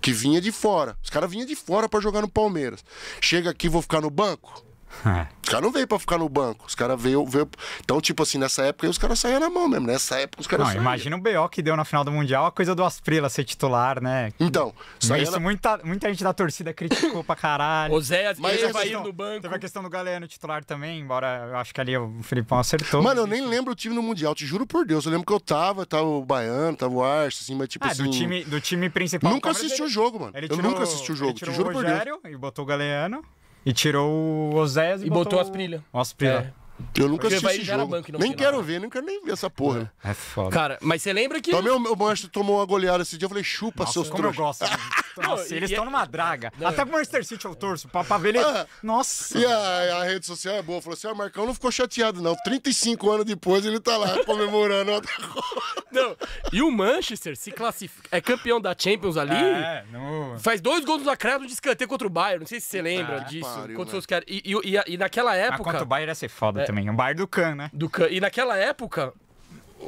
que vinha de fora. Os caras vinham de fora para jogar no Palmeiras. Chega aqui, vou ficar no banco? É. Os caras não veio pra ficar no banco. Os caras veio, veio. Então, tipo assim, nessa época os caras saíram na mão mesmo. Né? Nessa época os caras Imagina o BO que deu na final do Mundial, a coisa do Asprila ser titular, né? Então, isso na... muita, muita gente da torcida criticou pra caralho. O Zé mas ele vai ir no banco. Teve a questão do Galeano titular também, embora eu acho que ali o Felipão acertou. Mano, eu nem lembro o time no Mundial, te juro por Deus. Eu lembro que eu tava, tava o Baiano, tava o Arce, assim, mas tipo ah, assim. Do time, do time principal. Nunca assisti o jogo, mano. eu nunca assisti o jogo, te juro o por Deus. E botou o Galeano. E tirou o Oséias e, e botou, botou o Asprilha. O Asprilha. É. Eu nunca Porque assisti esse jogo. nem final. quero ver, nem quero nem ver essa porra. É, foda. Cara, mas você lembra que... Também o Manchester tomou uma goleada esse dia, eu falei, chupa Nossa, seus como trouxas. eu gosto. Nossa, e, eles estão é- numa draga. Não. Até o Manchester City eu torço. Pra, pra ver ele... ah, Nossa. E a, a, rede social é boa. Falou assim: ah, o Marcão não ficou chateado, não. 35 anos depois ele tá lá comemorando outra coisa. Não. E o Manchester se classifica. É campeão da Champions ali. É, não. Faz dois gols no acréscimo de escanteio contra o Bayern. Não sei se você lembra ah, disso. Pariu, contra né? os E, e, e, e, naquela ah, época. Mas contra o Bayern ia ser foda é, também. O Bayern do Can, né? Do Can. E naquela época,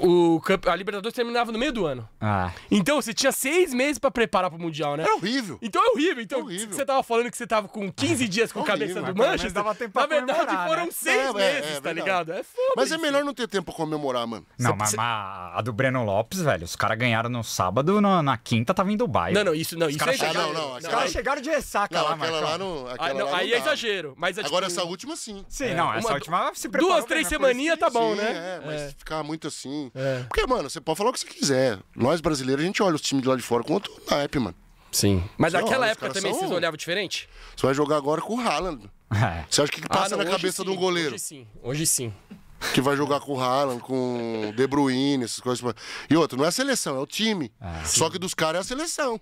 o, a Libertadores terminava no meio do ano. Ah. Então você tinha seis meses para preparar pro Mundial, né? Era horrível. Então é horrível. Então, horrível. você tava falando que você tava com 15 é. dias com a cabeça do Manchester. Dava tempo pra na verdade, né? foram né? seis é, é, meses, é, é, tá ligado? É foda. Mas é melhor não ter tempo pra comemorar, mano. Não, mas, a do Breno Lopes, velho, os caras ganharam no sábado, no, na quinta tava em Dubai. Não, não, isso não. Os isso caras é chegaram, ah, não, não, os caras chegaram de ressaca não, lá, aquela lá no, ah, aquela ah, não, lá Aí é exagero. Mas é Agora tipo essa última sim. Sim, não, essa última se preparou. Duas, três né, semaninhas tá bom, né? É, mas ficar muito assim. Assim. É. Porque, mano, você pode falar o que você quiser. Nós brasileiros, a gente olha os times de lá de fora com outro naipe, mano. Sim. Mas naquela época também são... vocês olhavam diferente? Você vai jogar agora com o Haaland. É. Você acha que, que ah, passa ah, não, na cabeça sim, de um goleiro? Hoje sim, hoje sim. Que vai jogar com o Haaland, com De Bruyne, essas coisas. E outro, não é a seleção, é o time. Ah, Só que dos caras é a seleção.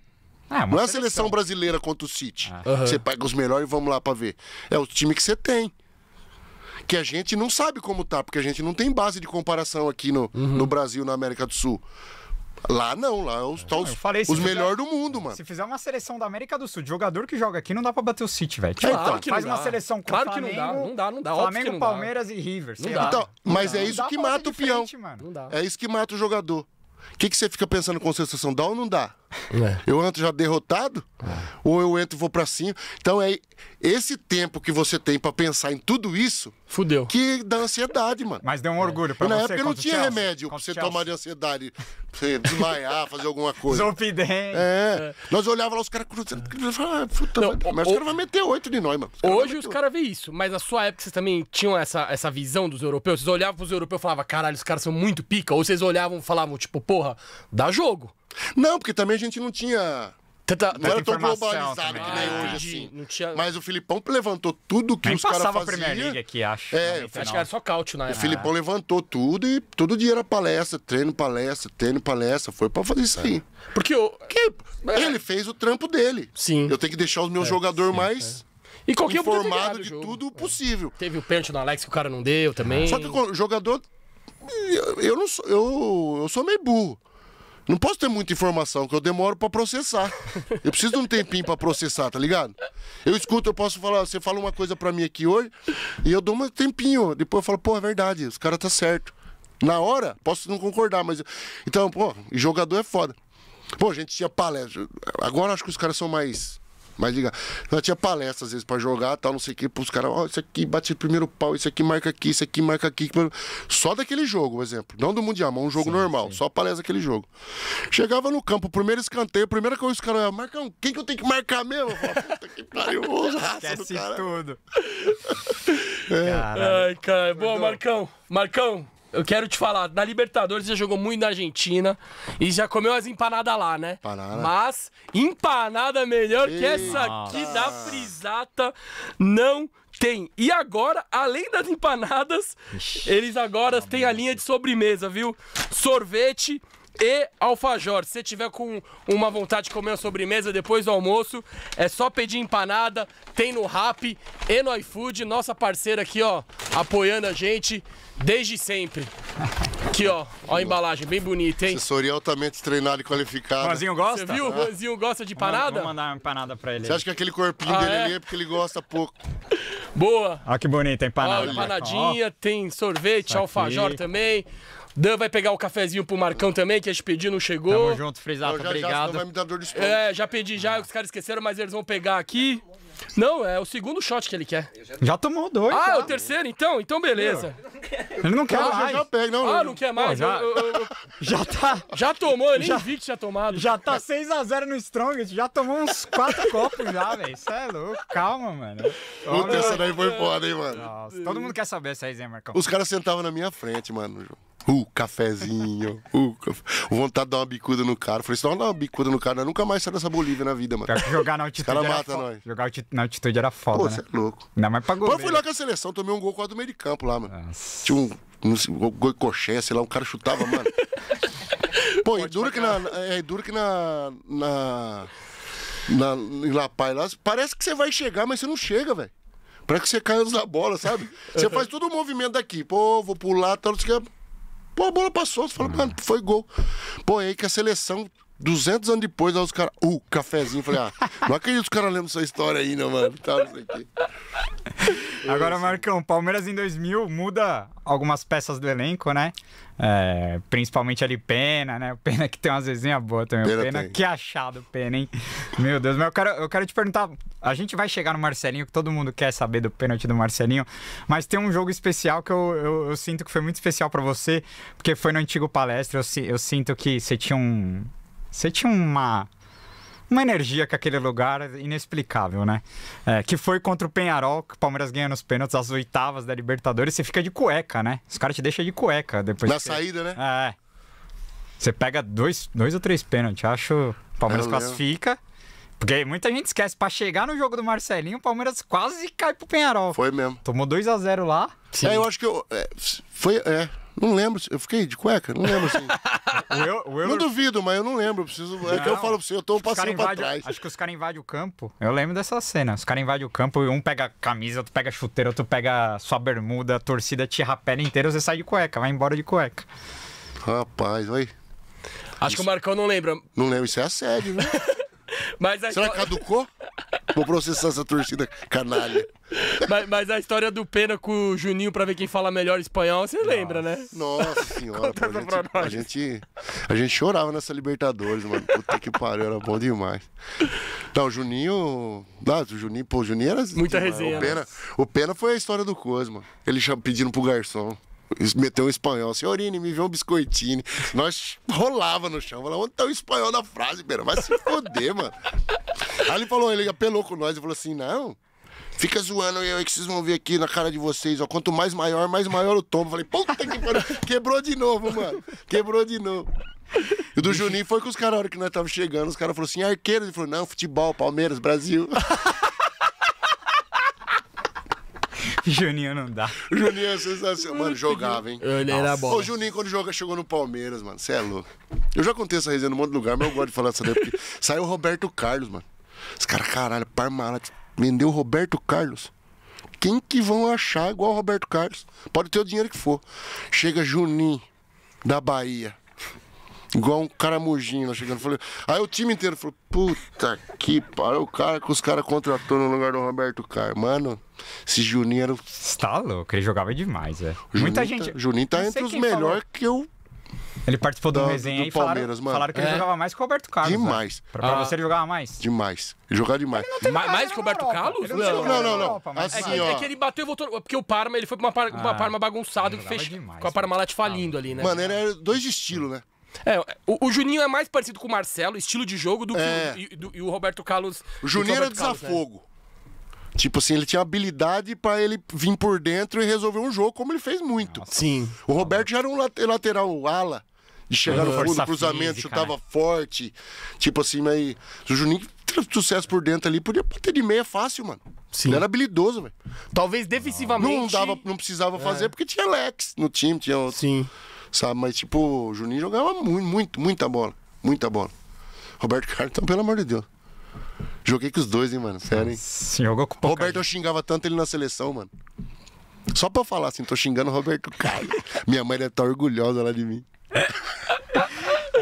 Ah, não é a seleção brasileira contra o City. Uhum. Você pega os melhores e vamos lá pra ver. É o time que você tem que a gente não sabe como tá, porque a gente não tem base de comparação aqui no, uhum. no Brasil, na América do Sul. Lá não, lá os, tá os, os melhores do mundo, mano. Se fizer uma seleção da América do Sul, de jogador que joga aqui, não dá pra bater o City, velho. É, então. Claro então, que faz uma dá. seleção com claro Flamengo, que não dá, não dá, não dá. Flamengo, não Palmeiras dá. e River. Não dá. Então, mas é isso que mata o peão. É isso que mata o jogador. O que, que você fica pensando com sensação? Dá ou não dá? É. Eu entro já derrotado, é. ou eu entro e vou para cima. Então é esse tempo que você tem para pensar em tudo isso. Fudeu. Que dá ansiedade, mano. Mas deu um orgulho pra Na você. Na época não tinha Chelsea, remédio pra você Chelsea. tomar de ansiedade, você desmaiar, fazer alguma coisa. Zopidem. É. é. Nós olhávamos lá os caras cruzando. Ah, puta, não, mas, o... mas vai meter oito de nós, mano. Os hoje os caras veem isso, mas na sua época vocês também tinham essa, essa visão dos europeus? Vocês olhavam pros europeus e falavam, caralho, os caras são muito pica? Ou vocês olhavam e falavam, tipo, porra, dá jogo. Não, porque também a gente não tinha. Tanta, não era tão globalizado também. que né? nem ah, hoje, assim. Não tinha... Mas o Filipão levantou tudo que nem os caras faziam. passava fazia. a aqui, acho. É, acho que era só cautio na né? O Filipão ah. levantou tudo e todo dia era palestra, treino, palestra, treino, palestra. Foi pra fazer isso aí. Porque o que... é. ele fez o trampo dele. Sim. Eu tenho que deixar os meus é, jogadores sim, mais... É. E qualquer informado de tudo é. possível. Teve o pênalti no Alex que o cara não deu também. Só que o jogador. Eu, eu não sou. Eu, eu sou meio burro. Não posso ter muita informação, que eu demoro para processar. Eu preciso de um tempinho para processar, tá ligado? Eu escuto, eu posso falar, você fala uma coisa para mim aqui hoje, e eu dou um tempinho. Depois eu falo, pô, é verdade, os caras tá certo. Na hora, posso não concordar, mas. Então, pô, jogador é foda. Pô, a gente tinha palestra. Agora acho que os caras são mais mas diga, ela tinha palestra, às vezes, pra jogar, tal, não sei o que, pros caras, ó, oh, isso aqui bate o primeiro pau, isso aqui marca aqui, isso aqui marca aqui. Só daquele jogo, por exemplo. Não do Mundial, mas um jogo sim, normal, sim. só palestra aquele jogo. Chegava no campo, primeiro escanteio, coisa que os caras, Marcão, quem que eu tenho que marcar mesmo? falava, Puta que pariu, Esquece tudo. é. Ai, cara, boa, Marcão. Marcão, eu quero te falar, na Libertadores você jogou muito na Argentina e já comeu as empanadas lá, né? Empanada. Mas empanada é melhor que essa aqui da Frisata não tem. E agora, além das empanadas, eles agora têm a linha de sobremesa, viu? Sorvete e alfajor. Se tiver com uma vontade de comer uma sobremesa depois do almoço, é só pedir empanada, tem no Rap e no iFood, nossa parceira aqui, ó, apoiando a gente. Desde sempre. Aqui, ó. Ó a embalagem, bem bonita, hein? Assessoria altamente treinada e qualificada. O Rosinho gosta? Você viu? O Rosinho gosta de parada? Vou, mandar uma empanada pra ele. Você acha que aquele corpinho ah, dele é? ali é porque ele gosta pouco. Boa. Olha que bonita, empanada. Ó, empanadinha, Marcão. tem sorvete, alfajor também. Dan vai pegar o cafezinho pro Marcão também, que a gente pediu, não chegou. Tamo junto, Frisata, obrigado. Já, já, vai me dar dor de É, já pedi já, os caras esqueceram, mas eles vão pegar aqui. Não, é o segundo shot que ele quer. Já tomou dois. Ah, já. é o terceiro, então? Então beleza. Ele não quer ah, mais. Já pega, não, ah, não quer mais. já... Eu, eu, eu... já tá. Já tomou, eu nem já... vi que tinha tomado. Já tá 6x0 no Strongest, já tomou uns 4 copos já, velho. Isso é louco. Calma, mano. Puta, essa daí foi foda, hein, mano. Nossa, todo mundo quer saber essa aí, Zé Marcão. Os caras sentavam na minha frente, mano, Uh, cafezinho. Uh, Vontade de dar uma bicuda no cara. Falei, se não dá uma bicuda no cara, né? nunca mais sai dessa Bolívia na vida, mano. Pior que jogar na altitude. Os mata, matam nós. Jogar altitude na altitude era foda. Pô, você né? é louco. não mais pagou eu fui lá com a seleção, tomei um gol quase do meio de campo lá, mano. Nossa. Tinha um, um gol coxé, sei lá, um cara chutava, mano. Pô, e duro, na, é duro que na. na na, em La Paz lá, parece que você vai chegar, mas você não chega, velho. Parece que você cai antes da bola, sabe? Você faz todo o movimento daqui, pô, vou pular, tal, não sei o que. Pô, a bola passou, você fala, mano, foi gol. Pô, aí que a seleção 200 anos depois, aí os caras. Uh, cafezinho. Falei, ah, não acredito que os caras lembram essa história ainda, mano. Tá, não sei Agora, Marcão, Palmeiras em 2000 muda algumas peças do elenco, né? É, principalmente ali Pena, né? Pena que tem umas resenhas boas também. Pena, Pena que achado Pena, hein? Meu Deus, mas eu quero, eu quero te perguntar. A gente vai chegar no Marcelinho, que todo mundo quer saber do pênalti do Marcelinho, mas tem um jogo especial que eu, eu, eu sinto que foi muito especial para você, porque foi no antigo palestra. Eu, eu sinto que você tinha um você tinha uma uma energia com aquele lugar inexplicável, né? É, que foi contra o Penharol, que o Palmeiras ganha nos pênaltis, as oitavas da Libertadores, você fica de cueca, né? Os caras te deixam de cueca depois. Na que... saída, né? É. Você pega dois, dois ou três pênaltis, acho. O Palmeiras é, classifica. Porque muita gente esquece, pra chegar no jogo do Marcelinho, o Palmeiras quase cai pro Penharol. Foi mesmo. Tomou 2 a 0 lá. Sim. É, eu acho que eu, é, foi. É, não lembro. Eu fiquei de cueca? Não lembro assim. eu, Não duvido, mas eu não lembro. preciso... Não. É que eu falo pra você, eu tô passando pra trás. Acho que os caras invadem o campo. Eu lembro dessa cena. Os caras invadem o campo e um pega camisa, outro pega chuteiro, outro pega sua bermuda, a torcida te rapela inteira, você sai de cueca, vai embora de cueca. Rapaz, vai. Acho isso... que o Marcão não lembra. Não lembro, isso é assédio, né? Mas a Será que caducou? Vou processar essa torcida canalha. Mas, mas a história do Pena com o Juninho pra ver quem fala melhor espanhol, você lembra, né? Nossa senhora, pô, a, gente, a, gente, a gente chorava nessa Libertadores, mano. Puta que pariu, era bom demais. Então o Juninho. Ah, o Juninho, pô, o Juninho era. Muita demais. resenha. O Pena, né? o Pena foi a história do Cosma. Ele pedindo pro garçom meteu um espanhol, senhorine, assim, me vê um biscoitinho. Nós rolava no chão, falava, onde tá o espanhol da frase, pera? Vai se foder, mano. Aí ele falou, ele apelou com nós e falou assim, não, Fica zoando eu que vocês vão ver aqui na cara de vocês, ó. Quanto mais maior, mais maior o tomo Falei, puta que pariu. Quebrou de novo, mano. Quebrou de novo. E do Juninho foi com os caras, na hora que nós tava chegando, os caras falaram assim, arqueiro. Ele falou, não, futebol, Palmeiras, Brasil. Juninho não dá. O Juninho é sensacional. Mano, jogava, hein? Ele era bom. O Juninho, quando joga, chegou no Palmeiras, mano. Você é louco. Eu já contei essa resenha no monte de lugar, mas eu gosto de falar essa daqui. porque saiu o Roberto Carlos, mano. Os caras, caralho, Parmalat vendeu o Roberto Carlos. Quem que vão achar igual o Roberto Carlos? Pode ter o dinheiro que for. Chega Juninho, da Bahia. Igual um caramujinho lá chegando. Falei, aí o time inteiro falou, puta que pariu, o cara que os caras contratou no lugar do Roberto Carlos. Mano, esse Juninho era. Você tá louco, ele jogava demais, é. Muita tá- gente. Juninho tá entre os melhores que eu ele participou do, do resenha do, do e falaram, falaram, que ele é. jogava mais que o Roberto Carlos. Né? Demais. Né? Pra, ah. você ele jogava mais? Demais. Jogar demais. Ma mais que o Roberto Carlos? Não, não, não. não, Europa, assim, é, que, ó. é que ele bateu e voltou. Porque o Parma, ele foi pra uma, par, ah, uma Parma bagunçada que fez demais, com a Parmalat falindo ah, ali, né? Mano, era dois de estilo, né? É, o, o, Juninho é mais parecido com o Marcelo, estilo de jogo, do é. que o, do, e, o Roberto Carlos. O Juninho era né? desafogo. né? Tipo assim, ele tinha habilidade para ele vir por dentro e resolver um jogo, como ele fez muito. Nossa. Sim. O Roberto já era um lateral ala. De chegar uhum, no fundo, cruzamento, física, chutava né? forte. Tipo assim, mas. O Juninho sucesso por dentro ali, podia bater de meia fácil, mano. Sim. Ele era habilidoso, velho. Talvez defensivamente. Não, dava, não precisava é. fazer porque tinha Lex no time, tinha outro. Sim sabe? Mas, tipo, o Juninho jogava muito, muito, muita bola. Muita bola. Roberto Carlos, então, pelo amor de Deus. Joguei com os dois, hein, mano. Sério, hein? jogou com o Roberto, eu xingava tanto ele na seleção, mano. Só pra eu falar assim, tô xingando o Roberto Carlos. Minha mãe deve estar tá orgulhosa lá de mim.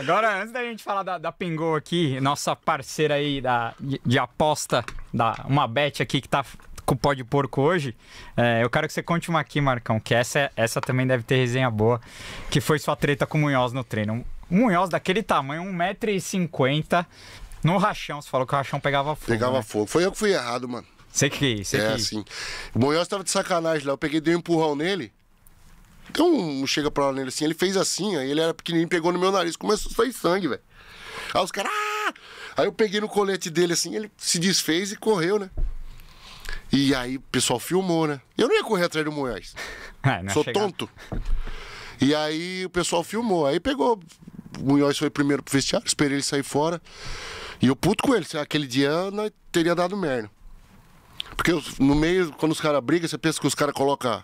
Agora, antes da gente falar da, da aqui, nossa parceira aí da, de, de aposta, da, uma bet aqui que tá com o pó de porco hoje, é, eu quero que você conte uma aqui, Marcão, que essa, essa também deve ter resenha boa, que foi sua treta com o Munhoz no treino. Um Munhoz daquele tamanho, 1,50m, no rachão, você falou que o rachão pegava fogo. Pegava né? fogo. Foi eu que fui errado, mano. Sei que, sei é, que. É, assim. O Munhoz tava de sacanagem lá, eu peguei, dei um empurrão nele, então chega pra lá nele assim, ele fez assim, aí ele era pequenininho, pegou no meu nariz, começou a sair sangue, velho. Aí os caras... Ah! Aí eu peguei no colete dele assim, ele se desfez e correu, né? E aí o pessoal filmou, né? Eu não ia correr atrás do Moisés. É, Sou tonto. E aí o pessoal filmou. Aí pegou. O Munhoz foi primeiro pro vestiário, esperei ele sair fora. E eu puto com ele. Aquele dia nós teria dado merda. Porque no meio, quando os caras brigam, você pensa que os caras colocam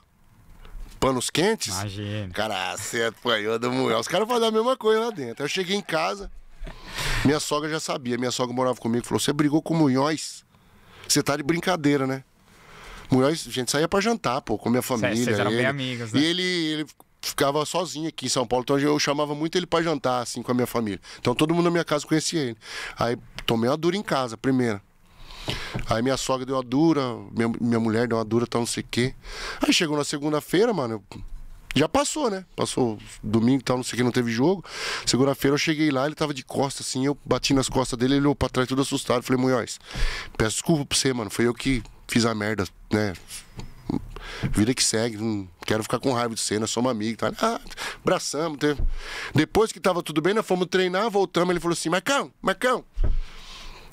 panos quentes. Imagina. Cara, você é apanhou do Munhoz. Os caras fazem a mesma coisa lá dentro. Aí eu cheguei em casa, minha sogra já sabia. Minha sogra morava comigo falou: Você brigou com o Munhoz? Você tá de brincadeira, né? A gente saía para jantar, pô, com minha família. Vocês eram ele. bem amigos, né? E ele, ele ficava sozinho aqui em São Paulo, então eu chamava muito ele para jantar, assim, com a minha família. Então todo mundo na minha casa conhecia ele. Aí tomei uma dura em casa, primeira. Aí minha sogra deu uma dura, minha, minha mulher deu uma dura, tal, então não sei o quê. Aí chegou na segunda-feira, mano, eu... já passou, né? Passou domingo, tal, não sei o quê, não teve jogo. Segunda-feira eu cheguei lá, ele tava de costas, assim, eu bati nas costas dele, ele olhou pra trás, tudo assustado. Falei, Munhoz, peço desculpa pra você, mano, foi eu que fiz a merda, né? Vida que segue, não quero ficar com raiva de cena, sou uma amiga Tá? Ah, abraçamos. Teve... Depois que tava tudo bem, nós fomos treinar, voltamos. Ele falou assim: Marcão, Marcão,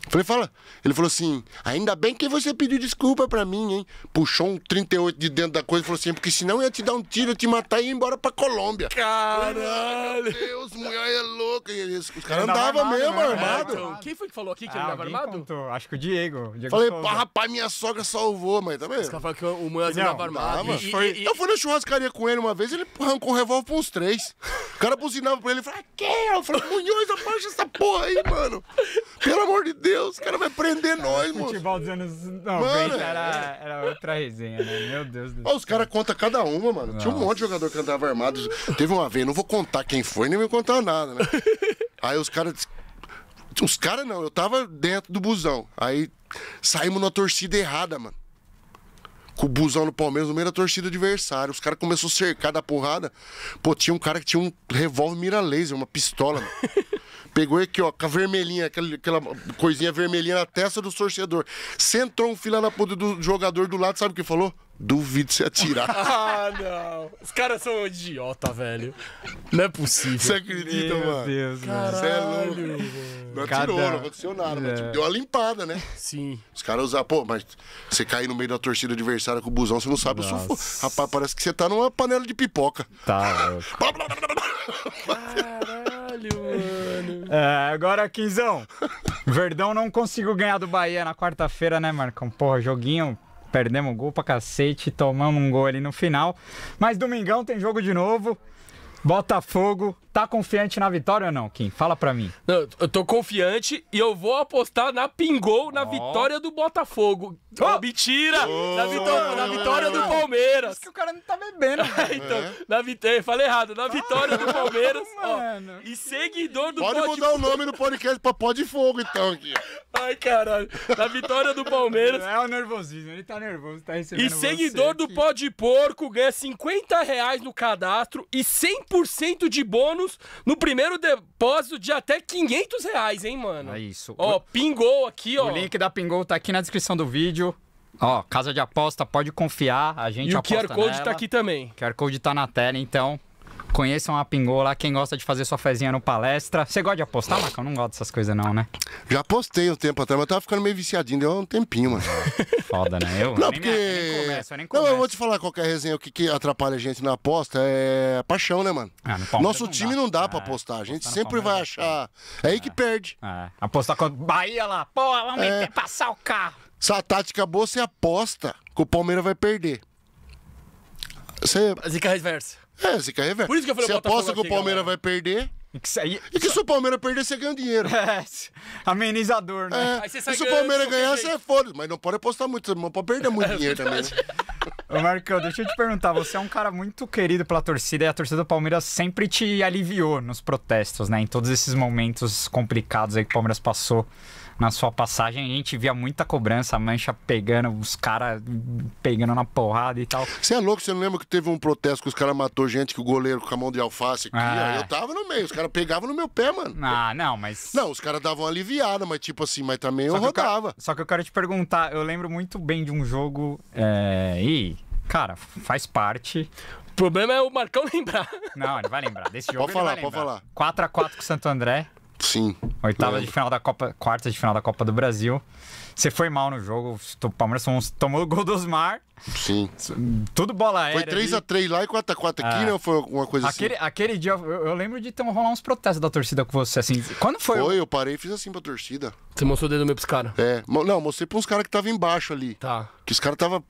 Falei, fala. Ele falou assim: ainda bem que você pediu desculpa pra mim, hein? Puxou um 38 de dentro da coisa e falou assim: é porque senão eu ia te dar um tiro, te matar e ir embora pra Colômbia. Caralho! Meu Deus, mulher é louca. Eles, os caras andavam mesmo né? armado. É, então, quem foi que falou aqui que ah, ele andava armado? Contou. Acho que o Diego. O Diego falei, pá, rapaz, minha sogra salvou, mas também. Tá os caras falaram que o Manhas andava armado. E, e, e, eu fui na churrascaria com ele uma vez, ele arrancou um revólver pra uns três. O cara buzinava pra ele e falou: ah, Eu falei, Munhoz, abaixa essa porra aí, mano. Pelo amor de Deus. Deus, o cara vai prender nós, mano. Futebol dos anos 90 é. era, era outra resenha, né? Meu Deus do céu. Ó, os caras contam cada uma, mano. Nossa. Tinha um monte de jogador que andava armado. Teve uma vez, não vou contar quem foi, nem vou contar nada, né? Aí os caras. Os caras não, eu tava dentro do busão. Aí saímos na torcida errada, mano com o busão no Palmeiras no meio da torcida adversária. Os caras começaram a cercar da porrada. Pô, tinha um cara que tinha um revólver mira laser, uma pistola, mano. Pegou aqui, ó, com a vermelhinha, aquela, aquela coisinha vermelhinha na testa do torcedor. Sentou um fila na puta do jogador do lado, sabe o que falou? Duvido se atirar. ah, não. Os caras são idiota, velho. Não é possível. Você acredita, Meu mano? Meu Deus, é Caralho, é louco. Mano. Não atirou, Cada... não aconteceu nada, é. mas tipo, é. deu uma limpada, né? Sim. Os caras usaram, pô, mas você cair no meio da torcida adversária com o busão, você não sabe Nossa. o sufoco. Rapaz, parece que você tá numa panela de pipoca. Tá, Caralho, mano. É, agora, Quinzão, Verdão não conseguiu ganhar do Bahia na quarta-feira, né, Marcão? Porra, joguinho perdemos um gol pra cacete, tomamos um gol ali no final. Mas domingão tem jogo de novo. Botafogo, tá confiante na vitória ou não, Kim? Fala pra mim. Não, eu tô confiante e eu vou apostar na pingou na oh. vitória do Botafogo. Oh. oh mentira! Oh. Na, vitó na, vitória do Palmeiras. Isso que o cara não tá bebendo. É, então, é. na vitória, falei errado, na vitória do Palmeiras. Mano. Ó, e seguidor do Pode mudar o nome do podcast pra Pó de Fogo, então, aqui. Ai, caralho. Na vitória do Palmeiras. Não é o nervosismo, ele tá nervoso, tá recebendo. E seguidor do que... pó de porco ganha 50 reais no cadastro e 100% de bônus no primeiro depósito de até 500 reais, hein, mano? É isso. Ó, pingou aqui, ó. O link da Pingou tá aqui na descrição do vídeo. Ó, casa de aposta, pode confiar, a gente e aposta E o QR Code nela. tá aqui também. O QR Code tá na tela, então conheça uma Pingô lá, quem gosta de fazer sua fezinha no palestra. Você gosta de apostar, Marcão? Não gosto dessas coisas não, né? Já apostei um tempo atrás, mas tava ficando meio viciadinho, deu um tempinho, mano. Foda, né? Eu não, nem porque... Me, nem começo, eu nem começo. Não, eu vou te falar qualquer resenha, o que, que atrapalha a gente na aposta é paixão, né, mano? Ah, Nosso não time dá. não dá é, pra apostar, a gente sempre vai é achar... É, é aí que é. perde. É. Apostar com a Bahia lá, pô, vamos é. passar o carro. Se a tática é boa, você aposta que o Palmeiras vai perder. Você... Zica reversa. É, zica reversa. Por isso que eu falei Você aposta que o Palmeiras vai perder. Que E que se o Palmeiras perder, você ganha dinheiro. É, amenizador, né? É. se o Palmeiras ganhar, você é foda. Mas não pode apostar muito, não pode perder muito é, dinheiro também. Né? Marcão, deixa eu te perguntar. Você é um cara muito querido pela torcida e a torcida do Palmeiras sempre te aliviou nos protestos, né? Em todos esses momentos complicados aí que o Palmeiras passou na sua passagem, a gente via muita cobrança, a mancha pegando, os caras pegando na porrada e tal. Você é louco, você não lembra que teve um protesto que os caras matou gente que o goleiro com a mão de alface aqui? É. Eu tava no meio, os caras pegavam no meu pé, mano. Ah, não, mas. Não, os caras davam aliviada, mas tipo assim, mas também só eu rodava. Eu só que eu quero te perguntar, eu lembro muito bem de um jogo. É, e, cara, faz parte. O problema é o Marcão lembrar. Não, ele vai lembrar. Desse jogo pode falar, ele vai Pode falar, pode falar. 4x4 com o Santo André. Sim. Oitava é. de final da Copa, quarta de final da Copa do Brasil. Você foi mal no jogo. O Palmeiras tomou o gol do Osmar. Sim. Tudo bola aérea. Foi 3x3 lá e 4x4 aqui, ah, né? Ou foi alguma coisa assim? aquele, assim? Aquele dia, eu, eu lembro de ter, rolar uns protestos da torcida com você, assim. Quando foi? Foi, eu parei e fiz assim pra torcida. Você mostrou o dedo meu pros caras? É. Não, mostrei pra uns caras que estavam embaixo ali. Tá. Que os caras estavam...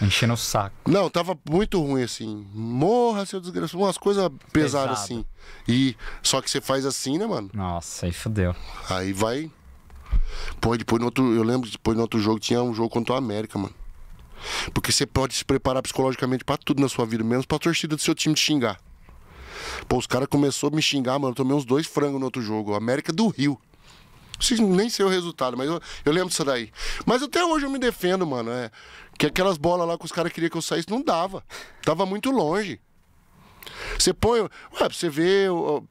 Enchendo o saco. Não, tava muito ruim assim. Morra, seu desgraçado. Umas coisas pesadas assim. E só que você faz assim, né, mano? Nossa, aí fodeu. Aí vai. Pô, depois no outro. Eu lembro depois no outro jogo tinha um jogo contra o América, mano. Porque você pode se preparar psicologicamente para tudo na sua vida, menos pra torcida do seu time te xingar. Pô, os caras começaram a me xingar, mano. Eu tomei uns dois frangos no outro jogo. América do Rio nem sei o resultado, mas eu, eu lembro disso daí. Mas até hoje eu me defendo, mano. É, que aquelas bolas lá que os caras queriam que eu saísse, não dava. Tava muito longe. Você põe. Ué, você vê,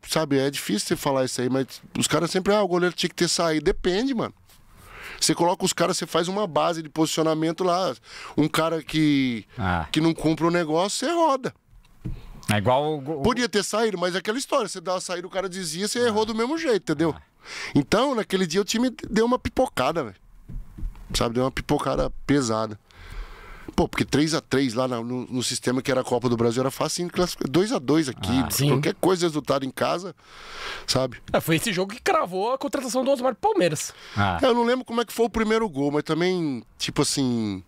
sabe, é difícil você falar isso aí, mas os caras sempre, ah, o goleiro tinha que ter saído. Depende, mano. Você coloca os caras, você faz uma base de posicionamento lá. Um cara que, ah. que não cumpre o negócio, você roda. É igual. Podia ter saído, mas é aquela história. Você dá a saída, o cara dizia, você ah. errou do mesmo jeito, entendeu? Ah. Então, naquele dia o time deu uma pipocada, velho. Sabe, deu uma pipocada pesada. Pô, porque 3x3 lá no, no, sistema que era a Copa do Brasil era fácil, 2x2 aqui, ah, qualquer coisa, resultado em casa, sabe? É, foi esse jogo que cravou a contratação do Osmar Palmeiras. Ah. É, eu não lembro como é que foi o primeiro gol, mas também, tipo assim,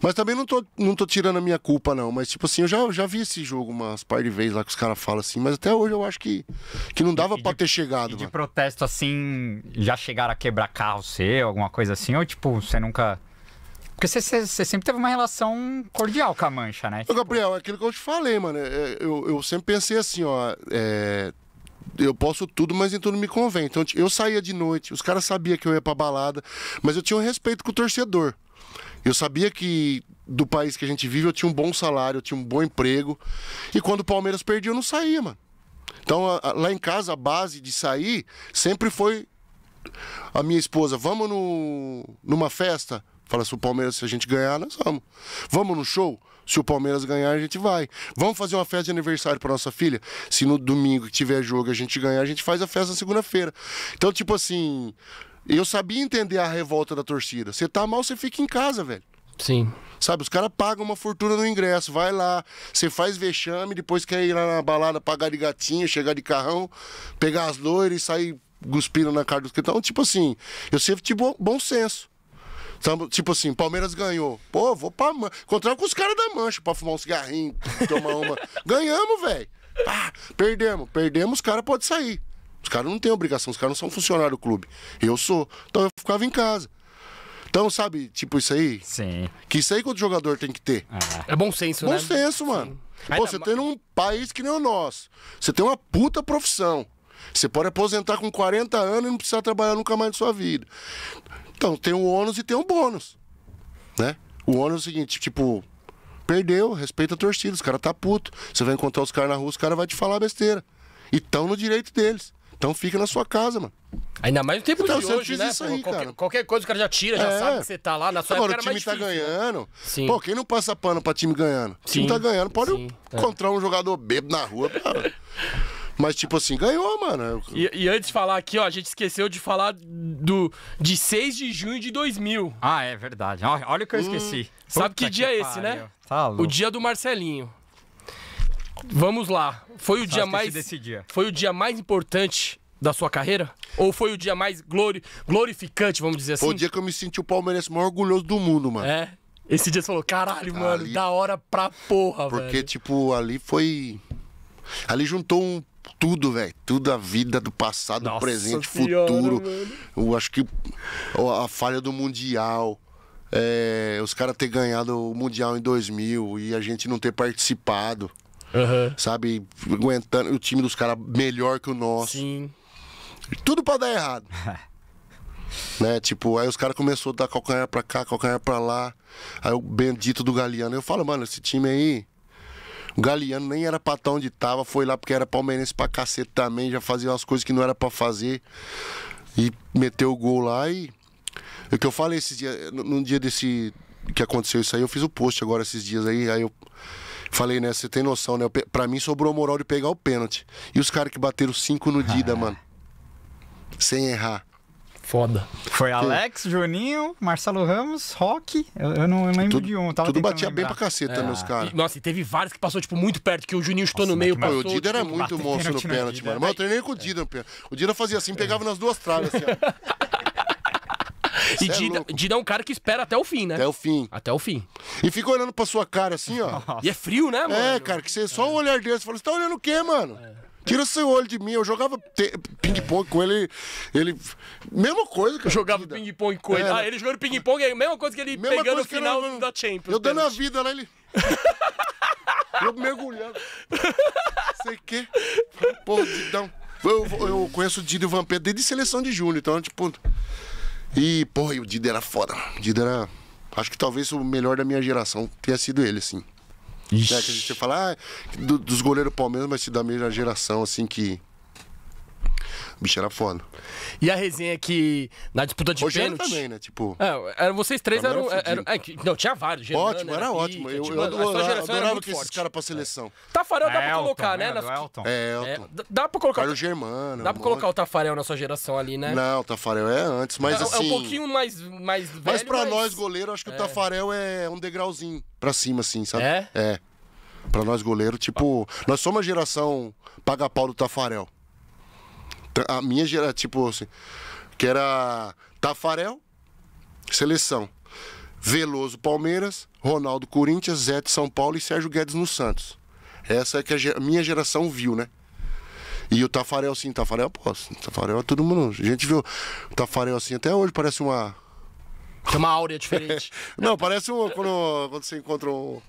mas também não tô, não tô tirando a minha culpa, não. Mas, tipo assim, eu já, já vi esse jogo umas par de vezes lá que os caras falam assim. Mas até hoje eu acho que, que não dava para ter chegado. E de mano. protesto, assim, já chegaram a quebrar carro seu, alguma coisa assim? Ou, tipo, você nunca. Porque você, você sempre teve uma relação cordial com a Mancha, né? Tipo, Gabriel, é aquilo que eu te falei, mano. É, é, eu, eu sempre pensei assim, ó. É eu posso tudo, mas em tudo me convém. Então eu saía de noite, os caras sabiam que eu ia pra balada, mas eu tinha um respeito com o torcedor. Eu sabia que do país que a gente vive eu tinha um bom salário, eu tinha um bom emprego. E quando o Palmeiras perdia, eu não saía, mano. Então, a, a, lá em casa, a base de sair sempre foi a minha esposa: vamos no, numa festa? Fala, se o Palmeiras, se a gente ganhar, nós vamos. Vamos no show? Se o Palmeiras ganhar, a gente vai. Vamos fazer uma festa de aniversário para nossa filha? Se no domingo que tiver jogo a gente ganhar, a gente faz a festa na segunda-feira. Então, tipo assim, eu sabia entender a revolta da torcida. Você tá mal, você fica em casa, velho. Sim. Sabe, os caras pagam uma fortuna no ingresso, vai lá, você faz vexame, depois quer ir lá na balada pagar de gatinho, chegar de carrão, pegar as loiras e sair cuspindo na cara dos Então, tipo assim, eu sempre tive bom, bom senso. Então, tipo assim, Palmeiras ganhou. Pô, vou pra mancha. Encontrar com os caras da mancha pra fumar um cigarrinho, tomar uma. Ganhamos, velho. Ah, perdemos. Perdemos, os caras podem sair. Os caras não têm obrigação, os caras não são funcionário do clube. Eu sou. Então eu ficava em casa. Então, sabe, tipo isso aí? Sim. Que isso aí que o jogador tem que ter. É, é bom senso, bom né? Bom senso, mano. Sim. Pô, você tem um país que nem o nosso. Você tem uma puta profissão. Você pode aposentar com 40 anos e não precisar trabalhar nunca mais na sua vida. Então, tem o ônus e tem o bônus. Né? O ônus é o seguinte, tipo, perdeu, respeita a torcida, os caras tá puto. Você vai encontrar os caras na rua, os caras vai te falar besteira. E estão no direito deles. Então fica na sua casa, mano. Ainda mais no tempo então, de hoje, né? Isso aí, Pô, qualquer, qualquer, coisa o cara já tira, já é. sabe que você tá lá na sua Agora, época o time tá difícil, tá ganhando. Né? Sim. Pô, quem não passa pano pra time ganhando? Sim. O time tá ganhando. Pode Sim. É. encontrar um jogador bebo na rua, cara. Mas, tipo assim, ganhou, mano. E, e, antes de falar aqui, ó, a gente esqueceu de falar do de 6 de junho de 2000. Ah, é verdade. Olha, olha o que eu hum. esqueci. Hum, Sabe que dia que é esse, né? pariu. né? Tá O dia do Marcelinho. Vamos lá. Foi o Só dia mais dia. Foi o dia mais importante da sua carreira? Ou foi o dia mais glori, glorificante, vamos dizer assim? Foi o assim? dia que eu me senti o palmeirense mais orgulhoso do mundo, mano. É. Esse dia você falou, caralho, mano, ali... da hora pra porra, Porque, velho. Porque, tipo, ali foi. Ali juntou um tudo, velho. Tudo a vida do passado, Nossa presente, senhora, futuro. Mano. Eu acho que a falha do Mundial. É, os caras ter ganhado o Mundial em 2000 e a gente não ter participado uhum. sabe? Aguentando o time dos caras melhor que o nosso. Sim. Tudo pra dar errado. né? Tipo, aí os caras começaram a dar calcanhar pra cá, calcanhar pra lá. Aí o bendito do Galeano. Eu falo, mano, esse time aí. O Galeano nem era pra estar tá onde tava, foi lá porque era palmeirense pra cacete também, já fazia umas coisas que não era pra fazer. E meteu o gol lá e. É o que eu falei esses dias, num dia desse. que aconteceu isso aí, eu fiz o post agora esses dias aí, aí eu Falei, né? Você tem noção, né? Pra mim sobrou a moral de pegar o pênalti. E os caras que bateram cinco no Dida, ah. mano. Sem errar. Foda. Foi Alex, Juninho, Marcelo Ramos, Rock. Eu, eu não eu lembro tudo, de um. Tava tudo batia lembrar. bem pra caceta, é. meus caras. Nossa, e teve vários que passou, tipo, muito perto, que o Juninho chutou no meio. Pô, passou, o Dida tipo, era muito monstro no pênalti, no mano. Mas eu treinei com o Dida no pênalti. O Dida fazia assim, pegava nas duas traves, assim, ó. E de, é de dar um cara que espera até o fim, né? Até o fim. Até o fim. E fica olhando pra sua cara assim, ó. E é frio, né, é, mano? É, cara, que você só um olhar desse fala, você tá olhando o quê, mano? É. Tira seu olho de mim. Eu jogava ping-pong com ele. Ele. Mesma coisa, que Eu jogava ping-pong com ele. É. Ah, ele jogando ping-pong, é a mesma coisa que ele mesma pegando o final eu... da Champions. Eu dando a vida lá, né, ele. eu mergulhando. Sei que. Pô, Didão. Eu, eu conheço o Dido e o Vampeta desde seleção de junho, então, tipo. E, porra, e o Dida era foda. O Dida era. Acho que talvez o melhor da minha geração tenha sido ele, assim. Ixi. É, né, que a gente fala, ah, do, dos goleiros Palmeiras, mas se da mesma geração, assim, que o bicho era foda. E a resenha que na disputa de Hoje pênalti... também, né? Tipo... É, eram vocês três, eram... é, não, tinha vários. Germano, ótimo, era, era ótimo. eu, tipo, eu, adorava, adorava que esses caras pra seleção. É. Tafarel dá pra colocar, né? É, é, Elton. É, Elton. dá pra colocar... Era o Germano. Dá pra colocar o Tafarel na sua geração ali, né? Não, o Tafarel é antes, mas assim... É um assim- pouquinho mais, mais velho, mas... pra nós, goleiro, acho que o é. Tafarel é um degrauzinho pra cima, assim, sabe? É? É. Pra nós, goleiro, tipo... Nós somos a geração paga-pau do Tafarel. A minha geração, tipo assim, que era Tafarel, seleção. Veloso Palmeiras, Ronaldo Corinthians, Zé de São Paulo e Sérgio Guedes no Santos. Essa é que a minha geração viu, né? E o Tafarel, sim, Tafarel, posso. Tafarel é todo mundo. A gente viu o Tafarel assim até hoje, parece uma. Tem uma áurea diferente. Não, parece um, quando, quando você encontra um,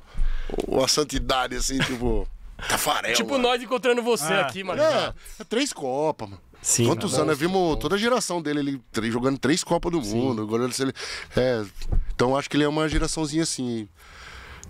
uma santidade assim, tipo. Tafarel. Tipo mano. nós encontrando você é. aqui, mano. É, é três Copas, mano. Sim, Quantos anos? vimos toda a geração dele, ele jogando três Copas do Mundo. Goleiro, ele, é, então acho que ele é uma geraçãozinha assim.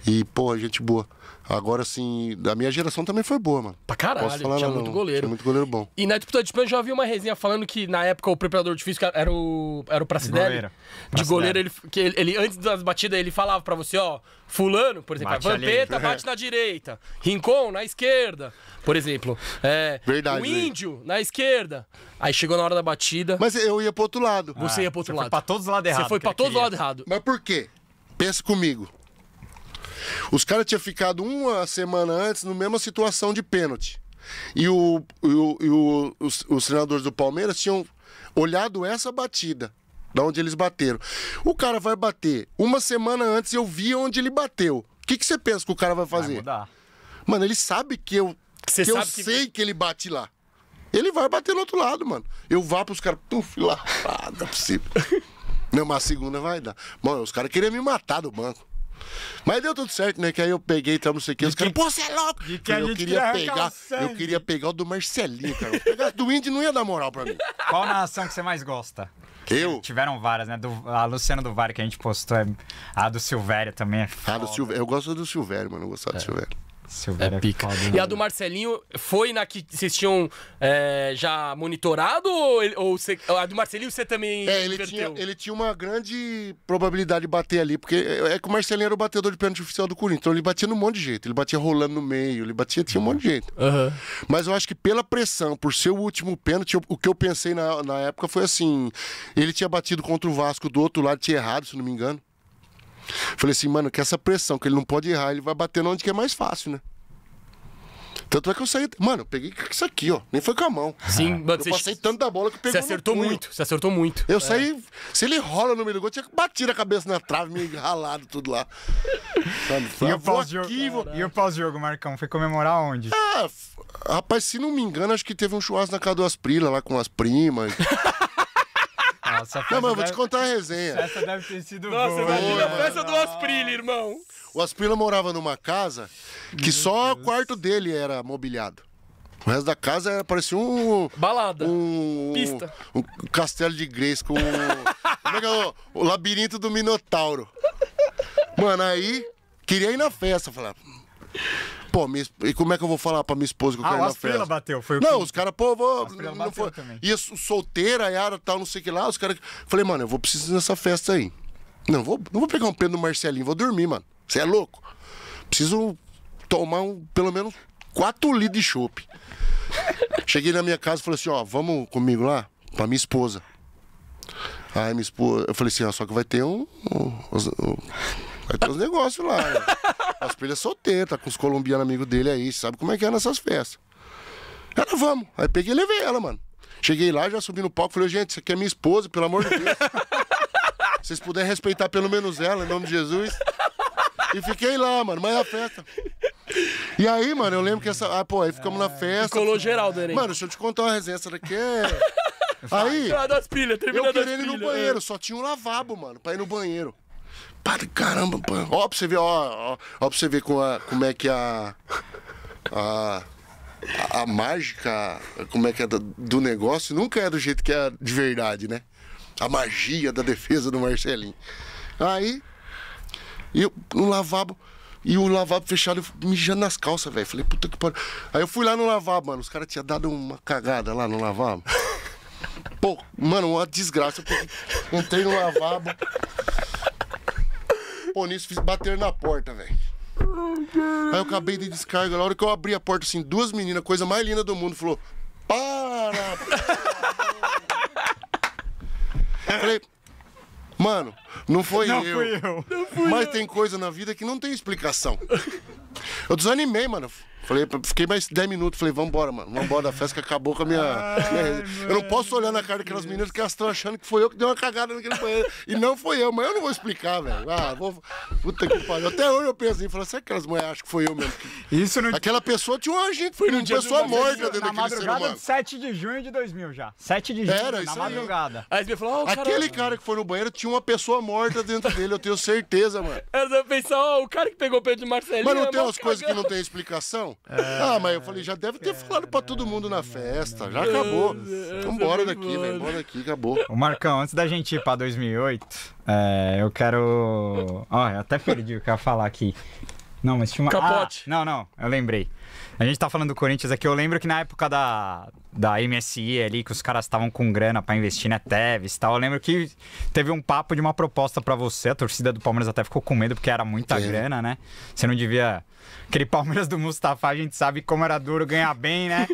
E, pô, gente boa. Agora, assim, da minha geração também foi boa, mano. Pra caralho, Posso falar, tinha não, muito não. goleiro. Tinha muito goleiro bom. E na disputa de Espanha, já ouvi uma resenha falando que na época o preparador de física era o, era o Pracidelli. Goleiro. De goleiro, ele, que ele, ele, antes das batidas, ele falava pra você, ó, fulano, por exemplo, bate Vampeta bate na direita, Rincon na esquerda, por exemplo. É, Verdade. O Índio aí. na esquerda. Aí chegou na hora da batida... Mas eu ia pro outro lado. Você ah, ia pro ah, outro você lado. Você foi pra todos os lados errados. Você foi pra todos os lados errados. Mas por quê? Pensa comigo. Os caras tinham ficado uma semana antes na mesma situação de pênalti. E, o, e, o, e o, os, os treinadores do Palmeiras tinham olhado essa batida da onde eles bateram. O cara vai bater. Uma semana antes eu vi onde ele bateu. O que, que você pensa que o cara vai fazer? Vai mudar. Mano, ele sabe que eu, você que eu que... sei que ele bate lá. Ele vai bater no outro lado, mano. Eu vá para os caras, puf, lá. Ah, não é possível. não, mas a segunda vai dar. Mano, os caras queriam me matar do banco. Mas deu tudo certo, né? Que aí eu peguei, estamos então, que os caras, pô, você é louco! De que eu queria pegar, eu queria pegar o do Marcelinho, cara. Pegar do Indy não ia dar moral pra mim. Qual nação que você mais gosta? Eu? Tiveram várias, né? Do, a Luciana do Vale que a gente postou, é, a do Silvério também é ah, foda. A do Silvério, eu gosto do Silvério, mano, eu gostava é. do Silvério. Silveira é pica. e a do Marcelinho foi na que vocês tinham é, já monitorado? Ou, ou a do Marcelinho você também. É, ele tinha, ele tinha uma grande probabilidade de bater ali, porque é, é que o Marcelinho era o batedor de pênalti oficial do Corinthians. Então ele batia num monte de jeito. Ele batia rolando no meio, ele batia, tinha um monte de jeito. Uhum. Mas eu acho que pela pressão, por ser o último pênalti, o que eu pensei na, na época foi assim: ele tinha batido contra o Vasco do outro lado, tinha errado, se não me engano. Falei assim, mano, que essa pressão, que ele não pode errar, ele vai bater onde que é mais fácil, né? Tanto é que eu saí. Mano, eu peguei isso aqui, ó. Nem foi com a mão. Sim, mano. Eu passei tanto da bola que peguei Você acertou muito, você acertou muito. Eu é. saí. Se ele rola no meio do gol, eu tinha que bater a cabeça na trave, meio ralado, tudo lá. E, eu vou jogo e o pós-jogo, Marcão? Foi comemorar onde? Ah, rapaz, se não me engano, acho que teve um churrasco na casa do Asprila, lá com as primas. Nossa, Não, mas vou te contar a resenha. Essa deve ter sido Nossa, boa. imagina a festa do Asprilla, irmão. O Asprilla morava numa casa que só o quarto dele era mobiliado. O resto da casa era, parecia um. Balada. Um. Pista. Um castelo de Grace com. como é que é o, o labirinto do Minotauro. Mano, aí queria ir na festa. Falar, Pô, minha, e como é que eu vou falar pra minha esposa que eu ah, quero ir na festa? bateu, foi Não, que... os caras, pô, vou. Não, não foi... E solteira, Yara, tal, não sei o que lá, os caras. Falei, mano, eu vou precisar dessa festa aí. Não, vou, não vou pegar um pêndulo do Marcelinho, vou dormir, mano. Você é louco? Preciso tomar um, pelo menos 4 litros de chope. Cheguei na minha casa e falei assim, ó, vamos comigo lá? Pra minha esposa. Aí minha esposa. Eu falei assim, ó, só que vai ter um, um, um Vai ter uns negócios lá. Né? As pilhas solteiras, tá com os colombianos amigos dele aí, sabe como é que é nessas festas. Ela, vamos. Aí peguei e levei ela, mano. Cheguei lá, já subi no palco, falei, gente, isso aqui é minha esposa, pelo amor de Deus. vocês puderem respeitar pelo menos ela, em nome de Jesus. E fiquei lá, mano, mas é a festa. E aí, mano, eu lembro que essa. Ah, pô, aí ficamos ah, na festa. Colou geral, Dani. Mano, deixa eu te contar uma resenha, essa daqui é. Aí. Ah, das pilhas, eu queria ir no banheiro, é. só tinha um lavabo, mano, pra ir no banheiro pá caramba, pô. Ó, pra você ver, ó, ó, ó pra você ver a, como é que a. A. A, mágica, como é que é do, do negócio, nunca é do jeito que é de verdade, né? A magia da defesa do Marcelinho. Aí, eu no lavabo, e o lavabo fechado, eu mijando nas calças, velho. Falei, puta que pariu. Aí eu fui lá no lavabo, mano. Os caras tinham dado uma cagada lá no lavabo. Pô, mano, uma desgraça. Eu entrei no lavabo, fiz bater na porta, velho. Aí eu acabei de descarga. Na hora que eu abri a porta, assim, duas meninas, coisa mais linda do mundo, falou: Para! Falei, mano, não foi não eu. Fui eu. Não fui Mas eu. tem coisa na vida que não tem explicação. Eu desanimei, mano. Falei, fiquei mais 10 minutos, falei, vambora, mano, vambora da festa que acabou com a minha. Ai, minha... Eu não posso olhar na cara daquelas meninas que elas estão achando que foi eu que dei uma cagada naquele banheiro. E não foi eu, mas eu não vou explicar, velho. Ah, vou. Puta que pariu. Até hoje eu penso assim, falo, será que aquelas mulheres acham que foi eu mesmo? Isso não. Aquela pessoa tinha uma gente, foi uma pessoa morta dentro daquele Na madrugada de 7 de junho de 2000 já. 7 de junho, Era, na madrugada. Aí, aí você falou, oh, Aquele cara que foi no banheiro tinha uma pessoa morta dentro dele, eu tenho certeza, mano. Eu pensava, oh, o cara que pegou o Pedro de Marcelinho. Mas não é tem umas coisas que não tem explicação? É. Ah, mas eu falei, já deve ter falado pra todo mundo na festa, já acabou. É Vambora daqui, vai embora daqui, acabou. O Marcão, antes da gente ir pra 2008, é, eu quero... Ó, eu até perdi o que eu ia falar aqui. Não, mas tinha uma... Capote. Ah, não, não, eu lembrei. A gente tá falando do Corinthians aqui. Eu lembro que na época da, da MSI ali, que os caras estavam com grana para investir na né, Tevez e tal. Eu lembro que teve um papo de uma proposta para você. A torcida do Palmeiras até ficou com medo, porque era muita Sim. grana, né? Você não devia. Aquele Palmeiras do Mustafa, a gente sabe como era duro ganhar bem, né?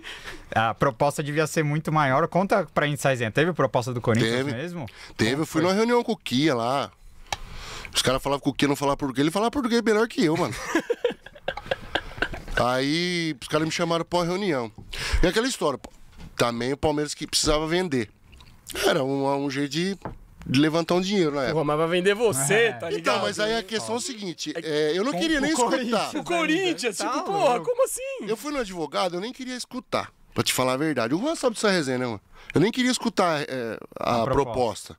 a proposta devia ser muito maior. Conta pra gente, Saizinha, Teve proposta do Corinthians teve, mesmo? Teve. eu fui numa reunião com o Kia lá. Os caras falavam que o Kia não falava português. Ele falava português melhor que eu, mano. Aí os caras me chamaram pra uma reunião. E aquela história, também o Palmeiras que precisava vender. Era um, um jeito de de levantar um dinheiro na época. Mas vai vender você, é. tá então, ligado? Então, mas aí a questão é o seguinte, é, eu não Com, queria nem escutar. O Corinthians, tá tipo, tá, porra, eu... como assim? Eu fui no advogado, eu nem queria escutar, pra te falar a verdade. O Juan sabe dessa resenha, né, mano? Eu nem queria escutar é, a, proposta. proposta.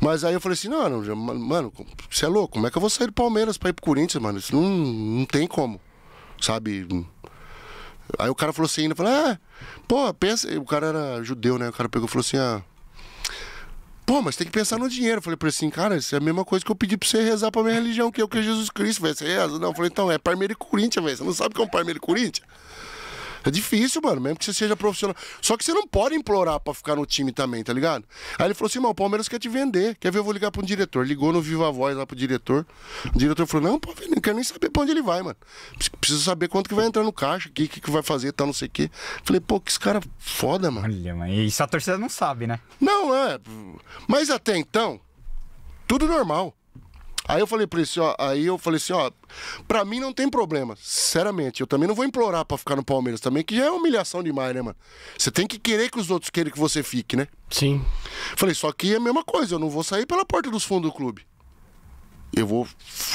Mas aí eu falei assim, não, mano mano, você é louco, como é que eu vou sair do Palmeiras pra ir pro Corinthians, mano? Isso não, não tem como sabe? Aí o cara falou assim, ainda falou, ah, pô, pensa. O cara era judeu, né? O cara pegou e falou assim, ah. Pô, mas tem que pensar no dinheiro. Eu falei pra ele assim, cara, isso é a mesma coisa que eu pedi pra você rezar pra minha religião, que é o que é Jesus Cristo, velho. Você reza? Não, eu falei, então, é Palmeiras e Corinthians, velho. Você não sabe o que é um Palmeiras e Corinthians? É difícil, mano, mesmo que você seja profissional. Só que você não pode implorar pra ficar no time também, tá ligado? Aí ele falou assim, mano o Palmeiras quer te vender. Quer ver, eu vou ligar pro um diretor. Ligou no Viva Voz lá pro diretor. O diretor falou, não, pô, não quero nem saber pra onde ele vai, mano. precisa saber quanto que vai entrar no caixa, o que, que, que vai fazer, tá, não sei o quê. Falei, pô, que esse cara foda, mano. Olha, mas isso a torcida não sabe, né? Não, é. Mas até então, tudo normal. Aí eu falei para ele, assim, ó, aí eu falei assim, ó, para mim não tem problema, sinceramente, eu também não vou implorar para ficar no Palmeiras também, que já é humilhação demais, né, mano? Você tem que querer que os outros queiram que você fique, né? Sim. Falei, só que é a mesma coisa, eu não vou sair pela porta dos fundos do clube. Eu vou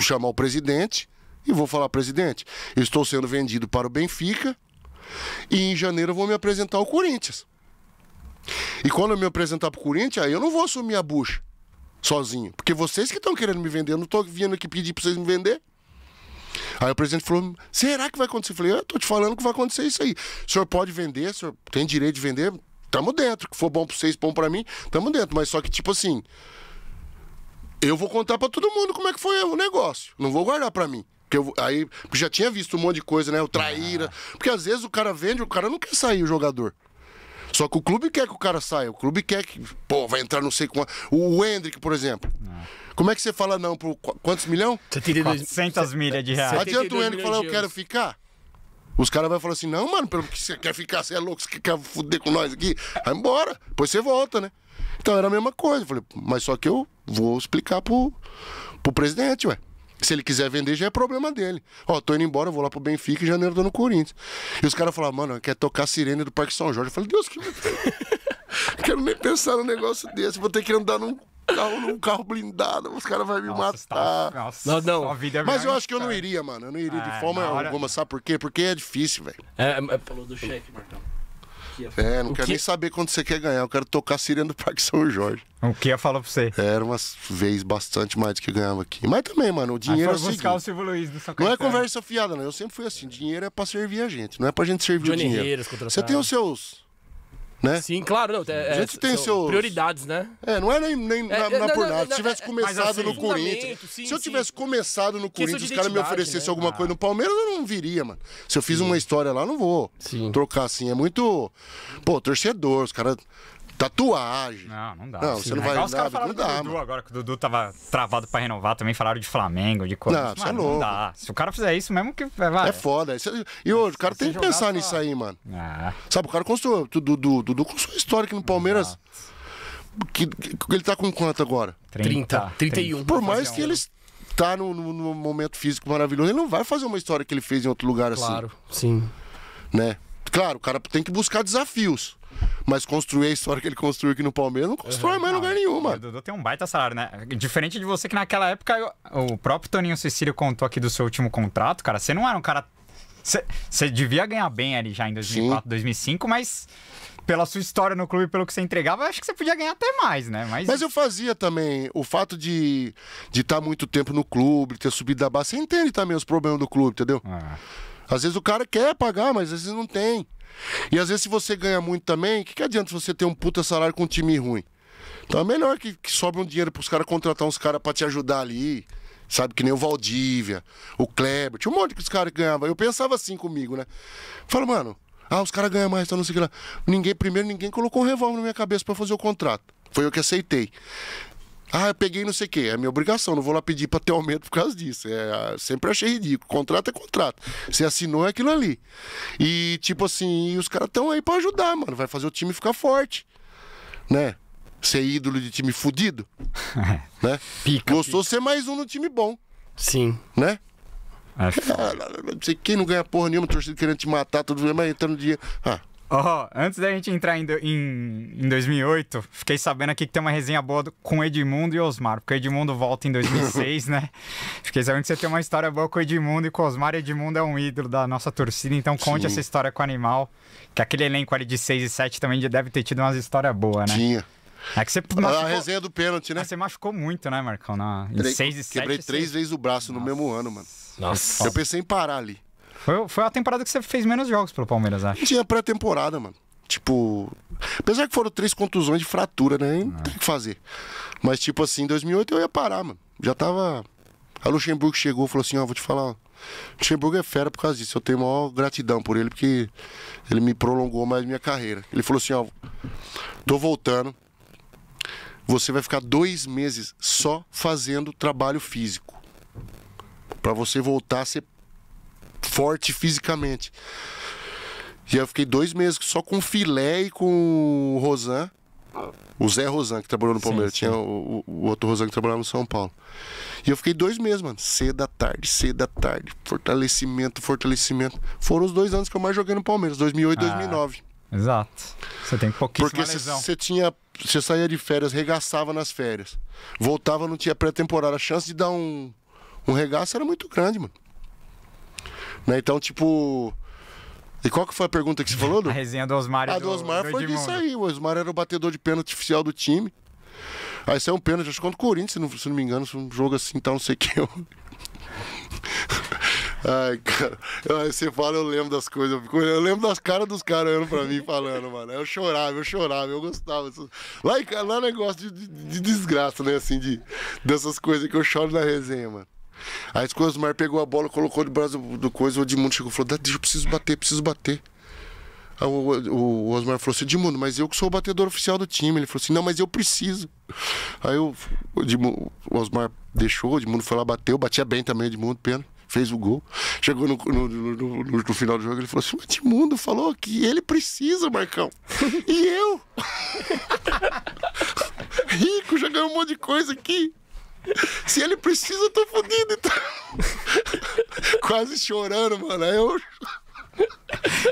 chamar o presidente e vou falar, presidente, eu estou sendo vendido para o Benfica e em janeiro eu vou me apresentar ao Corinthians. E quando eu me apresentar para o Corinthians, aí eu não vou assumir a bucha sozinho. Porque vocês que estão querendo me vender, eu não estou vindo aqui pedir para vocês me vender. Aí o presidente falou: será que vai acontecer? Eu falei: eu estou te falando que vai acontecer isso aí. O senhor pode vender, o senhor tem direito de vender, tamo dentro. Que for bom para vocês, bom para mim, tamo dentro. Mas só que, tipo assim, eu vou contar para todo mundo como é que foi o negócio. Não vou guardar para mim. Porque eu, aí já tinha visto um monte de coisa, né? O traíra. Ah. Porque às vezes o cara vende, o cara não quer sair, o jogador. Só que o clube quer que o cara saia, o clube quer que, pô, vai entrar não sei quanto. O Hendrick, por exemplo. É. Como é que você fala não por quantos milhão? 400 milhas de reais. Adianta o Hendrick falar, eu quero ficar? Os caras vão falar assim, não, mano, pelo que você quer ficar, você é louco, você quer fuder com nós aqui? Vai embora, depois você volta, né? Então era a mesma coisa. Eu falei, mas só que eu vou explicar pro, pro presidente, ué. Se ele quiser vender, já é problema dele. Ó, tô indo embora, vou lá pro Benfica e janeiro tô no Corinthians. E os caras falaram, mano, quer tocar a sirene do Parque São Jorge. Eu falei, Deus, que. Quero nem pensar num negócio desse, vou ter que andar num carro, num carro blindado, os caras vão me nossa, tá- matar. Tá, nossa, não, não. vida é Mas eu acho que eu não iria, mano. Eu não iria é, de forma hora... alguma, sabe por quê? Porque é difícil, velho. É, é... é falou do cheque, Martão é, não o quero que... nem saber quando você quer ganhar. Eu quero tocar Sirene do Parque São Jorge. O que ia falar pra você? Era umas vezes bastante mais do que eu ganhava aqui. Mas também, mano, o dinheiro. foi é buscar o Silvio Luiz do Não é conversa fiada, não. Eu sempre fui assim: dinheiro é pra servir a gente, não é pra gente servir Johnny o dinheiro. você tem os seus né? Sim, claro. Não, é, a é, gente tem seus... Prioridades, né? É, não é nem, nem é, na, é, na não, por nada. Se tivesse é, começado assim, no Corinthians... Sim, se eu tivesse sim. começado no Corinthians, os caras me oferecessem né? alguma ah. coisa no Palmeiras, eu não viria, mano. Se eu fiz sim. uma história lá, não vou trocar assim. É muito... Pô, torcedor, os caras... Tatuagem. Não, não dá. Não, você não né? vai Os caras falaram não dá, Dudu mano. agora, que o Dudu tava travado pra renovar, também falaram de Flamengo, de coisa Não, é mano, é não dá. Se o cara fizer isso mesmo, que vai. É foda. É- e hoje, o cara tem que pensar nisso aí, mano. Ah. Sabe, o cara construiu. Dudu, Dudu construiu uma história aqui no Palmeiras. Que, que, ele tá com quanto agora? 30. 30 31. Por mais que ele tá no, no, no, momento físico maravilhoso, ele não vai fazer uma história que ele fez em outro lugar claro, assim. Claro, sim. Né? Claro, o cara tem que buscar desafios. Mas construir a história que ele construiu aqui no Palmeiras, não constrói uhum. mais não, lugar nenhum, mano. O Dudu tem um baita salário, né? Diferente de você que naquela época, eu... o próprio Toninho Cecílio contou aqui do seu último contrato, cara. Você não era um cara. Você, devia ganhar bem ali já em 2004, Sim. 2005, mas pela sua história no clube, pelo que você entregava, acho que você podia ganhar até mais, né? Mas, Mas eu fazia também. O fato de estar de tá muito tempo no clube, ter subido da base, você entende também os problemas do clube, entendeu? Ah. Às vezes o cara quer pagar, mas às vezes não tem. E às vezes se você ganha muito também, que, que adianta você ter um puta salário com um time ruim? Então é melhor que, que sobre um dinheiro pros caras contratar uns caras para te ajudar ali. Sabe, que nem o Valdívia, o Kleber, tinha um monte de caras que ganhavam. Eu pensava assim comigo, né? Falo, mano, ah, os caras ganham mais, então não sei o que lá. Ninguém, primeiro, ninguém colocou um revólver na minha cabeça para fazer o contrato. Foi eu que aceitei. Ah, eu peguei não sei o quê. É minha obrigação, não vou lá pedir para ter aumento por causa disso. É, sempre achei ridículo. Contrato é contrato. Você assinou é aquilo ali. E, tipo assim, os caras estão aí para ajudar, mano. Vai fazer o time ficar forte. Né? Ser ídolo de time fudido. né? Pica, Gostou pica. ser mais um no time bom. Sim. Né? É. Acho... não sei quem não ganha porra nenhuma, torcida querendo te matar, tudo mas entrando dia. Ah, Ó, oh, antes da gente entrar em, do, em, em 2008, fiquei sabendo aqui que tem uma resenha boa do, com Edmundo e Osmar, porque Edmundo volta em 2006, né? Fiquei sabendo que você tem uma história boa com Edmundo e com Osmar. Edmundo é um ídolo da nossa torcida, então conte Sim. essa história com o Animal, que aquele elenco ali de 6 e 7 também deve ter tido umas histórias boas, né? Tinha. É que você machucou... A resenha do pênalti, né? Ah, você machucou muito, né, Marcão? Na... Em 6 e 7. Quebrei três vezes o braço nossa. no mesmo ano, mano. Nossa. Eu pensei em parar ali. Foi, foi a temporada que você fez menos jogos pro Palmeiras, acho. Tinha pré-temporada, mano. Tipo, apesar que foram três contusões de fratura, né? Não tem o que fazer. Mas, tipo assim, em 2008 eu ia parar, mano. Já tava. A Luxemburgo chegou e falou assim: Ó, oh, vou te falar, ó. Luxemburgo é fera por causa disso. Eu tenho maior gratidão por ele, porque ele me prolongou mais minha carreira. Ele falou assim: Ó, oh, tô voltando. Você vai ficar dois meses só fazendo trabalho físico. para você voltar a ser forte fisicamente. E eu fiquei dois meses só com filé e com o Rosan. O Zé Rosan, que trabalhou no Palmeiras. Sim, Tinha o, o, outro Rosan que trabalhava no São Paulo. E eu fiquei dois meses, mano. Cedo à tarde, cedo à tarde. Fortalecimento, fortalecimento. Foram os dois anos que eu mais joguei no Palmeiras, 2008 e ah, 2009. Exato. Você tem pouquíssima Porque você tinha... Você saía de férias, regaçava nas férias. Voltava, não tinha pré-temporada. A chance de dar um, um regaço era muito grande, mano. Né? Então, tipo. E qual que foi a pergunta que você falou? Do... A resenha do Osmar. A do, do Osmar do foi disso aí. O Osmar era o batedor de pênalti oficial do time. Aí saiu um pênalti, acho que contra o Corinthians, se não, se não me engano, um jogo assim, tal, tá, não sei o que. Eu... Ai, cara, eu, você fala, eu lembro das coisas, eu, fico, eu lembro das caras dos caras olhando pra mim falando, mano. Eu chorava, eu chorava, eu gostava. Lá, lá é negócio de, de, de desgraça, né? Assim, de, dessas coisas que eu choro na resenha, mano. Aí o Osmar pegou a bola, colocou debaixo do coisa, o Edmundo chegou e falou, deixa, eu preciso bater, preciso bater. Aí o, Osmar falou assim, Edmundo, mas eu que sou o batedor oficial do time. Ele falou assim, não, mas eu preciso. Aí o, Edmundo, o Osmar deixou, o Edmundo foi lá, bateu, batia bem também, Edmundo, pena fez o gol. Chegou no, no, no, no, final do jogo, ele falou assim: Mas Edmundo falou que ele precisa, Marcão. E eu? Rico, já ganhou um monte de coisa aqui. Se ele precisa, eu tô fodido. Então... Quase chorando, mano. Aí eu.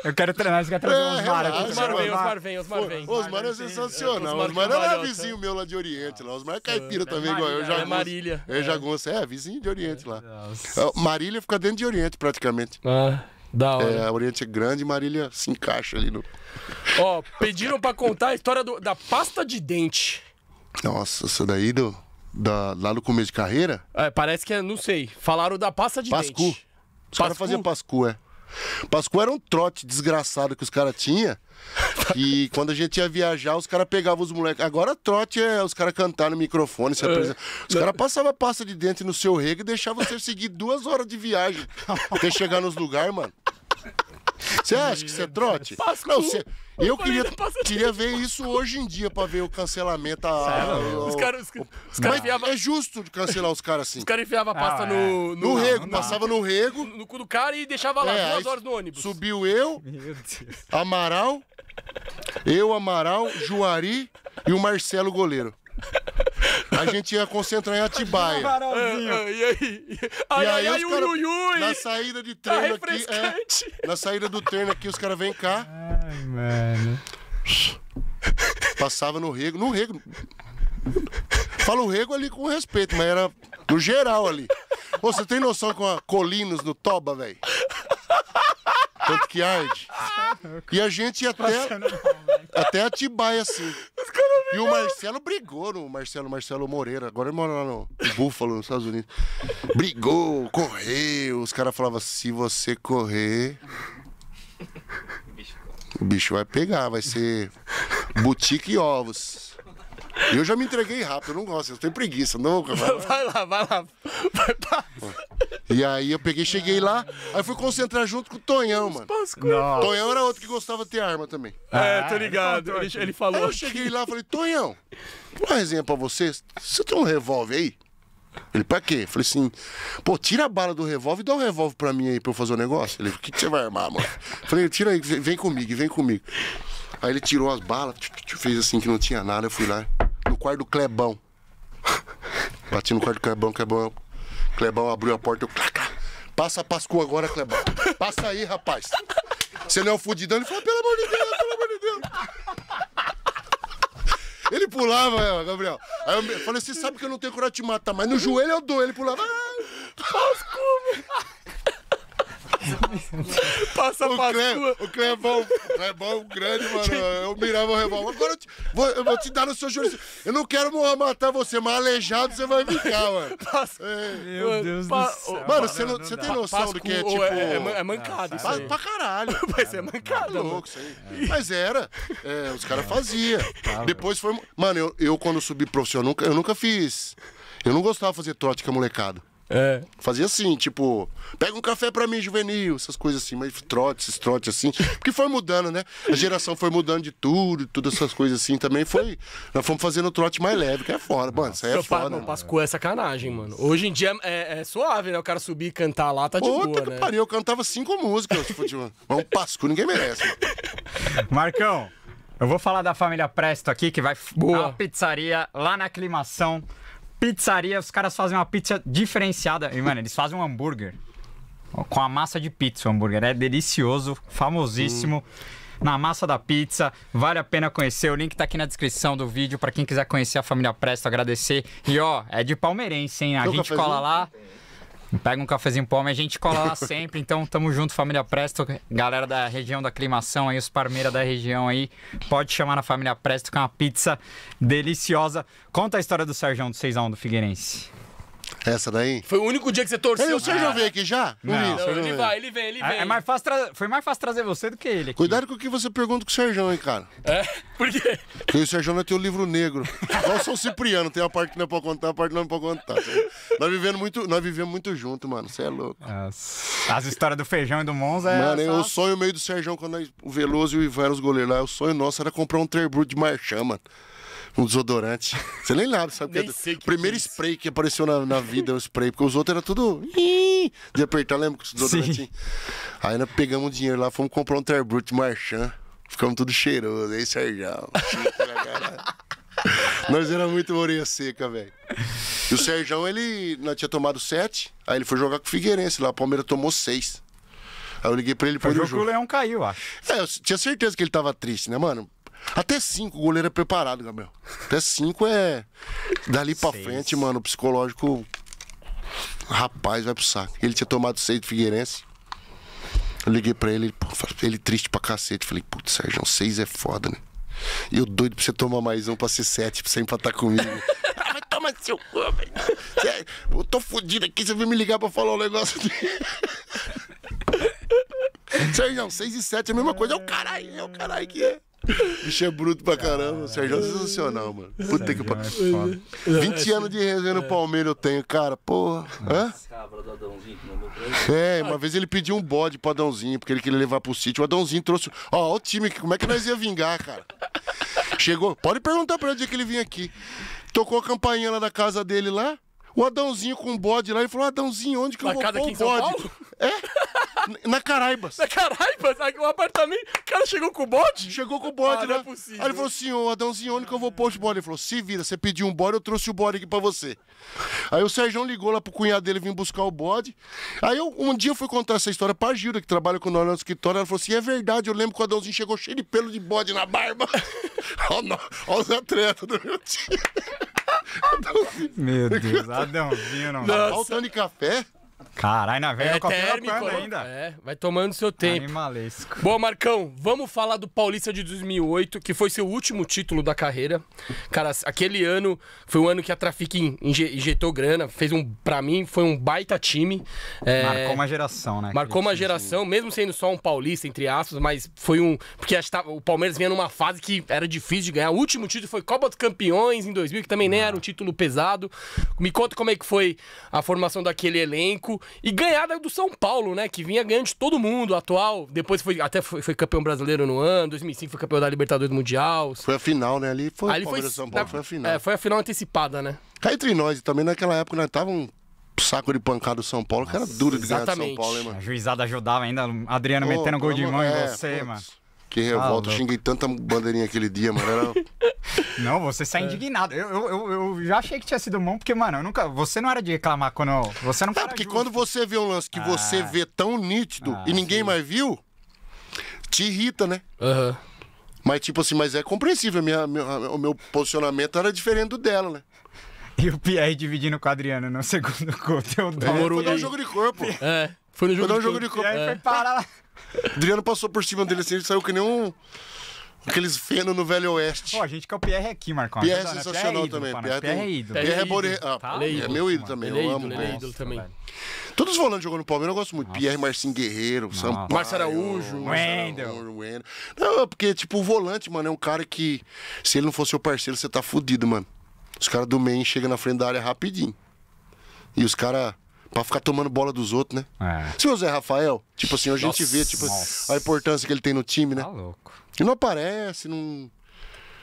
Eu quero treinar, você quer os é, uns maras. Osmar vem, Osmar vem, Osmar vem. Osmar é sensacional. Osmar, Osmar é, é vizinho né? meu lá de Oriente. Lá. Osmar é caipira é também, é igual eu. Jagunço, é Marília. Eu Jagunço. Né? É, é, vizinho de Oriente lá. Nossa. Marília fica dentro de Oriente, praticamente. Ah. Da hora. É, Oriente Grande e Marília se encaixa ali no. Ó, pediram pra contar a história do, da pasta de dente. Nossa, isso daí do da, lá no começo de carreira. É, parece que é, não sei. Falaram da pasta de Pascu. dente. Os caras faziam Pascu, é. Pascu era um trote desgraçado que os caras tinham. e quando a gente ia viajar, os caras pegavam os moleques. Agora trote é os caras cantar no microfone, se é. Os caras passavam pasta de dente no seu rego e deixavam você seguir duas horas de viagem até chegar nos lugares, mano. Você acha que você é trote? Pascul. Não, você... Eu queria, queria ver isso hoje em dia pra ver o cancelamento. A, os caras os, os cara É justo cancelar os caras assim. Os caras enfiavam a pasta ah, no, no, no. rego, não, não. passava no rego. No, no, cu do cara e deixava lá é, duas horas no ônibus. Subiu eu, Amaral, eu, Amaral, Juari e o Marcelo Goleiro. A gente ia concentrar em Atibaia. É, é, e aí? e aí, ai, ai, cara, ui, ui. Na saída de tá treino tá aqui. É, na saída do treino aqui, os caras vêm cá. Ai, mano. Passava no rego. No rego. Falo rego ali com respeito, mas era do geral ali. Ô, você tem noção com a Colinos no Toba, velho? Tanto que arde. E a gente ia até, até Atibaia, assim. E o Marcelo brigou no Marcelo, Marcelo Moreira. Agora ele mora lá no Buffalo, nos Estados Unidos. Brigou, correu. Os caras falavam, se você correr... O bicho vai pegar, vai ser boutique e ovos. Eu já me entreguei rápido, eu não gosto, eu tenho preguiça. Não, vai lá, vai lá. Vai, passa. E aí eu peguei, cheguei lá, aí fui concentrar junto com o Tonhão, mano. Tonhão era outro que gostava de ter arma também. É, tô ah, ligado. Ele, ele falou. Aí eu cheguei lá e falei, Tonhão, uma resenha pra vocês. Você tem um revólver aí? Ele, pra quê? falei assim, pô, tira a bala do revólver e dá o um revólver pra mim aí pra eu fazer o um negócio. Ele, o que, que você vai armar, mano? falei, tira aí, vem comigo, vem comigo. Aí ele tirou as balas, fez assim que não tinha nada, eu fui lá quarto do Clebão. Bati no quarto do Clebão, Clebão. Clebão abriu a porta, eu. Passa a Pascu agora, Clebão. Passa aí, rapaz. Você não é o fudidão? Ele falou, pelo amor de Deus, pelo amor de Deus. Ele pulava, é, Gabriel. Aí eu falei, você sabe que eu não tenho coragem de te matar, mas no joelho eu dou. Ele pulava. Ah, Pascu, meu. Passa o Clebão, o Clebão, é Clebão é grande, mano. Eu mirava o revólver. Agora eu, te, vou, eu vou te dar no seu juízo. Eu não quero matar você, mas aleijado você vai ficar, mano. Passa, é. Meu mano, Deus pa, do céu. Mano, você, não, não você tem noção do que é tipo. É, é, é mancado, isso. Pra, pra caralho. Mas é tá mancado. É louco isso aí. Mas era. os caras faziam. Tá Depois foi. Mano, eu, eu quando subi profissional, eu nunca, eu nunca fiz. Eu não gostava de fazer trote com a molecada. É. Fazia assim, tipo, pega um café pra mim, juvenil, essas coisas assim, mas trote, esses trotes assim. Porque foi mudando, né? A geração foi mudando de tudo, todas essas coisas assim também. Foi. Nós fomos fazendo o trote mais leve, que é fora, mano. Isso aí é foda. Não, Pascoal é sacanagem, mano. Hoje em dia é, é, é, suave, né? O cara subir e cantar lá, tá de Puta boa, que né? pariu, eu cantava cinco músicas. Tipo, tipo, mas um Pascu ninguém merece. Mano. Marcão. Eu vou falar da família Presto aqui, que vai boa. uma pizzaria lá na aclimação pizzaria, os caras fazem uma pizza diferenciada. E, mano, eles fazem um hambúrguer com a massa de pizza. O hambúrguer é delicioso, famosíssimo. Hum. Na massa da pizza, vale a pena conhecer. O link tá aqui na descrição do vídeo para quem quiser conhecer a família Presto, agradecer. E ó, é de palmeirense, hein? A gente cola lá. Pega um cafezinho palma a gente cola lá sempre. Então, tamo junto, família Presto. Galera da região da aclimação aí, os parmeiras da região aí. Pode chamar na família Presto com é uma pizza deliciosa. Conta a história do Sérgio, do 6x1 do Figueirense. Essa daí? Foi o único dia que você torceu. Ele, o Sérgio veio aqui já? Não, não, não ele vai, ele vem, ele é, é vem. É, mais fácil tra... Foi mais fácil trazer você do que ele aqui. Cuidado com o que você pergunta com o Serjão, hein, cara. É? Por quê? Porque o Sérgio não tem o livro negro. Igual São Cipriano, tem a parte que não é pra contar, a parte que não é pra contar. Nós vivemos muito, nós vivemos muito junto, mano. Você é louco. As... As, histórias do Feijão e do Monza é... Mano, só... o sonho meio do Sérgio, quando nós... o Veloso e o Ivan eram os goleiros lá, o sonho nosso era comprar um Terbrut de marchã, mano um desodorante. Você nem lembra, sabe? nem que, é que primeiro que é spray que apareceu na, na vida, o spray, porque os outros era tudo de apertar, lembra? que os Aí nós pegamos o dinheiro lá, fomos comprar um Terbrut Marchand. Ficamos tudo cheiroso, aí Sérgio, Nós era muito orelha seca, velho. E o Sérgio, ele não tinha tomado sete, aí ele foi jogar com o Figueirense lá, o Palmeiras tomou seis. Aí eu liguei pra ele e jogo. O jogo o Leão caiu, acho. É, eu tinha certeza que ele tava triste, né, mano? Até cinco, o goleiro é preparado, Gabriel. Até cinco é. Dali pra seis. frente, mano, o psicológico. Rapaz, vai pro saco. Ele tinha tomado seis do Figueirense. Eu liguei pra ele, ele triste pra cacete. Falei, putz, Sérgio, seis é foda, né? E eu doido pra você tomar mais um pra ser sete, pra você empatar comigo. ah, vai tomar seu cu, velho. É, eu tô fodido aqui, você veio me ligar pra falar um negócio Sérgio, seis e sete é a mesma coisa. É o caralho, é o caralho que é. Bicho é bruto pra caramba. Ah, Sérgio é sensacional, mano. Puta que pariu. É 20 é. anos de resenha no é. Palmeiras eu tenho, cara. Porra. Hã? É, uma vez ele pediu um bode pro Adãozinho, porque ele queria levar pro sítio. O Adãozinho trouxe. Ó, ó o time, como é que nós ia vingar, cara? Chegou. Pode perguntar pra ele é que ele vinha aqui. Tocou a campainha lá da casa dele lá. O Adãozinho com o bode lá e falou: Adãozinho, onde que na eu vou casa pôr aqui o bode? É? Na Caraibas. Na Caraibas? O apartamento. O cara chegou com o bode? Chegou com o bode, ah, né? Não é né? possível. Aí ele falou assim: Ô Adãozinho, onde que eu vou pôr o bode? Ele falou: Se vira, você pediu um bode, eu trouxe o bode aqui pra você. Aí o Sérgio ligou lá pro cunhado dele vir buscar o bode. Aí eu, um dia eu fui contar essa história pra Gilda, que trabalha com nós no escritório. Ela falou assim: É verdade, eu lembro que o Adãozinho chegou cheio de pelo de bode na barba. Olha os atletas do meu time. Meu Deus, Adãozinho não. tá Faltando de café? Caralho, na velha é, térmico, né? ainda. É, vai tomando seu tempo. Animalesco. Bom, Marcão, vamos falar do Paulista de 2008, que foi seu último título da carreira. Cara, aquele ano foi o ano que a Trafic injetou grana, fez um, pra mim, foi um baita time. É, marcou uma geração, né? Marcou uma geração, mesmo sendo só um paulista, entre aspas, mas foi um... Porque tá, o Palmeiras vinha numa fase que era difícil de ganhar. O último título foi Copa dos Campeões, em 2000, que também nem né, ah. era um ah. título pesado. Me conta como é que foi a formação daquele elenco, Atlético e ganhada do São Paulo, né? Que vinha ganhando de todo mundo, atual. Depois foi até foi, foi campeão brasileiro no ano, 2005 foi campeão da Libertadores Mundial. Foi a final, né? Ali foi Ali Palmeiras foi, São Paulo, foi a final. É, foi a final antecipada, né? Cá entre nós, também naquela época nós um saco de pancada do São Paulo, que era duro de Exatamente. ganhar de São Paulo, hein, mano? A juizada ajudava ainda, Adriano metendo gol de mão é, em você, putz. mano. Que ah, revolta, ah, xinguei tanta bandeirinha aquele dia, mano. Era... Não, você sai é. indignado. Eu, eu, eu, já achei que tinha sido mão, porque, mano, nunca. Você não era de reclamar quando. Você não É, porque justo. quando você vê um lance que ah. você vê tão nítido ah, e ninguém sim. mais viu, te irrita, né? Aham. Uhum. Mas, tipo assim, mas é compreensível. Minha, minha, o meu posicionamento era diferente do dela, né? E o Pierre dividindo com a Adriana no segundo conteúdo. Demorou. É, foi dar um jogo de corpo. É. Foi no jogo, foi de, um jogo de corpo. E aí é. foi parar lá. Adriano passou por cima dele assim, ele saiu que nem um. Aqueles feno no Velho Oeste. Pô, a gente quer o Pierre aqui, Marcão. Pierre né? é sensacional também. Né? Pierre, Pierre, é ídolo. Pierre, é, é ídolo. Ah, tá? é ídolo, meu ídolo também. É eu amo ele é ídolo também. Todos os volantes jogando no Palmeiras eu gosto muito. Nossa. Pierre, Marcinho Guerreiro, Sam... Marcelo Araújo. Wendel. Wendel. Não, é porque, tipo, o volante, mano, é um cara que, se ele não fosse seu parceiro, você tá fudido, mano. Os caras do main chegam na frente da área rapidinho. E os caras Pra ficar tomando bola dos outros, né? É. Se o Zé Rafael, tipo assim, a nossa, gente vê tipo, a importância que ele tem no time, né? Tá louco. E não aparece, não.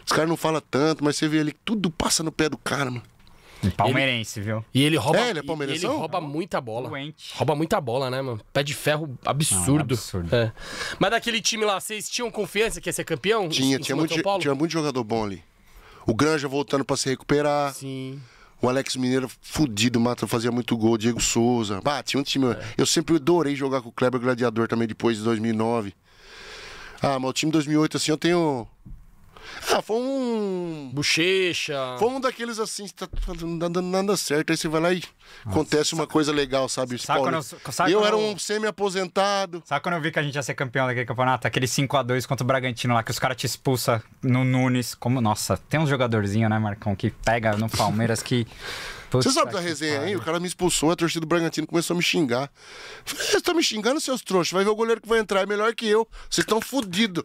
Os caras não falam tanto, mas você vê ali que tudo passa no pé do cara, mano. Palmeirense, ele... viu? E ele rouba, é, ele, é ele rouba muita bola. Doente. Rouba muita bola, né, mano? Pé de ferro absurdo. Não, é absurdo. É. Mas daquele time lá, vocês tinham confiança que ia ser campeão? Tinha, tinha muito, tinha muito jogador bom ali. O Granja voltando para se recuperar. Sim. O Alex Mineiro fudido, mata, fazia muito gol. Diego Souza. Bah, tinha um time. É. Eu sempre adorei jogar com o Kleber Gladiador também depois de 2009. Ah, mas o time 2008, assim, eu tenho ah, foi um. Bochecha. Foi um daqueles assim, você tá dando nada certo. Aí você vai lá e acontece uma coisa legal, sabe? Sabe quando eu, eu quando... era um semi-aposentado. Sabe quando eu vi que a gente ia ser campeão daquele campeonato? Aquele 5x2 contra o Bragantino lá, que os caras te expulsam no Nunes. Como, nossa, tem uns jogadorzinhos, né, Marcão, que pega no Palmeiras que. Putz, você sabe da resenha aí? O cara me expulsou, a torcida do Bragantino começou a me xingar. vocês estão me xingando, seus trouxas? Vai ver o goleiro que vai entrar, é melhor que eu. Vocês estão fodidos.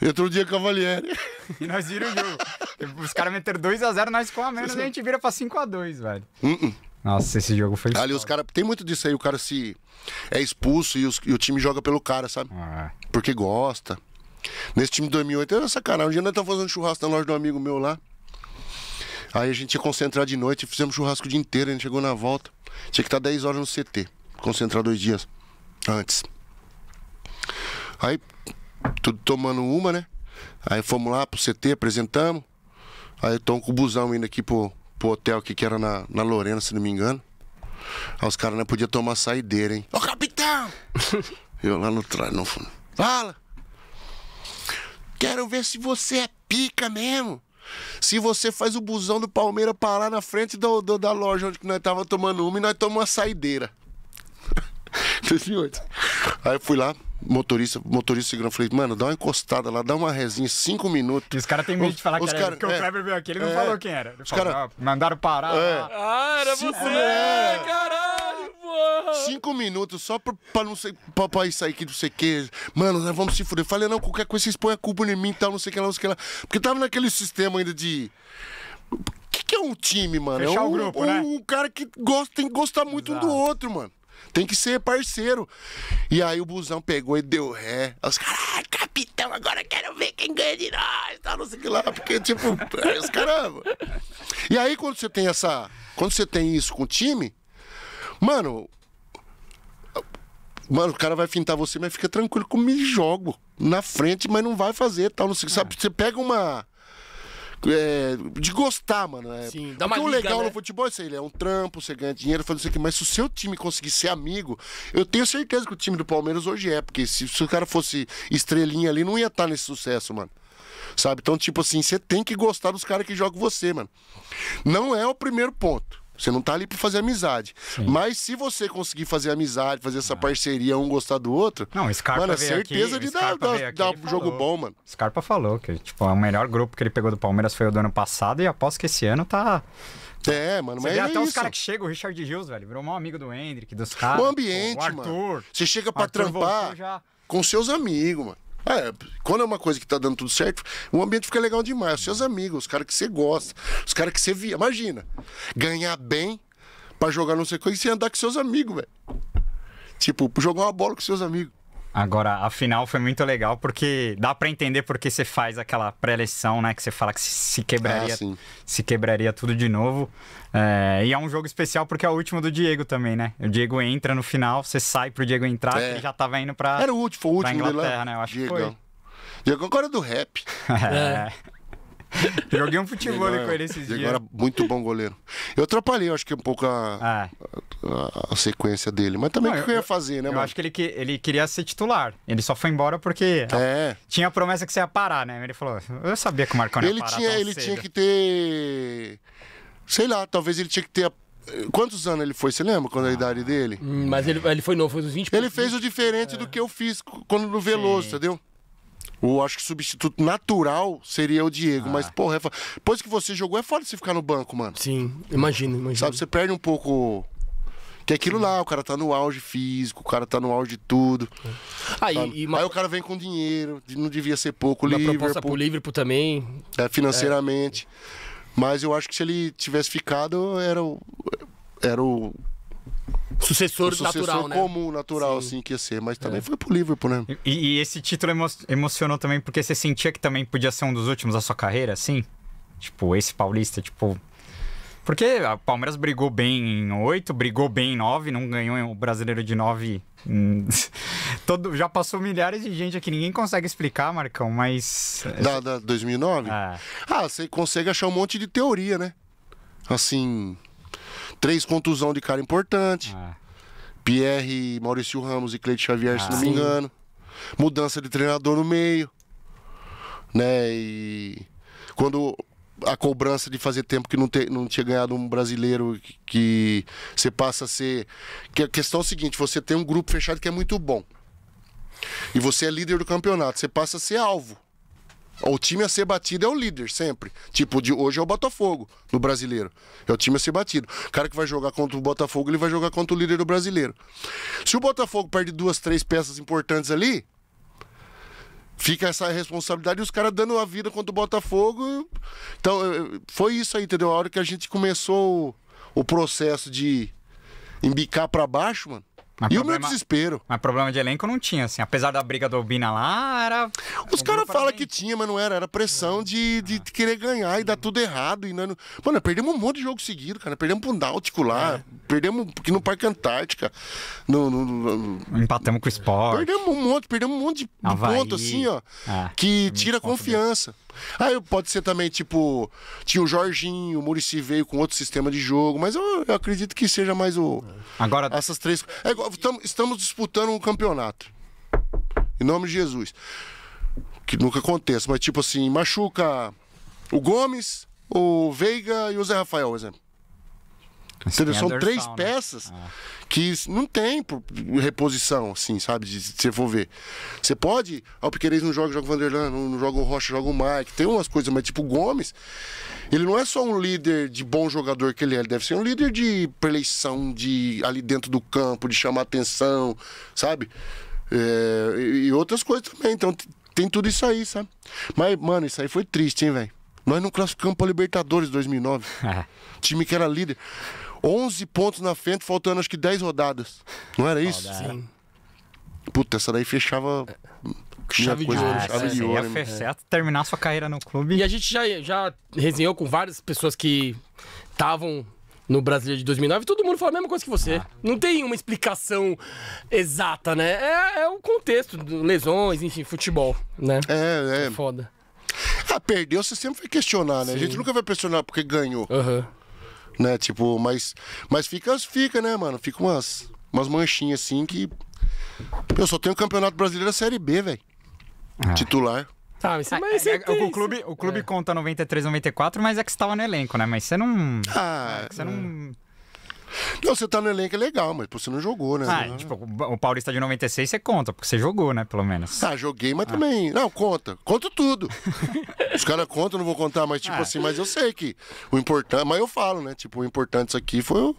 Entrou o dia Cavalieri. E nós viramos o jogo. Os caras meteram 2x0, nós com a menos e a gente vira pra 5x2, velho. Uh -uh. Nossa, esse jogo foi. Ali os caras. Tem muito disso aí, o cara se. É expulso e, os... e o time joga pelo cara, sabe? Ah. Porque gosta. Nesse time de 2008 era sacanagem. Um dia nós tava fazendo churrasco na loja de um amigo meu lá. Aí a gente ia concentrar de noite, fizemos churrasco o dia inteiro, a gente chegou na volta. Tinha que tá estar 10 horas no CT, concentrar dois dias antes. Aí tudo tomando uma, né? Aí fomos lá pro CT, apresentamos. Aí eu tô com o busão indo aqui pro, pro hotel aqui, que era na, na Lorena, se não me engano. Aí os caras não né, podiam tomar saideira, hein? Ô capitão! eu lá no trás, não fundo. Fala! Quero ver se você é pica mesmo. Se você faz o busão do Palmeiras parar na frente do, do da loja onde nós tava tomando uma e nós tomamos uma saideira. 2008. Aí eu fui lá, motorista, motorista segurando, falei, mano, dá uma encostada lá, dá uma resinha, cinco minutos. E os caras têm medo de falar os que era é, o Kleber veio aqui, ele não é, falou quem era. Ele os caras mandaram parar. É, ah, era cinco, você! É, caralho, porra! Cinco minutos só pra, pra não sei, pra, pra isso aí que não sei o que. Mano, nós vamos se fuder. Falei, não, qualquer é coisa vocês põem a culpa em mim e tal, não sei o que lá, não sei o que lá. Porque tava naquele sistema ainda de que é um time, mano? Fechar é um, grupo, né? um, né? um cara que gosta, tem que gostar muito Exato. um do outro, mano. Tem que ser parceiro. E aí o busão pegou e deu ré. Os caras, ah, capitão, agora quero ver quem ganha de nós, tal, não sei o que lá. Porque, tipo, os caramba. E aí quando você tem essa. Quando você tem isso com o time, mano. Mano, o cara vai fintar você, mas fica tranquilo que eu me jogo na frente, mas não vai fazer, tal, não sei o que. Sabe? É. Você pega uma é, de gostar, mano. É, Sim, dá uma liga, o legal né? no futebol é isso aí, ele é um trampo, você ganha dinheiro, faz isso aqui, mas se o seu time conseguir ser amigo, eu tenho certeza que o time do Palmeiras hoje é, porque se, se o cara fosse estrelinha ali, não ia estar tá nesse sucesso, mano sabe? Então, tipo assim, você tem que gostar dos caras que jogam você, mano. Não é o primeiro ponto. Você não tá ali para fazer amizade. Sim. Mas se você conseguir fazer amizade, fazer essa ah. parceria, um gostar do outro. Não, Scarpa mano, é certeza aqui, de dar, dar, dar um jogo bom, mano. Scarpa falou que tipo, o melhor grupo que ele pegou do Palmeiras foi o do ano passado e após que esse ano tá. É, mano, você mas vê é até isso. os caras que chegam, o Richard Hills, velho, virou um amigo do Hendrick, dos caras. O ambiente, o Arthur, mano. Você chega para trampar já... com seus amigos, mano. É, quando é uma coisa que tá dando tudo certo, o ambiente fica legal demais. Os seus amigos, os caras que você gosta, os caras que você via. Imagina, ganhar bem para jogar não sei o que e você andar com seus amigos, velho. Tipo, jogar uma bola com seus amigos. Agora, a final foi muito legal porque dá para entender porque você faz aquela pré-eleição, né? Que você fala que se quebraria, ah, se quebraria tudo de novo. É, e é um jogo especial porque é o último do Diego também, né? O Diego entra no final, você sai pro Diego entrar, é. ele já tava indo pra. Era o último, foi o último Inglaterra, né? Eu acho Diego. que foi. Diego agora é do rap. é. é. Joguei um futebol com ele esses dias. Agora, muito bom goleiro. Eu atrapalhei, acho que um pouco a, ah. a, a, sequência dele. Mas também o que eu, eu ia fazer, né, Eu mano? acho que ele, que ele queria ser titular. Ele só foi embora porque é. tinha a promessa que você ia parar, né? Ele falou, eu sabia que o Marcão ele ia parar tinha, Ele cedo. tinha que ter... Sei lá, talvez ele tinha que ter... A... Quantos anos ele foi? Você lembra quando a idade dele? Hum, mas ele, ele foi novo, foi dos 20 Ele fez o diferente é. do que eu fiz quando no Veloso, Sim. entendeu? O, acho que o substituto natural seria o Diego. Ah. Mas, porra, é depois que você jogou, é foda você ficar no banco, mano. Sim, imagina, imagina. Sabe, você perde um pouco. Que é aquilo Sim. lá, o cara tá no auge físico, o cara tá no auge de tudo. Ah, e, e Aí o cara vem com dinheiro, não devia ser pouco. Uma Liverpool, proposta pro Liverpool também. É, financeiramente. É. Mas eu acho que se ele tivesse ficado, era o, era o sucessor, o natural, né? comum, natural, Sim. assim, que ia ser. Mas é. também é. foi pro Liverpool, né? E, e esse título emo emocionou também porque você sentia que também podia ser um dos últimos da sua carreira, assim? Tipo, esse paulista, tipo... Porque a Palmeiras brigou bem em oito, brigou bem em nove, não ganhou o brasileiro de nove Todo, já passou milhares de gente aqui, ninguém consegue explicar, Marcão, mas. Da, da 2009? Ah. É. ah, você consegue achar um monte de teoria, né? Assim, Três contusão de cara importante. Ah. Pierre, Maurício Ramos e Cleide Xavier, ah, se não ah, sim. me engano. Mudança de treinador no meio. Né? E quando a cobrança de fazer tempo que não, te, não tinha ganhado um brasileiro que, você passa a ser. Que a questão é a seguinte: você tem um grupo fechado que é muito bom. E você é líder do campeonato, você passa a ser alvo. O time a ser batido é o líder, sempre. Tipo, de hoje é o Botafogo, do brasileiro. É o time a ser batido. O cara que vai jogar contra o Botafogo, ele vai jogar contra o líder do brasileiro. Se o Botafogo perde duas, três peças importantes ali, fica essa responsabilidade e os caras dando a vida contra o Botafogo. Então, eh, foi isso aí, entendeu? A hora que a gente começou o, o processo de embicar para baixo, mano. Mas e problema, o meu desespero. Mas problema de elenco não tinha, assim. Apesar da briga do Albina lá, era. Os caras falam que tinha, mas não era. Era pressão de, de ah. querer ganhar e dar tudo errado. E não... Mano, perdemos um monte de jogo seguido, cara. Perdemos pro Náutico lá. É. Perdemos aqui no Parque Antártica. No, no, no... Empatamos com o Sport. Perdemos um monte, perdemos um monte de, Havaí. ponto, assim, ó. É. Que tira confiança. Aí pode ser também, tipo, tinha o Jorginho, o Murici veio com outro sistema de jogo, mas eu, eu acredito que seja mais o. Agora. Essas três. É igual, tam, estamos disputando um campeonato. Em nome de Jesus. Que nunca aconteça, mas tipo assim, machuca o Gomes, o Veiga e o Zé Rafael, por exemplo. Entendeu? São três né? peças ah. que não tem reposição, assim, sabe? se você for ver. Você pode. Ah, o Piqueires não joga, joga o Vanderlan, não, joga o Rocha, joga o Mike. Tem umas coisas, mas tipo o Gomes, ele não é só um líder de bom jogador que ele é, ele deve ser um líder de preleição, de ali dentro do campo, de chamar atenção, sabe? É, e outras coisas também. Então tem tudo isso aí, sabe? Mas, mano, isso aí foi triste, hein, velho? Nós não classificamos para Libertadores 2009. time que era líder. 11 pontos na frente, faltando acho que 10 rodadas. Não era isso? Sim. Puta, essa daí fechava. Chave de ouro. Ah, de ouro. Ia terminar sua carreira no clube. E a gente já, já resenhou com várias pessoas que estavam no Brasileiro de 2009, todo mundo fala a mesma coisa que você. Ah. Não tem uma explicação exata, né? É, é o contexto, lesões, enfim, futebol, né? É, é. é foda. Ah, perdeu, você sempre vai questionar, né? Sim. A gente nunca vai questionar porque ganhou. Aham. Uhum. Né? Tipo, mas, mas fica, fica, né, mano? Fica umas, umas manchinhas assim que. Eu só tenho o Campeonato Brasileiro Série B, velho. Ah. Titular. Tá, mas, mas ah, é, é, o clube, o clube é. conta 93, 94, mas é que você tava no elenco, né? Mas você não. Ah, é você não não, você tá no elenco é legal, mas você não jogou, né? Ah, tipo, o Paulista de 96 você conta, porque você jogou, né? Pelo menos. Ah, joguei, mas ah. também. Não, conta. Conto tudo. Os caras contam, não vou contar, mas tipo ah. assim, mas eu sei que o importante. Mas eu falo, né? Tipo, o importante isso aqui foi o,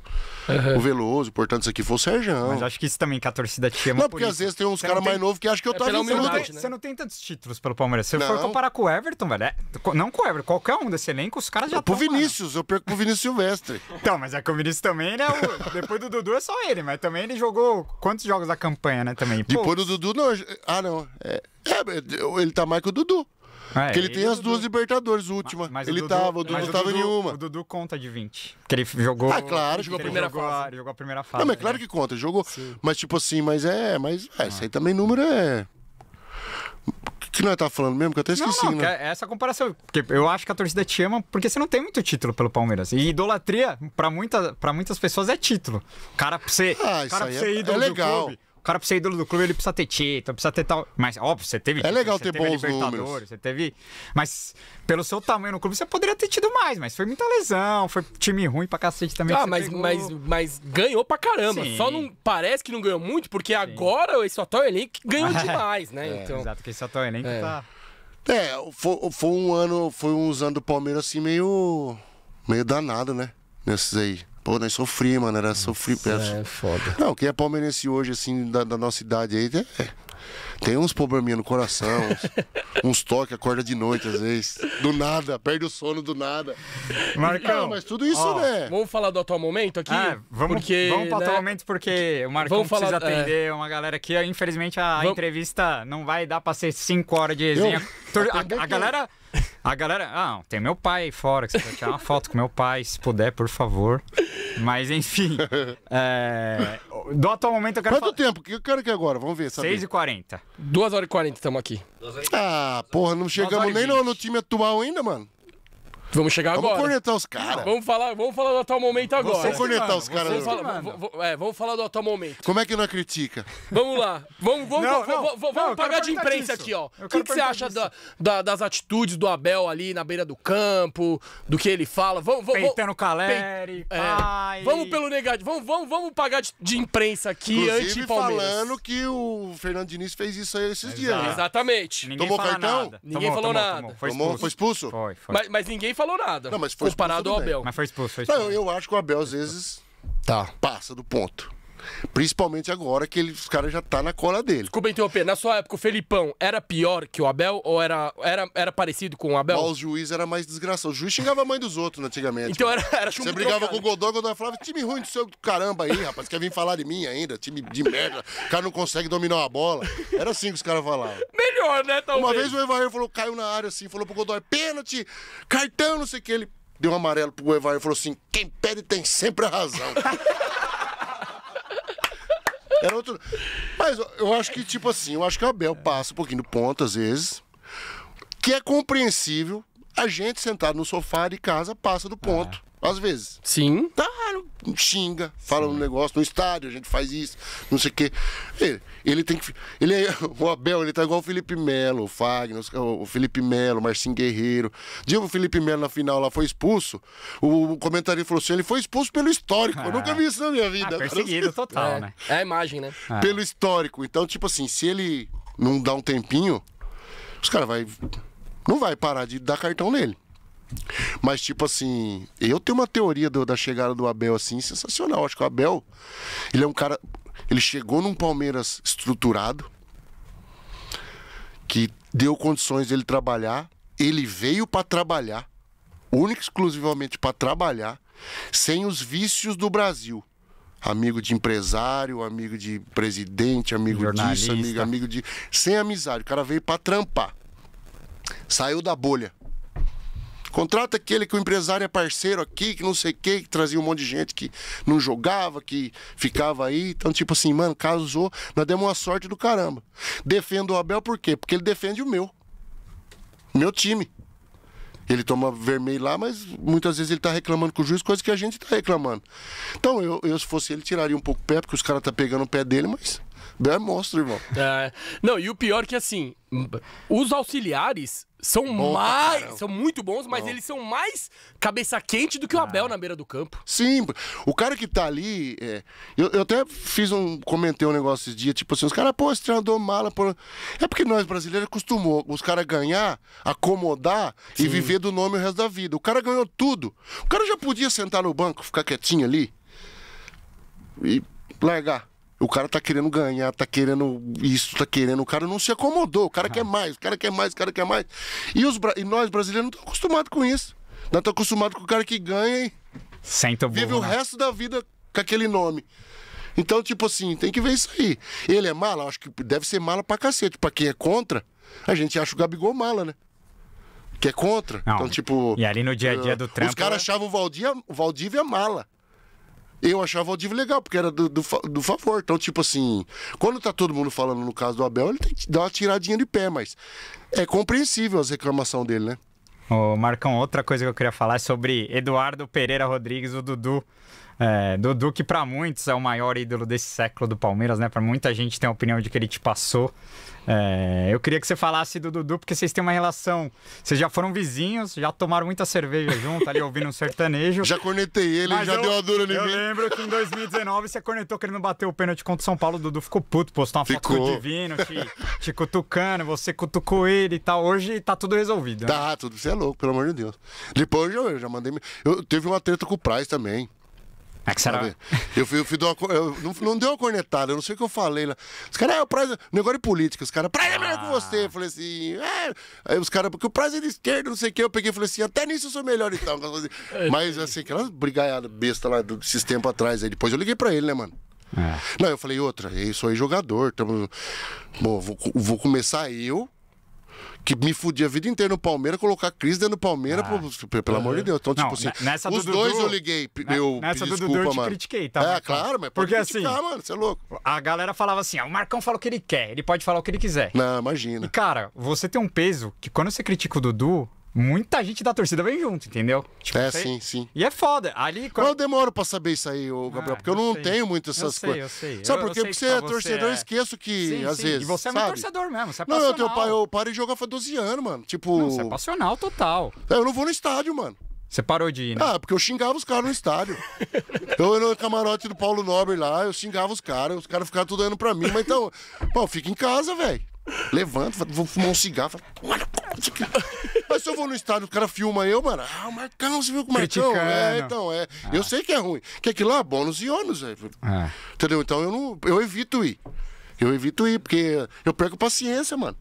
uhum. o Veloso, o importante isso aqui foi o Serjão. Mas acho que isso também, que a torcida te chama. Não, porque às vezes tem uns caras tem... mais novos que acham que eu é tava meio. né? você não tem tantos títulos pelo Palmeiras. Se você for comparar com o Everton, velho. É... Não com o Everton, qualquer um desse elenco, os caras já estão. Pro Vinícius, mano. eu perco pro Vinícius Silvestre. Então, mas é que o Vinícius também, o. Depois do Dudu é só ele, mas também ele jogou quantos jogos da campanha, né? Também. Pô. Depois do Dudu, não. É, ah, não. É, é, ele tá mais que o Dudu. É, porque ele, ele tem as Dudu... duas Libertadores, última. Mas, mas ele Dudu, tava, o Dudu não tava em nenhuma. O Dudu conta de 20. Que ele jogou. Ah, claro, jogou a primeira jogou, fase. Jogou a primeira fase. Não, mas é claro né? que conta, jogou. Sim. Mas tipo assim, mas é. Mas é, ah. isso aí também número é que nós tá falando mesmo? Que eu até esqueci, não, não, né? É essa comparação. Porque eu acho que a torcida te ama porque você não tem muito título pelo Palmeiras. E idolatria, para muita, pra muitas pessoas, é título. cara pra você. ah, cara pra ser é, ídolo é legal. do clube. O cara pra ser ídolo do clube, ele precisa ter título, precisa ter tal. Mas, óbvio, você teve. É legal ter bons números. Você teve. Mas, pelo seu tamanho no clube, você poderia ter tido mais, mas foi muita lesão, foi time ruim pra cacete também. Ah, mas, mas, mas ganhou pra caramba. Sim. Só não parece que não ganhou muito, porque Sim. agora esse atual elenco ganhou é. demais, né? É, então... Exato, porque esse atual elenco é. tá. É, foi, foi um ano, foi uns anos do Palmeiras assim meio. meio danado, né? Nesses aí. Pô, nós sofrimos, mano. Era sofrer. É foda. Não, quem é palmeirense hoje, assim, da, da nossa idade aí, é, tem uns probleminha no coração, uns, uns toques, acorda de noite às vezes. Do nada, perde o sono do nada. Marcão. Não, mas tudo isso, ó, né? Vamos falar do atual momento aqui? Ah, vamos, porque, vamos pro né? atual momento, porque o Marcão vamos precisa falar, é. atender é... uma galera aqui. Infelizmente, a vamos... entrevista não vai dar pra ser 5 horas de resenha. Eu... A, é a, é? galera. A galera, ah, tem meu pai aí fora, que você pode tirar uma foto com meu pai, se puder, por favor. Mas enfim. É... Do atual momento eu quero. Quanto falar... tempo? Que eu quero que agora? Vamos ver. Saber. 6h40. 2 horas e 40 estamos aqui. Ah, porra, não chegamos nem no, no time atual ainda, mano. Vamos chegar vamos agora. Vamos cornetar os caras. Vamos falar, vamos falar do atual momento agora. Vamos cornetar os caras. Vamos, falar, é, vamos falar do atual momento. Como é que não é critica? Vamos lá. Vamos, vamos, não, vamos, não, vamos não, pagar de imprensa disso. aqui, ó. O que, que você acha da, da, das atitudes do Abel ali na beira do campo, do que ele fala? Vamos, vamos, Peitando Caleri, é, Vamos pelo negativo. Vamos, vamos, vamos pagar de, de imprensa aqui anti-Palmeiras. falando que o Fernando Diniz fez isso aí esses Exato. dias. Né? Exatamente. Ninguém tomou cartão? Nada. Ninguém tomou, falou tomou, nada. Tomou. Foi, expulso. Foi Foi, Mas, mas ninguém falou nada. Não, mas foi comparado ao Abel. Mas foi expulso, foi expulso. Não, eu acho que o Abel às vezes Tá. passa do ponto. Principalmente agora que ele, os caras já tá na cola dele. Desculpa interromper, na sua época o Felipão era pior que o Abel ou era, era, era parecido com o Abel? Mas o juiz era mais desgraçado. O juiz xingava a mãe dos outros antigamente. Então era, era Você brigava trocado. com o Godó, o Godó falava, time ruim do seu caramba aí, rapaz, quer vir falar de mim ainda? Time de merda, o cara não consegue dominar a bola. Era assim que os caras falavam. Melhor, né, talvez. Uma vez o Evair falou, caiu na área assim, falou pro Godó, pênalti, cartão, não sei o que. Ele deu um amarelo pro Evair e falou assim, quem pede tem sempre a razão. Era outro. Mas eu acho que, tipo assim, eu acho que o Abel passa um pouquinho do ponto, às vezes, que é compreensível. A gente sentado no sofá de casa passa do ponto. Às vezes. Sim. Tá, xinga, fala Sim. um negócio no estádio, a gente faz isso, não sei o quê. Ele, ele tem que. Ele é, o Abel, ele tá igual o Felipe Melo, o Fagner, o Felipe Melo, o Marcinho Guerreiro. Dia o Felipe Melo na final lá foi expulso, o, o comentarista falou assim: ele foi expulso pelo histórico. Ah. Eu nunca vi isso na minha vida. Ah, perseguido total, é. né? É a imagem, né? Ah. Pelo histórico. Então, tipo assim, se ele não dá um tempinho, os caras vai não vai parar de dar cartão nele. Mas, tipo assim, eu tenho uma teoria do, da chegada do Abel, assim, sensacional. Acho que o Abel, ele é um cara. Ele chegou num Palmeiras estruturado, que deu condições dele trabalhar. Ele veio para trabalhar, único exclusivamente para trabalhar, sem os vícios do Brasil. Amigo de empresário, amigo de presidente, amigo Jornalista. disso, amigo, amigo de. Sem amizade. O cara veio para trampar. Saiu da bolha Contrata aquele que o empresário é parceiro aqui, que não sei o que, que trazia um monte de gente que não jogava, que ficava aí. Então, tipo assim, mano, casou, nós demos uma sorte do caramba. Defendo o Abel por quê? Porque ele defende o meu. Meu time. Ele toma vermelho lá, mas muitas vezes ele tá reclamando com o juiz, coisa que a gente tá reclamando. Então, eu, eu se fosse ele, tiraria um pouco o pé, porque os caras tá pegando o pé dele, mas é monstro, irmão. É, não, e o pior que assim, os auxiliares são Bom, mais. São muito bons, mas Bom. eles são mais cabeça quente do que o ah. Abel ah. na beira do campo. Sim, o cara que tá ali. É, eu, eu, até fiz um. Comentei um negócio esses dias, tipo assim, os caras, pô, esse treinador mala. por É porque nós brasileiros acostumou os caras ganhar, acomodar Sim. e viver do nome o resto da vida. O cara ganhou tudo. O cara já podia sentar no banco, ficar quietinho ali e largar. O cara tá querendo ganhar, tá querendo isso, tá querendo. O cara não se acomodou, o cara quer mais, o cara quer mais, o cara quer mais. E, os, e nós brasileiros não estamos acostumados com isso. Nós estamos acostumados com o cara que ganha e. Senta burro, Vive né? o resto da vida com aquele nome. Então, tipo assim, tem que ver isso aí. Ele é mala? Acho que deve ser mala pra cacete. Pra quem é contra, a gente acha o Gabigol mala, né? Que é contra. Não. Então, tipo. E ali no dia a dia do trampo. Os caras é achavam o o Valdívia mala eu achava o divo legal, porque era do, do, do, favor. Então, tipo assim, quando tá todo mundo falando no caso do Abel, ele tem que dar uma tiradinha de pé, mas é compreensível as reclamações dele, né? Ô, Marcão, outra coisa que eu queria falar é sobre Eduardo Pereira Rodrigues, o Dudu. É, Dudu, que para muitos é o maior ídolo desse século do Palmeiras, né? Para muita gente tem a opinião de que ele te passou. É, eu queria que você falasse do Dudu, porque vocês têm uma relação. Vocês já foram vizinhos, já tomaram muita cerveja junto, ali ouvindo um sertanejo. Já cornetei ele, Mas já eu, deu uma dura nele. eu mim. lembro que em 2019 você cornetou querendo bater o pênalti contra o São Paulo. O Dudu ficou puto, postou uma ficou. foto divino, te, te cutucando, você cutucou ele e tal. Hoje tá tudo resolvido. Né? Tá, tudo. Você é louco, pelo amor de Deus. Depois eu, eu já mandei. Eu, teve uma treta com o Price também. É que será? Eu fui, eu fui uma, eu não, não deu uma cornetada, eu não sei o que eu falei lá. Os caras, é, o prazer, Negócio de política, os caras, prazer é melhor que ah. você. Eu falei assim, é. Aí os caras, porque o prazer é de esquerda, não sei o que. Eu peguei e falei assim, até nisso eu sou melhor então. Mas assim, aquelas brigaiadas besta lá desses tempos atrás. Aí depois eu liguei pra ele, né, mano? É. Não, eu falei outra, isso aí jogador. Tamo... Bom, vou, vou começar eu que me fudia a vida inteira no Palmeiras, colocar crise dentro do Palmeiras, ah. pelo ah. amor de Deus. Então, não, tipo assim, nessa os do dois Dudu, eu liguei, né, eu nessa pedi desculpa, do Dudu, eu mano. critiquei, tá? É, claro, mas Porque assim, mano, você é louco. A galera falava assim, ah, o Marcão fala o que ele quer, ele pode falar o que ele quiser. Não, imagina. E, cara, você tem um peso que quando você critica o Dudu, muita gente da torcida vem junto, entendeu? Tipo, é, sei... sim, sim. E é foda. Ali, quando... Eu demoro pra saber isso aí, Gabriel, ah, porque eu, não sei. tenho muito essas eu coisas. Sei, eu sei. Sabe por quê? Porque você é torcedor, eu é. esqueço que, sim, às sim. vezes. E você é sabe? meu torcedor mesmo. Você é passional. não, eu, tenho, pai, eu paro de jogar faz 12 anos, mano. Tipo. Não, você é passional total. É, eu não vou no estádio, mano. Você parou de ir, né? Ah, porque eu xingava os caras no estádio. Então, eu era no camarote do Paulo Nobre lá, eu xingava os caras, os caras ficavam tudo dando pra mim. Mas então, pô, fica em casa, velho. Levanto, vou fumar um cigarro. Falo, mas se eu vou no estádio, o cara filma eu, mano. Ah, o Marcão, você viu que o Marcão? É, então, é. Ah. Eu sei que é ruim. Que aquilo lá, bônus e ônus, velho. É. Ah. É. Entendeu? Então eu não. Eu evito ir. Eu evito ir, porque eu perco paciência, mano.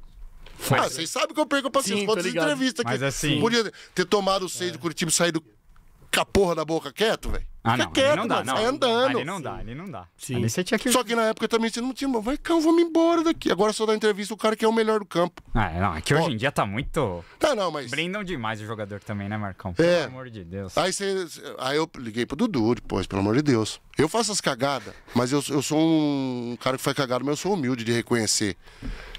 Mas, ah, é. vocês sabem que eu perco paciência. Pode entrevista aqui. Mas assim. Podia ter tomado o seio é. do Curitiba e saído com a porra da boca quieto, velho. Ah, não, quieto, não dá, mano. Não. Sai andando. Ali não dá, ele não dá. Sim. você tinha que... Só que na época também você não tinha. Vai, cá, vamos vou me embora daqui. Agora só dá entrevista o cara que é o melhor do campo. Ah, é, não. Aqui é que hoje em dia tá muito. Tá, não, mas. brindam demais o jogador também, né, Marcão? É. Pelo amor de Deus. Aí, você... Aí eu liguei pro Dudu depois, pelo amor de Deus. Eu faço as cagadas, mas eu, eu sou um cara que faz cagada, mas eu sou humilde de reconhecer.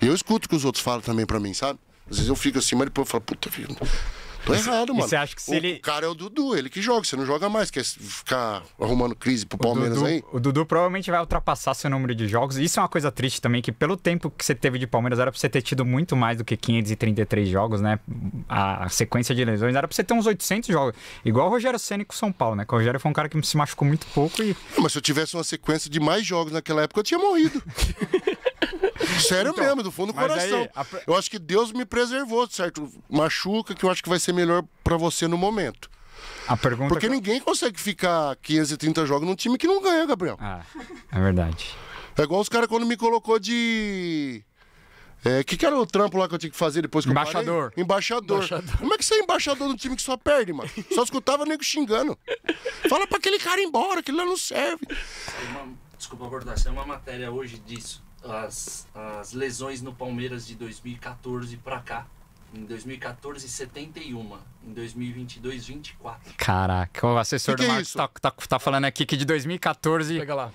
E eu escuto o que os outros falam também pra mim, sabe? Às vezes eu fico assim, mas depois eu falo, puta vida. Tô errado, mano. Você acha que se o ele. cara é o Dudu, ele que joga, você não joga mais, quer ficar arrumando crise pro Palmeiras Dudu, aí? O Dudu provavelmente vai ultrapassar seu número de jogos. Isso é uma coisa triste também, que pelo tempo que você teve de Palmeiras, era pra você ter tido muito mais do que 533 jogos, né? A, a sequência de lesões era pra você ter uns 800 jogos. Igual o Rogério Senna com o São Paulo, né? Que o Rogério foi um cara que se machucou muito pouco e. Não, mas se eu tivesse uma sequência de mais jogos naquela época, eu tinha morrido. Sério então, mesmo, do fundo do coração. Aí, pre... Eu acho que Deus me preservou, certo? Machuca, que eu acho que vai ser melhor para você no momento. A pergunta Porque que... ninguém consegue ficar 530 jogos num time que não ganha, Gabriel. Ah, é verdade. É igual os caras quando me colocou de. É, que que era o trampo lá que eu tinha que fazer depois que embaixador. eu embaixador. Embaixador. Como é que você é embaixador num time que só perde, mano? Só escutava nego xingando. Fala pra aquele cara ir embora, que lá não serve. Uma... Desculpa, Gordão, é uma matéria hoje disso as, as lesões no Palmeiras de 2014 para cá. Em 2014, 71. Em 2022, 24. Caraca, o assessor que que do é Marcos é tá, tá, tá, falando aqui que de 2014. Pega lá.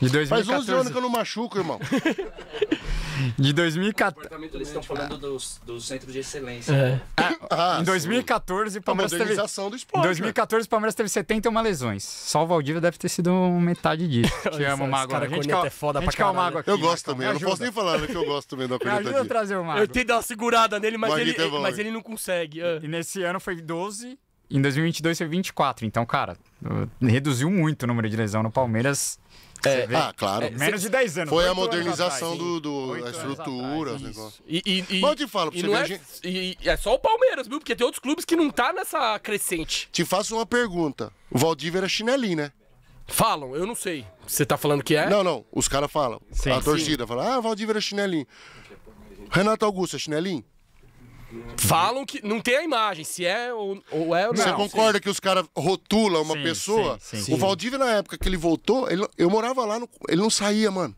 De 2014. Faz 11 anos que eu não machuco, irmão. De 2014. Eles estão falando dos, centros de excelência. É. Ah, ah, em 2014, o Palmeiras teve. 71 lesões. Só o Valdívia deve ter sido metade disso. Te amo, Mago. Cara, a gente cal... é foda pra calma água aqui, Eu gosto também. Eu não posso nem falar né, que eu gosto também da corneta. Ajuda a trazer o Mago. Eu tentei dar uma segurada nele, mas, ele, mas ele não consegue. É. E nesse ano foi 12. Em 2022 foi 24. Então, cara, reduziu muito o número de lesão no Palmeiras. É, ah, claro. É, menos de 10 anos. Foi a modernização atrás, do, do da estrutura, os negócios. E, e, Mas eu te falo, pra você ver... É, gente... E é só o Palmeiras, viu? Porque tem outros clubes que não tá nessa crescente. Te faço uma pergunta. O Valdívia era chinelinho, né? Falam, eu não sei. Você tá falando que é? Não, não. Os caras falam. Sim, a torcida sim. fala, ah, Valdívia era chinelinho. Renato Augusto é chinelinho? Falam que. Não tem a imagem, se é ou, ou é ou não. Você concorda sim. que os caras rotulam uma sim, pessoa? Sim, o Valdívia, na época que ele voltou, ele, eu morava lá, no, ele não saía, mano.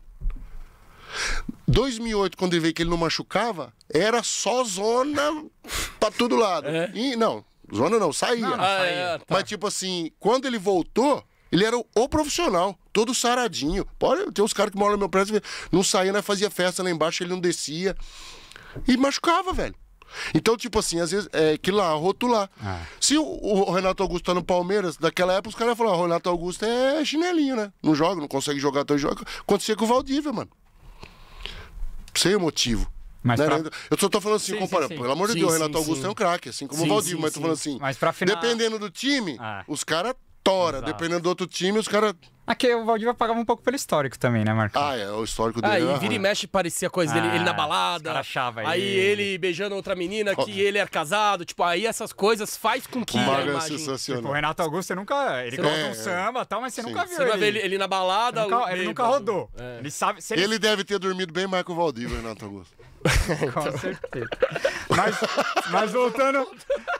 2008, quando ele veio que ele não machucava, era só zona pra todo lado. É. E, não, zona não, saía. Não, ah, saía. Ah, é, tá. Mas, tipo assim, quando ele voltou, ele era o, o profissional, todo saradinho. pode tem uns caras que moram no meu prédio, não saía, né, fazia festa lá embaixo, ele não descia. E machucava, velho. Então, tipo assim, às vezes é que lá, rotular. Ah. Se o, o, Renato Augusto tá no Palmeiras, daquela época os caras falaram, ah, o Renato Augusto é chinelinho, né? Não joga, não consegue jogar tão joga. Acontecia com o Valdívia, mano. Sem motivo. Mas né? pra... Né? Eu só tô falando assim, sim, comparando. Sim, sim. Pelo amor de Deus, o Renato Augusto é um craque, assim como o Valdívia, mas tô falando assim. Mas pra final... Dependendo do time, ah. os caras tora. Exato. Dependendo do outro time, os caras. Aqui o Valdívia pagava um pouco pelo histórico também, né, Marcos? Ah, é, o histórico ah, dele. Aí ah, é vira e mexe parecia coisa dele, ah, ele na ah, balada. achava aí ele. ele beijando outra menina que oh. ele era casado, tipo, aí essas coisas faz com que Maga a é imagem... é sensacional. Tipo, o Renato Augusto, você nunca, ele gosta é, um samba, tal, mas você Sim. nunca viu você ele. Vai ver ele, ele na balada, nunca, ele nunca rodou. É. Ele sabe, ele... ele... deve ter dormido bem mais com o o Renato Augusto. Com então... certeza. Mas, mas, voltando,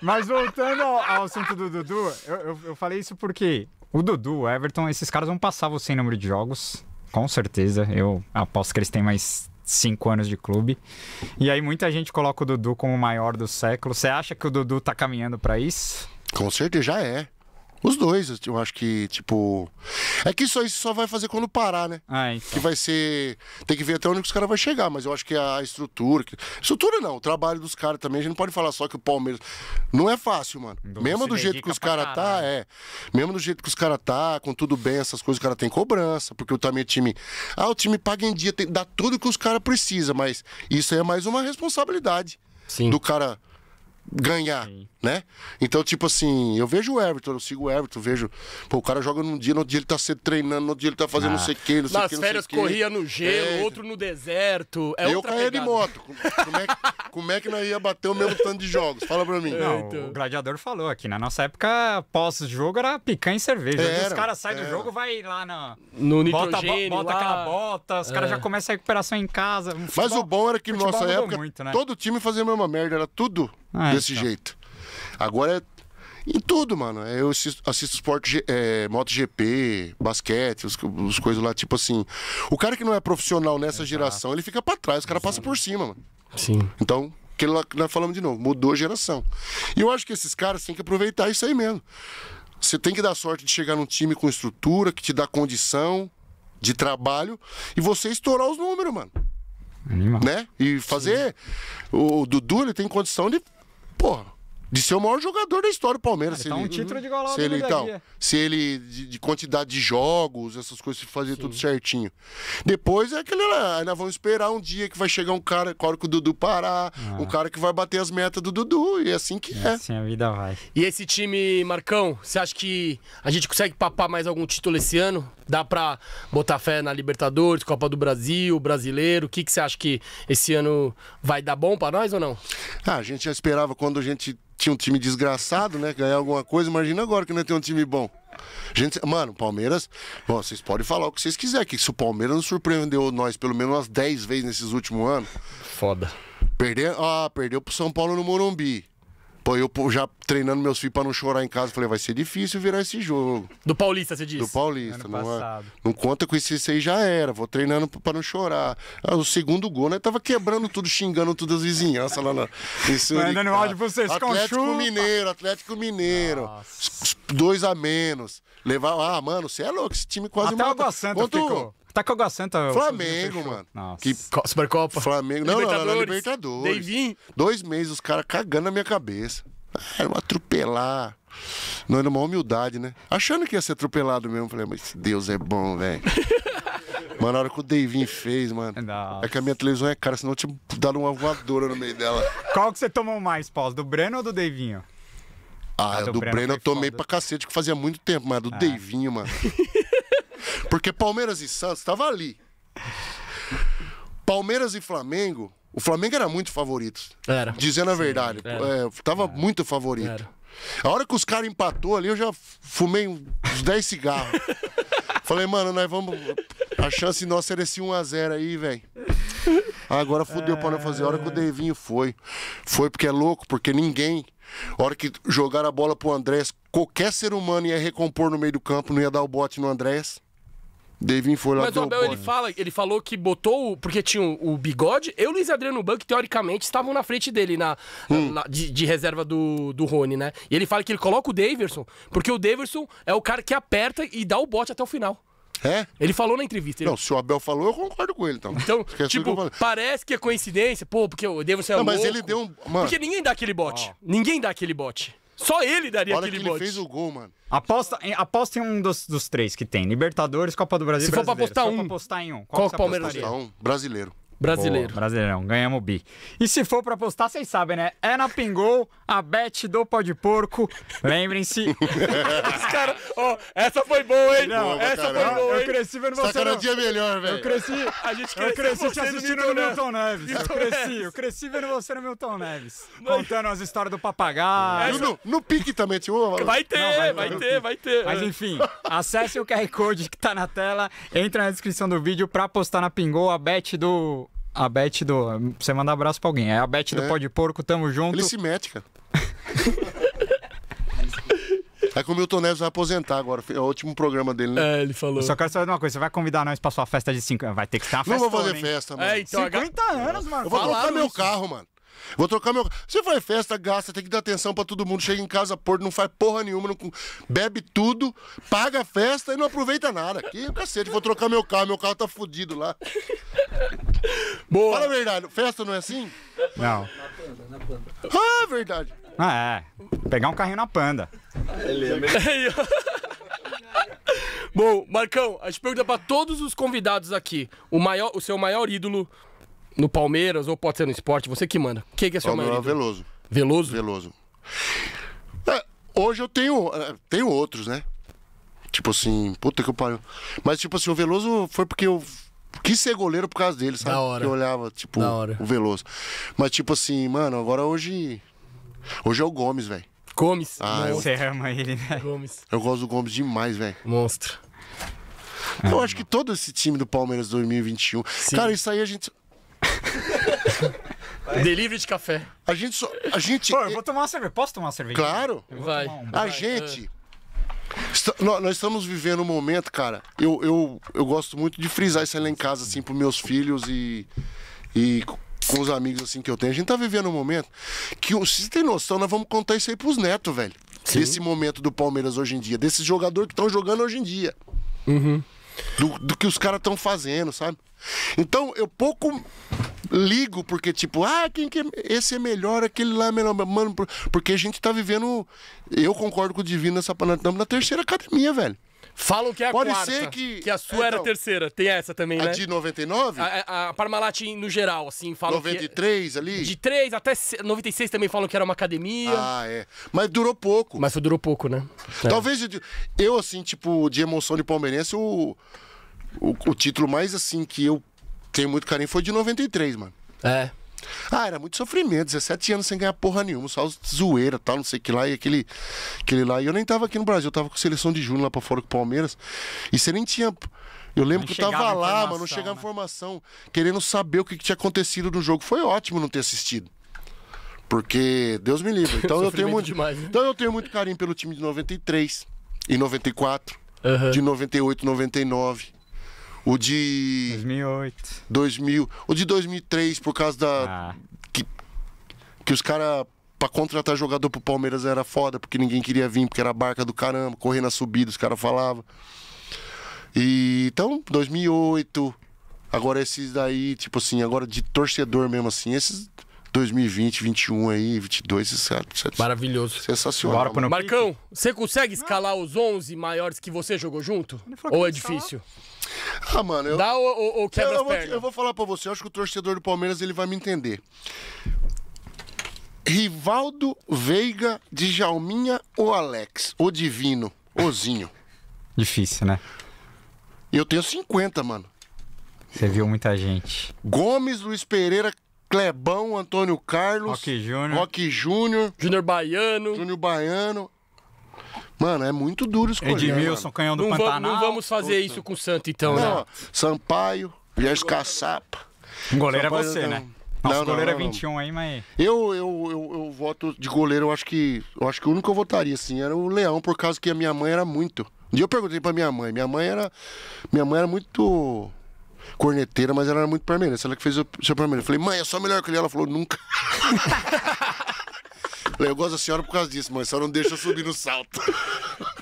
mas voltando ao, ao assunto do Dudu, eu, eu, eu, falei isso porque o Dudu, o Everton, esses caras vão passar você em número de jogos, com certeza. Eu aposto que eles têm mais cinco anos de clube. E aí muita gente coloca o Dudu como o maior do século. Você acha que o Dudu tá caminhando para isso? Com certeza já é. Os dois, eu acho que, tipo. É que só isso só vai fazer quando parar, né? Ah, então. Que vai ser. Tem que ver até onde os caras vão chegar, mas eu acho que a estrutura. Que... Estrutura não, o trabalho dos caras também. A gente não pode falar só que o Palmeiras. Não é fácil, mano. Mesmo do jeito que os caras tá, é. Mesmo do jeito que os caras tá, com tudo bem, essas coisas, o cara tem cobrança, porque também o é time. Ah, o time paga em dia, tem... dá tudo que os caras precisam, mas isso aí é mais uma responsabilidade. Sim. Do cara ganhar, Sim. né? Então, tipo assim, eu vejo o Everton, eu sigo o Everton, vejo, pô, o cara joga num dia, no outro dia ele tá se treinando, no outro dia ele tá fazendo ah. não sei o que, não sei Nas férias corria no gelo, é... outro no deserto, é Eu caí de moto, como é, que, como é que nós ia bater o mesmo tanto de jogos? Fala pra mim. Não, então... o Gladiador falou aqui, na nossa época, pós-jogo era picanha e cerveja, era, os caras saem do jogo, vai lá na... No nitrogênio Bota, bota lá... aquela bota, os é. caras já começam a recuperação em casa. Futebol, Mas o bom era que, nossa época, muito, né? todo time fazia a mesma merda, era tudo ah, é, desse então. jeito. Agora é em tudo, mano. É, eu assisto, assisto esporte, é, MotoGP, basquete, os, os, coisas lá, tipo assim. O cara que não é profissional nessa geração, ele fica para trás, o cara passa por cima, mano. Sim. Então, que nós falamos de novo, mudou a geração. E eu acho que esses caras têm que aproveitar isso aí mesmo. Você tem que dar sorte de chegar num time com estrutura, que te dá condição de trabalho e você estourar os números, mano. Animal. Né? E fazer. Sim. O Dudu, ele tem condição de Porra, de ser o maior jogador da história do Palmeiras. Ah, se, tá ele, um título de gol se ele, então, é. se ele de, de, quantidade de jogos, essas coisas, se tudo certinho. Depois é aquele lá, ainda vão esperar um dia que vai chegar um cara, claro que o Dudu parar, ah. um cara que vai bater as metas do Dudu, e é assim que é. é. Assim a vida vai. E esse time, Marcão, você acha que a gente consegue papar mais algum título esse ano? Dá pra botar fé na Libertadores, Copa do Brasil, Brasileiro? O que, que você acha que esse ano vai dar bom para nós ou não? Ah, a gente já esperava quando a gente tinha um time desgraçado, né? Ganhar alguma coisa, imagina agora que não é tem um time bom. Gente, mano, Palmeiras, bom, vocês podem falar o que vocês quiserem, que se o Palmeiras não surpreendeu nós pelo menos umas 10 vezes nesses últimos anos. Foda. Perdeu, ah, perdeu pro São Paulo no Morumbi. Pô, eu já treinando meus filhos pra não chorar em casa, falei, vai ser difícil virar esse jogo. Do Paulista, você disse? Do Paulista, ano não é, Não conta com isso, isso aí já era. Vou treinando pra não chorar. Ah, o segundo gol, né? Tava quebrando tudo, xingando todas as vizinhanças lá na. Isso Mandando áudio pra vocês, Atlético Mineiro, Atlético Mineiro. Nossa. Dois a menos. Levar. Ah, mano, você é louco, esse time quase Até matou. Água Santa Quanto... ficou. Tá com o Gacenta. Flamengo, mano. Nossa. Que... Supercopa. Flamengo. Não, não, não, é Libertadores. Deivin. Dois meses, os caras cagando na minha cabeça. Ah, era um atropelar. Não era uma humildade, né? Achando que ia ser atropelado mesmo. Falei, mas Deus é bom, velho. mano, a hora que o Deivin fez, mano. Nossa. É que a minha televisão é cara, senão eu tinha dado uma voadora no meio dela. Qual que você tomou mais, Paulo? Do Breno ou do Deivinho? Ah, a ah, do, do Breno, Breno eu tomei foda. pra cacete, que fazia muito tempo, mas do ah. Deivinho, mano. Porque Palmeiras e Santos estava ali. Palmeiras e Flamengo, o Flamengo era muito favorito. Era. Dizendo a Sim, verdade, É, tava muito favorito. Era. A hora que os caras empatou ali, eu já fumei uns 10 cigarros. Falei, mano, nós vamos. A chance nossa era esse 1x0 aí, velho. Agora fudeu é... pra nós fazer. A hora que o é. Devinho foi. Foi porque é louco, porque ninguém. A hora que jogaram a bola pro Andrés, qualquer ser humano ia recompor no meio do campo, não ia dar o bote no Andrés. Devin foi lá Mas o Abel, ele, fala, ele falou que botou. porque tinha o, bigode. Eu e o Luiz Adriano no banco, teoricamente estavam na frente dele na, hum. na de, de, reserva do, do Rony, né? E ele fala que ele coloca o Daverson, porque o Daverson é o cara que aperta e dá o bote até o final. É? Ele falou na entrevista. Ele... Não, se o Abel falou, eu concordo com ele, então. Então, tipo, que parece que é coincidência, pô, porque o Davidson é Não, louco. mas ele deu um... Mano. Porque ninguém dá aquele bote. Ah. Ninguém dá aquele bote. Só ele daria Olha aquele que ele bote. fez o gol, mano. Aposta, em, aposta em um dos, dos três que tem. Libertadores, Copa do Brasil Se for pra brasileiro. apostar Se for pra apostar em um. Qual, Qual que você Palmeiras apostaria? Tá um brasileiro. Brasileiro. Boa, brasileirão, ganhamos o bi. E se for para apostar, vocês sabem, né? É na Pingol, a bet do pó de porco. Lembrem-se. cara, oh, essa foi boa, hein? Não, boa, essa cara. foi boa. Hein? Eu cresci vendo você. Sacaradinha dia melhor, velho. Eu cresci, a gente cresceu. eu cresci te assistindo no Milton Neves. Neves. Eu cresci, eu cresci vendo você no Milton Neves. Contando as histórias do papagaio. Essa... No, no pique também, tipo. Vai ter, não, vai, vai, vai ter, vai ter. Mas é. enfim, acesse o QR Code que tá na tela, entra na descrição do vídeo pra apostar na Pingol, a bet do a Beth do. Você manda um abraço pra alguém. É a Beth do é. Pó de Porco, tamo junto. Ele se mete, cara. É que o Milton Neves vai aposentar agora. É o último programa dele, né? É, ele falou. Eu só quero saber uma coisa. Você vai convidar nós pra sua festa de anos? Vai ter que estar uma festa. Não vou fazer hein? festa, é, mano. É, então, 50 anos, mano. Eu vou comprar meu isso. carro, mano. Vou trocar meu. Você faz festa, gasta, tem que dar atenção para todo mundo. Chega em casa, porto, não faz porra nenhuma, não... bebe tudo, paga a festa e não aproveita nada. Aqui é cacete, vou trocar meu carro, meu carro tá fudido lá. Boa. Fala a verdade, festa não é assim? Não. Na panda, na panda. Ah, é verdade. Ah, é. Pegar um carrinho na panda. Beleza. É Bom, Marcão, a gente pergunta para todos os convidados aqui: o, maior, o seu maior ídolo no Palmeiras ou pode ser no esporte, você que manda. Quem que é seu Palmeiras Veloso. Veloso? Veloso. É, hoje eu tenho, é, tenho outros, né? Tipo assim, puta que pariu. Mas tipo assim, o Veloso foi porque eu quis ser goleiro por causa dele, sabe? Da hora. Que eu olhava, tipo, o Veloso. Mas tipo assim, mano, agora hoje... Hoje é o Gomes, velho. Gomes? Ah, eu... Você ama ele, né? Gomes. Eu gosto do Gomes demais, velho. Monstro. Eu ah, acho que todo esse time do Palmeiras 2021. Sim. Cara, isso aí a gente. Delivery de café. A gente só. A gente, Pô, eu vou tomar uma cerveja. Posso tomar uma cerveja? Claro. Vai. Um. A Vai. gente. Ah. Está, nós, estamos vivendo um momento, cara. Eu, eu, eu gosto muito de frisar isso lá em casa, assim, pros meus filhos e. E com os amigos assim que eu tenho. A gente tá vivendo um momento que, se tem noção, nós vamos contar isso aí pros netos, velho. Sim. Desse momento do Palmeiras hoje em dia, desses jogadores que estão jogando hoje em dia. Uhum. Do, do que os caras estão fazendo, sabe? Então eu pouco ligo porque tipo, ah, quem que é, esse é melhor, aquele lá é melhor, mano, porque a gente tá vivendo, eu concordo com o Divino nessa panatama na terceira academia, velho. Falam que é a Pode quarta, ser que... que a sua é, era a terceira. Tem essa também, a né? A de 99? A, a, a Parmalat no geral, assim, falam 93 que... É ali? De 3 até 96 também falam que era uma academia. Ah, é. Mas durou pouco. Mas durou pouco, né? Talvez, é. eu, assim, tipo, de emoção de palmeirense, o... Eu o, o título mais assim que eu tenho muito carinho foi de 93, mano. É. Ah, era muito sofrimento, 17 anos sem ganhar porra nenhuma, só zoeira, tal, não sei o que lá, e aquele, aquele lá. E eu nem tava aqui no Brasil, eu tava com seleção de junho lá pra fora com o Palmeiras. E você nem tinha. Eu lembro não que eu tava lá, mano, não chegava né? informação, querendo saber o que, que tinha acontecido no jogo. Foi ótimo não ter assistido. Porque Deus me livre. Então eu tenho muito demais, né? Então eu tenho muito carinho pelo time de 93 e 94, uhum. de 98, 99 o de. 2008. 2000. O de 2003, por causa da. Ah. Que, que os caras pra contratar jogador pro Palmeiras era foda, porque ninguém queria vir, porque era barca do caramba, correndo a subida, os caras falavam. E então, 2008, agora esses daí, tipo assim, agora de torcedor mesmo assim, esses 2020, 21 aí, 22, esses Maravilhoso. Sensacional. Marcão, você consegue escalar os 11 maiores que você jogou junto? Ou é difícil? Ah, mano, eu. Dá o o. quebra eu, eu, vou, eu vou falar pra você, eu acho que o torcedor do Palmeiras ele vai me entender. Rivaldo, Veiga, Djalminha ou Alex? O Divino, Ozinho. Difícil, né? Eu tenho 50, mano. Você viu muita gente. Gomes, Luiz Pereira, Clebão, Antônio Carlos. Rock Júnior. Roque Júnior. Júnior Baiano. Júnior Baiano. Mano, é muito duro escolher. Edmilson, mano. canhão do não Pantanal. Vamos, não vamos fazer isso com o Santo, então, né? não, né? Sampaio, Jair Caçapa. O goleiro é Sampaio, é você, não. né? Nossa, não, goleiro não, é não, é 21 aí, mas. Eu, eu, eu, eu, voto de goleiro, eu acho que. Eu acho que o único que eu votaria, assim, era o Leão, por causa que a minha mãe era muito. Um dia eu perguntei pra minha mãe. Minha mãe era. Minha mãe era muito corneteira, mas ela era muito palmeirense. Ela que fez o seu palmeirense. Eu falei, mãe, é só melhor que ele. Ela falou, nunca. Eu gosto da senhora por causa disso, mãe. Só não deixa eu subir no salto.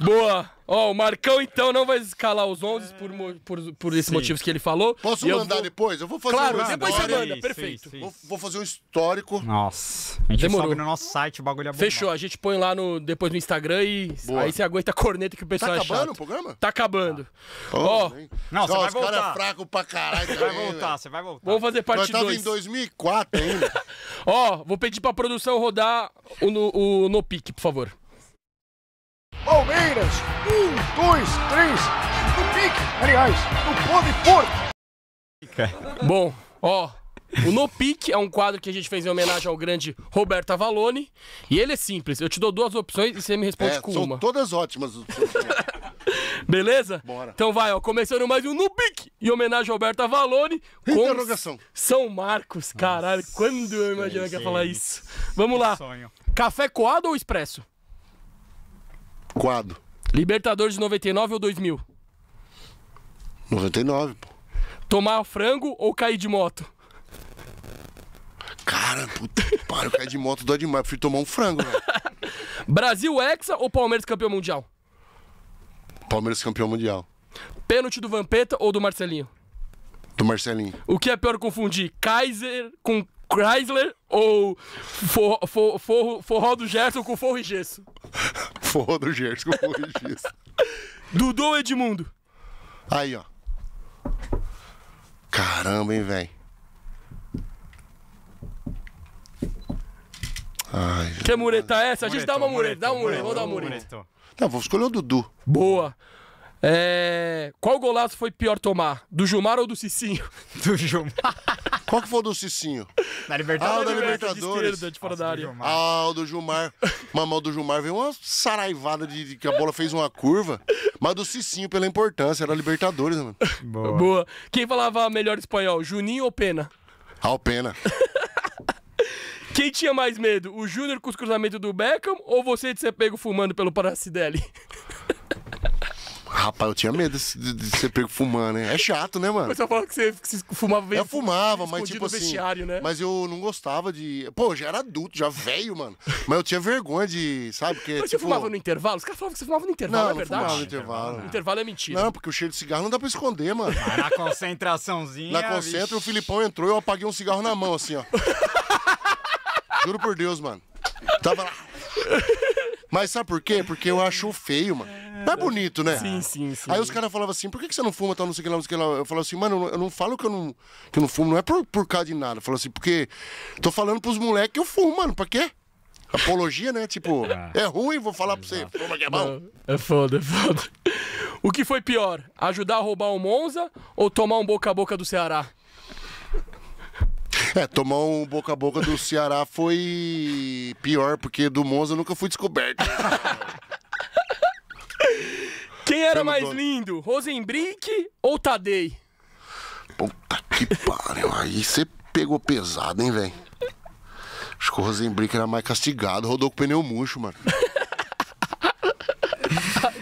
Boa! Ó, o Marcão então não vai escalar os 11 por, por, por esses motivos que ele falou. Posso E eu mandar vou- depois? Eu vou fazer Claro, um depois você manda, Sim, perfeito. sim, sim. Vou, vou fazer um histórico. Nossa. A gente Demorou. sobe no nosso site, o bagulho é bom. Fechou, a gente põe lá no, depois no Instagram e Boa. aí você aguenta a corneta que o Tá pessoal é acabando chato. o programa? Tá acabando. Tá. Ó, hein? Não, você vai voltar. fraco pra caralho você Vai voltar, você vai voltar. vamos fazer Nós parte tava em 2004 ainda. Ó, vou pedir pra produção rodar o, o No Pique, por favor. Palmeiras. Um, dois, três. No pique, aliás, no pôr de Bom, ó. O No Pique é um quadro que a gente fez em homenagem ao grande Roberto Avalone. E ele é simples. Eu te dou duas opções e você me responde é, com são uma. São todas ótimas. Beleza? Bora. Então vai, ó. Começando mais um No Pique em homenagem ao Roberto Avalone. Interrogação. São Marcos. Caralho, Nossa, quando eu imaginei que ia falar isso? Vamos lá. Sonho. Café coado ou expresso? Quadro. Libertadores de 99 ou 2000? 99, pô. Tomar frango ou cair de moto? Cara, puta para, eu cair de moto dói demais. Prefiro tomar um frango, velho. Brasil hexa ou Palmeiras campeão mundial? Palmeiras campeão mundial. Pênalti do Vampeta ou do Marcelinho? Do Marcelinho. O que é pior confundir? Kaiser com Chrysler ou for, for, for, forró do Gerson com forro e gesso? forró do Gerson com forro e gesso. Dudu ou Edmundo? Aí, ó. Caramba, hein, velho. Ai, Quer mureta é essa? A gente dá uma mureta, mureta, dá uma mureta, vamos dar uma mureta. Não, vou escolher o Dudu. Boa. É... Qual golaço foi pior tomar? Do Gilmar ou do Cicinho? Do Gilmar. Qual que foi o do Cicinho? Na Libertadores. Ah, da Libertadores. De esquerda, de Nossa, do Gilmar. Ah, o do Gilmar. Uma mão do Gilmar veio uma saraivada de, de, que a bola fez uma curva. Mas do Cicinho, pela importância, era Libertadores, mano. Boa. Boa. Quem falava melhor espanhol, Juninho ou Pena? Ah, o Pena. Quem tinha mais medo, o Júnior com os cruzamentos do Beckham ou você de ser pego fumando pelo Paracidelli? Rapaz, eu tinha medo de, de ser pego fumando, né? É chato, né, mano? Mas você fala que você, fumava bem. Eu fumava, mas tipo assim. Né? Mas eu não gostava de. Pô, já era adulto, já velho, mano. Mas eu tinha vergonha de. Sabe? Porque, mas tipo... você fumava no intervalo? Os caras falavam que você fumava no intervalo, não, é verdade? Não, fumava no intervalo. Não. Intervalo é mentira. Não, porque o cheiro de cigarro não dá pra esconder, mano. Na concentraçãozinha. Na concentra, bicho. o Filipão entrou e eu apaguei um cigarro na mão, assim, ó. Juro por Deus, mano. Tava lá. Mas sabe por quê? Porque eu acho feio, mano. Não é bonito, né? Sim, sim, sim. Aí os caras falavam assim, por que, que você não fuma, tal, não sei o que lá, não sei o que lá. Eu falava assim, mano, eu não falo que eu não, que eu não fumo, não é por, por causa de nada. Eu falo assim, porque tô falando pros moleques que eu fumo, mano, pra quê? Apologia, né? Tipo, ah, é ruim, vou falar exato. pra você. Fuma que é bom. É, é foda, é foda. O que foi pior? Ajudar a roubar o Monza ou tomar um boca a boca do Ceará? É, tomar um boca a boca do Ceará foi pior, porque do Monza nunca fui descoberto. Quem era mais lindo, Rosenbrick ou Tadei? Puta que pariu, aí você pegou pesado, hein, velho? Acho que o Rosenbrick era mais castigado, rodou com pneu murcho, mano.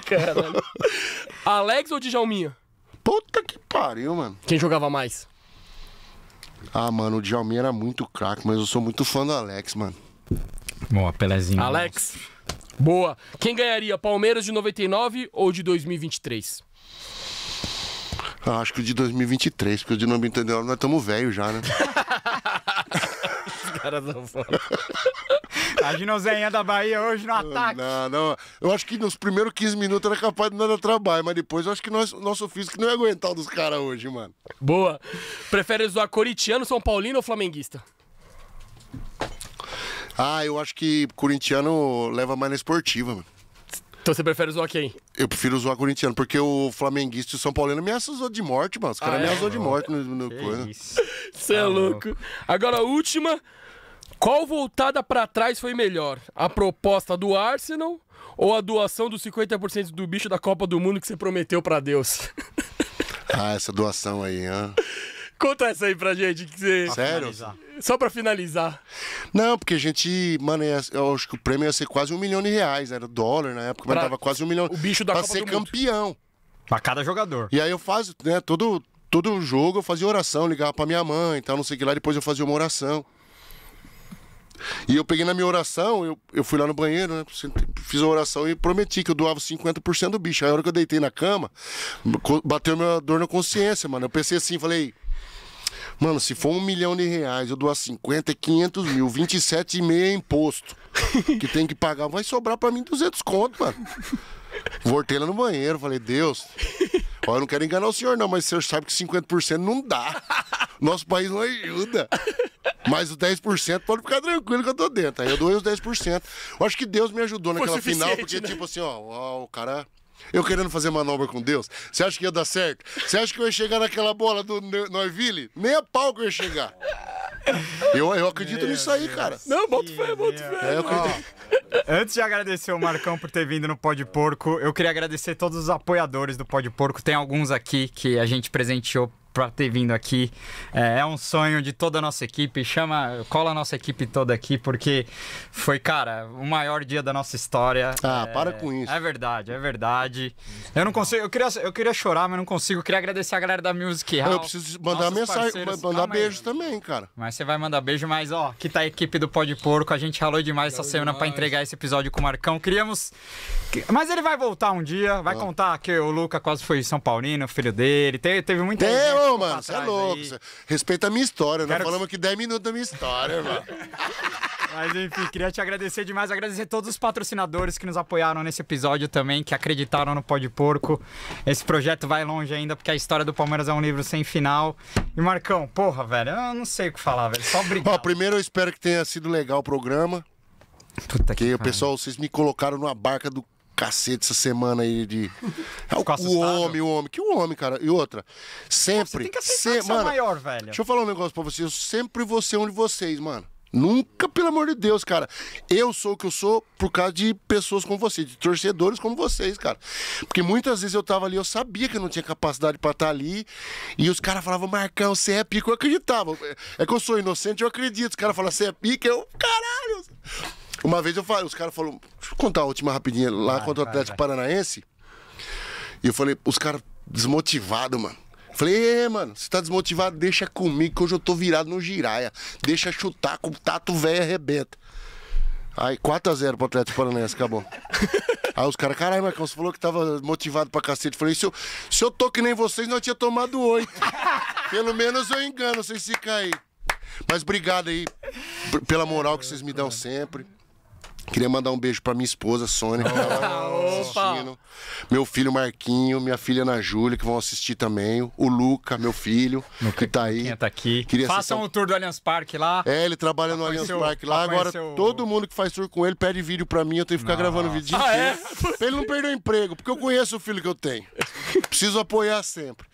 Caralho. Alex ou Djalminha? Puta que pariu, mano. Quem jogava mais? Ah, mano, o Djalminha era muito craque, mas eu sou muito fã do Alex, mano. Boa, Pelezinho. Alex, boa. Quem ganharia, Palmeiras de 99 ou de 2023? Eu ah, acho que o de 2023, porque o de 99 nós estamos velhos já, né? Os caras não falam. A ginozeinha da Bahia hoje no ataque. Não, não. Eu acho que nos primeiros 15 minutos era capaz de não dar trabalho, mas depois eu acho que nós, nosso físico não ia aguentar o dos caras hoje, mano. Boa. Prefere zoar corintiano, São Paulino ou flamenguista? Ah, eu acho que corintiano leva mais na esportiva, mano. Então você prefere zoar quem? Eu prefiro zoar corintiano, porque o flamenguista e o São Paulino me assusou de morte, mano. Os caras ah, é? me assasou de morte no, no coisa. Você é, ah, louco. Agora a última. Qual voltada para trás foi melhor? A proposta do Arsenal ou a doação dos 50% do bicho da Copa do Mundo que você prometeu para Deus? Ah, essa doação aí, hein? Conta essa aí pra gente. Que você... Sério? Só pra finalizar. Não, porque a gente, mano, ia, eu acho que o prêmio ia ser quase um milhão de reais. Era dólar na época, pra... mas quase um milhão. O bicho da pra Copa ser do campeão. Mundo. Pra cada jogador. E aí eu faço, né, todo, todo jogo eu fazia oração, ligava pra minha mãe e tal, não sei o que lá, depois eu fazia uma oração. E eu peguei na minha oração, eu, eu fui lá no banheiro, né? Fiz a oração e prometi que eu doava 50% do bicho. Aí a hora que eu deitei na cama, bateu minha dor na consciência, mano. Eu pensei assim, falei. Mano, se for um milhão de reais, eu a 50, é 500 mil, 27,5 é imposto. Que tem que pagar, vai sobrar pra mim 200 conto, mano. Voltei lá no banheiro, falei, Deus, Olha, eu não quero enganar o senhor, não, mas o senhor sabe que 50% não dá. Nosso país não ajuda. Mas os 10% pode ficar tranquilo que eu tô dentro. Aí eu doei os 10%. Eu acho que Deus me ajudou naquela final, porque, né? tipo assim, ó, ó, o cara eu querendo fazer manobra com Deus. Você acha que ia dar certo? Você acha que eu ia chegar naquela bola do Norville? Nem a pau que eu ia chegar. Eu, eu acredito Meu nisso aí, Deus cara. não, bota fé, bota fé. É, eu Antes de agradecer o Marcão por ter vindo no Pode Porco, eu queria agradecer todos os apoiadores do Pode Porco. Tem alguns aqui que a gente presenteou para ter vindo aqui. É, é, um sonho de toda a nossa equipe. Chama, cola a nossa equipe toda aqui, porque foi, cara, o maior dia da nossa história. Ah, é, para com é, isso. É verdade, é verdade. Eu não consigo, eu queria, eu queria chorar, mas não consigo. Eu queria agradecer a galera da Music House. Eu preciso mandar mensagem, mandar beijo também, cara. Mas você vai mandar beijo, mas ó, que tá a equipe do Pode Porco. A gente ralou demais essa semana para entregar esse episódio com o Marcão. criamos Mas ele vai voltar um dia, vai ah. contar que o Luca quase foi São Paulino, filho dele. Teve, teve muita. Teve, não, mano, você é louco. Respeita a minha história. Quero... Nós falamos que 10 minutos da minha história, mano. Mas enfim, queria te agradecer demais, agradecer todos os patrocinadores que nos apoiaram nesse episódio também, que acreditaram no Pó de Porco. Esse projeto vai longe ainda, porque a história do Palmeiras é um livro sem final. E Marcão, porra, velho, eu não sei o que falar, velho. Só obrigado. Ó, primeiro eu espero que tenha sido legal o programa. Puta que, que o pessoal, vocês me colocaram numa barca do cacete essa semana aí de. Ah, o, o homem, o homem. Que o homem, cara. E outra. Sempre. Você tem que se... É mano, maior, velho. Deixa eu falar um negócio pra vocês. Eu sempre vou ser um de vocês, mano. Nunca, pelo amor de Deus, cara. Eu sou o que eu sou por causa de pessoas como vocês, de torcedores como vocês, cara. Porque muitas vezes eu tava ali, eu sabia que eu não tinha capacidade para estar tá ali, e os caras falavam, Marcão, você é pico. Eu acreditava. É que eu sou inocente, eu acredito. Os caras falam, você é pico. eu, caralho. Uma vez eu falei, os caras falaram, deixa eu contar a última rapidinha, lá vai, contra o Atlético vai, vai. Paranaense. E eu falei, os caras desmotivados, mano. Falei, é, mano, você tá desmotivado, deixa comigo, que hoje eu tô virado no giraia. Deixa chutar com o tato velho arrebenta. Aí 4x0 pro Atlético Paranaense, acabou. Aí os caras, caralho, Marcão, você falou que tava motivado pra cacete. Falei, se eu, se eu tô que nem vocês, nós tinha tomado oito. Pelo menos eu engano, vocês se cair. Mas obrigado aí pela moral que vocês me dão sempre. Queria mandar um beijo pra minha esposa, Sônia, que tá ah, assistindo. Meu filho Marquinho, minha filha Ana Júlia, que vão assistir também. O Luca, meu filho, que tá aí. É tá aqui. Queria Façam um tour do Allianz Parque lá. É, ele trabalha no Allianz Parque lá. Agora, o... todo mundo que faz tour com ele pede vídeo pra mim, eu tenho que ficar não. gravando vídeo ah, É? Pra ele não perder o emprego, porque eu conheço o filho que eu tenho. Preciso apoiar sempre.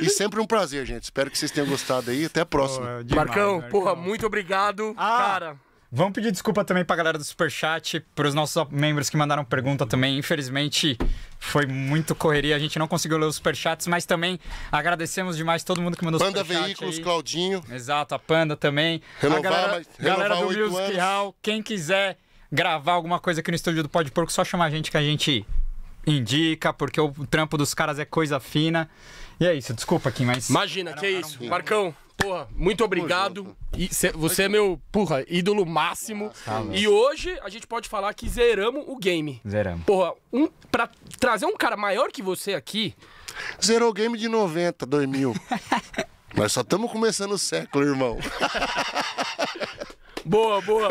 E sempre um prazer, gente. Espero que vocês tenham gostado aí. Até a próxima. é demais, Marcão, né, Marcão, porra, muito obrigado. Ah. Cara. Vamos pedir desculpa também pra galera do Superchat, pros nossos membros que mandaram pergunta também. Infelizmente, foi muito correria, a gente não conseguiu ler os Superchats, mas também agradecemos demais todo mundo que mandou Panda Superchat. Panda Veículos, aí. Claudinho. Exato, a Panda também. Renovar, a galera, mas, galera do Music Hall, quem quiser gravar alguma coisa aqui no estúdio do Pode Porco, só chamar a gente que a gente indica, porque o trampo dos caras é coisa fina. E é isso, desculpa, aqui, mas... Imagina, era, que é isso. Marcão, porra, muito obrigado. Cê, você é meu, porra, ídolo máximo. Ah, tá, e hoje a gente pode falar que zeramos o game. Zeramos. Porra, um, pra trazer um cara maior que você aqui. Zerou o game de 90, 2000. Nós só estamos começando o século, irmão. boa, boa.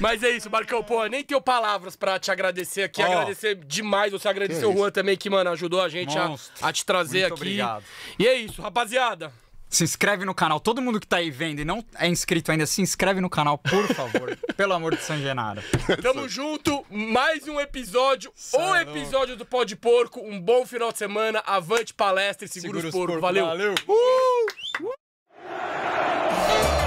Mas é isso, Marcão. Pô, nem tenho palavras para te agradecer aqui. Oh. Agradecer demais. Você agradecer o Juan também, que, mano, ajudou a gente a, a, te trazer Muito aqui. Obrigado. E é isso, rapaziada. Se inscreve no canal. Todo mundo que tá aí vendo e não é inscrito ainda, se inscreve no canal, por favor. pelo amor de São Genaro. Tamo junto. Mais um episódio. Sano. O é episódio do Pó de Porco. Um bom final de semana. Avante palestra e segura, segura os porcos. Porco. Valeu. Valeu. Uh! Uh!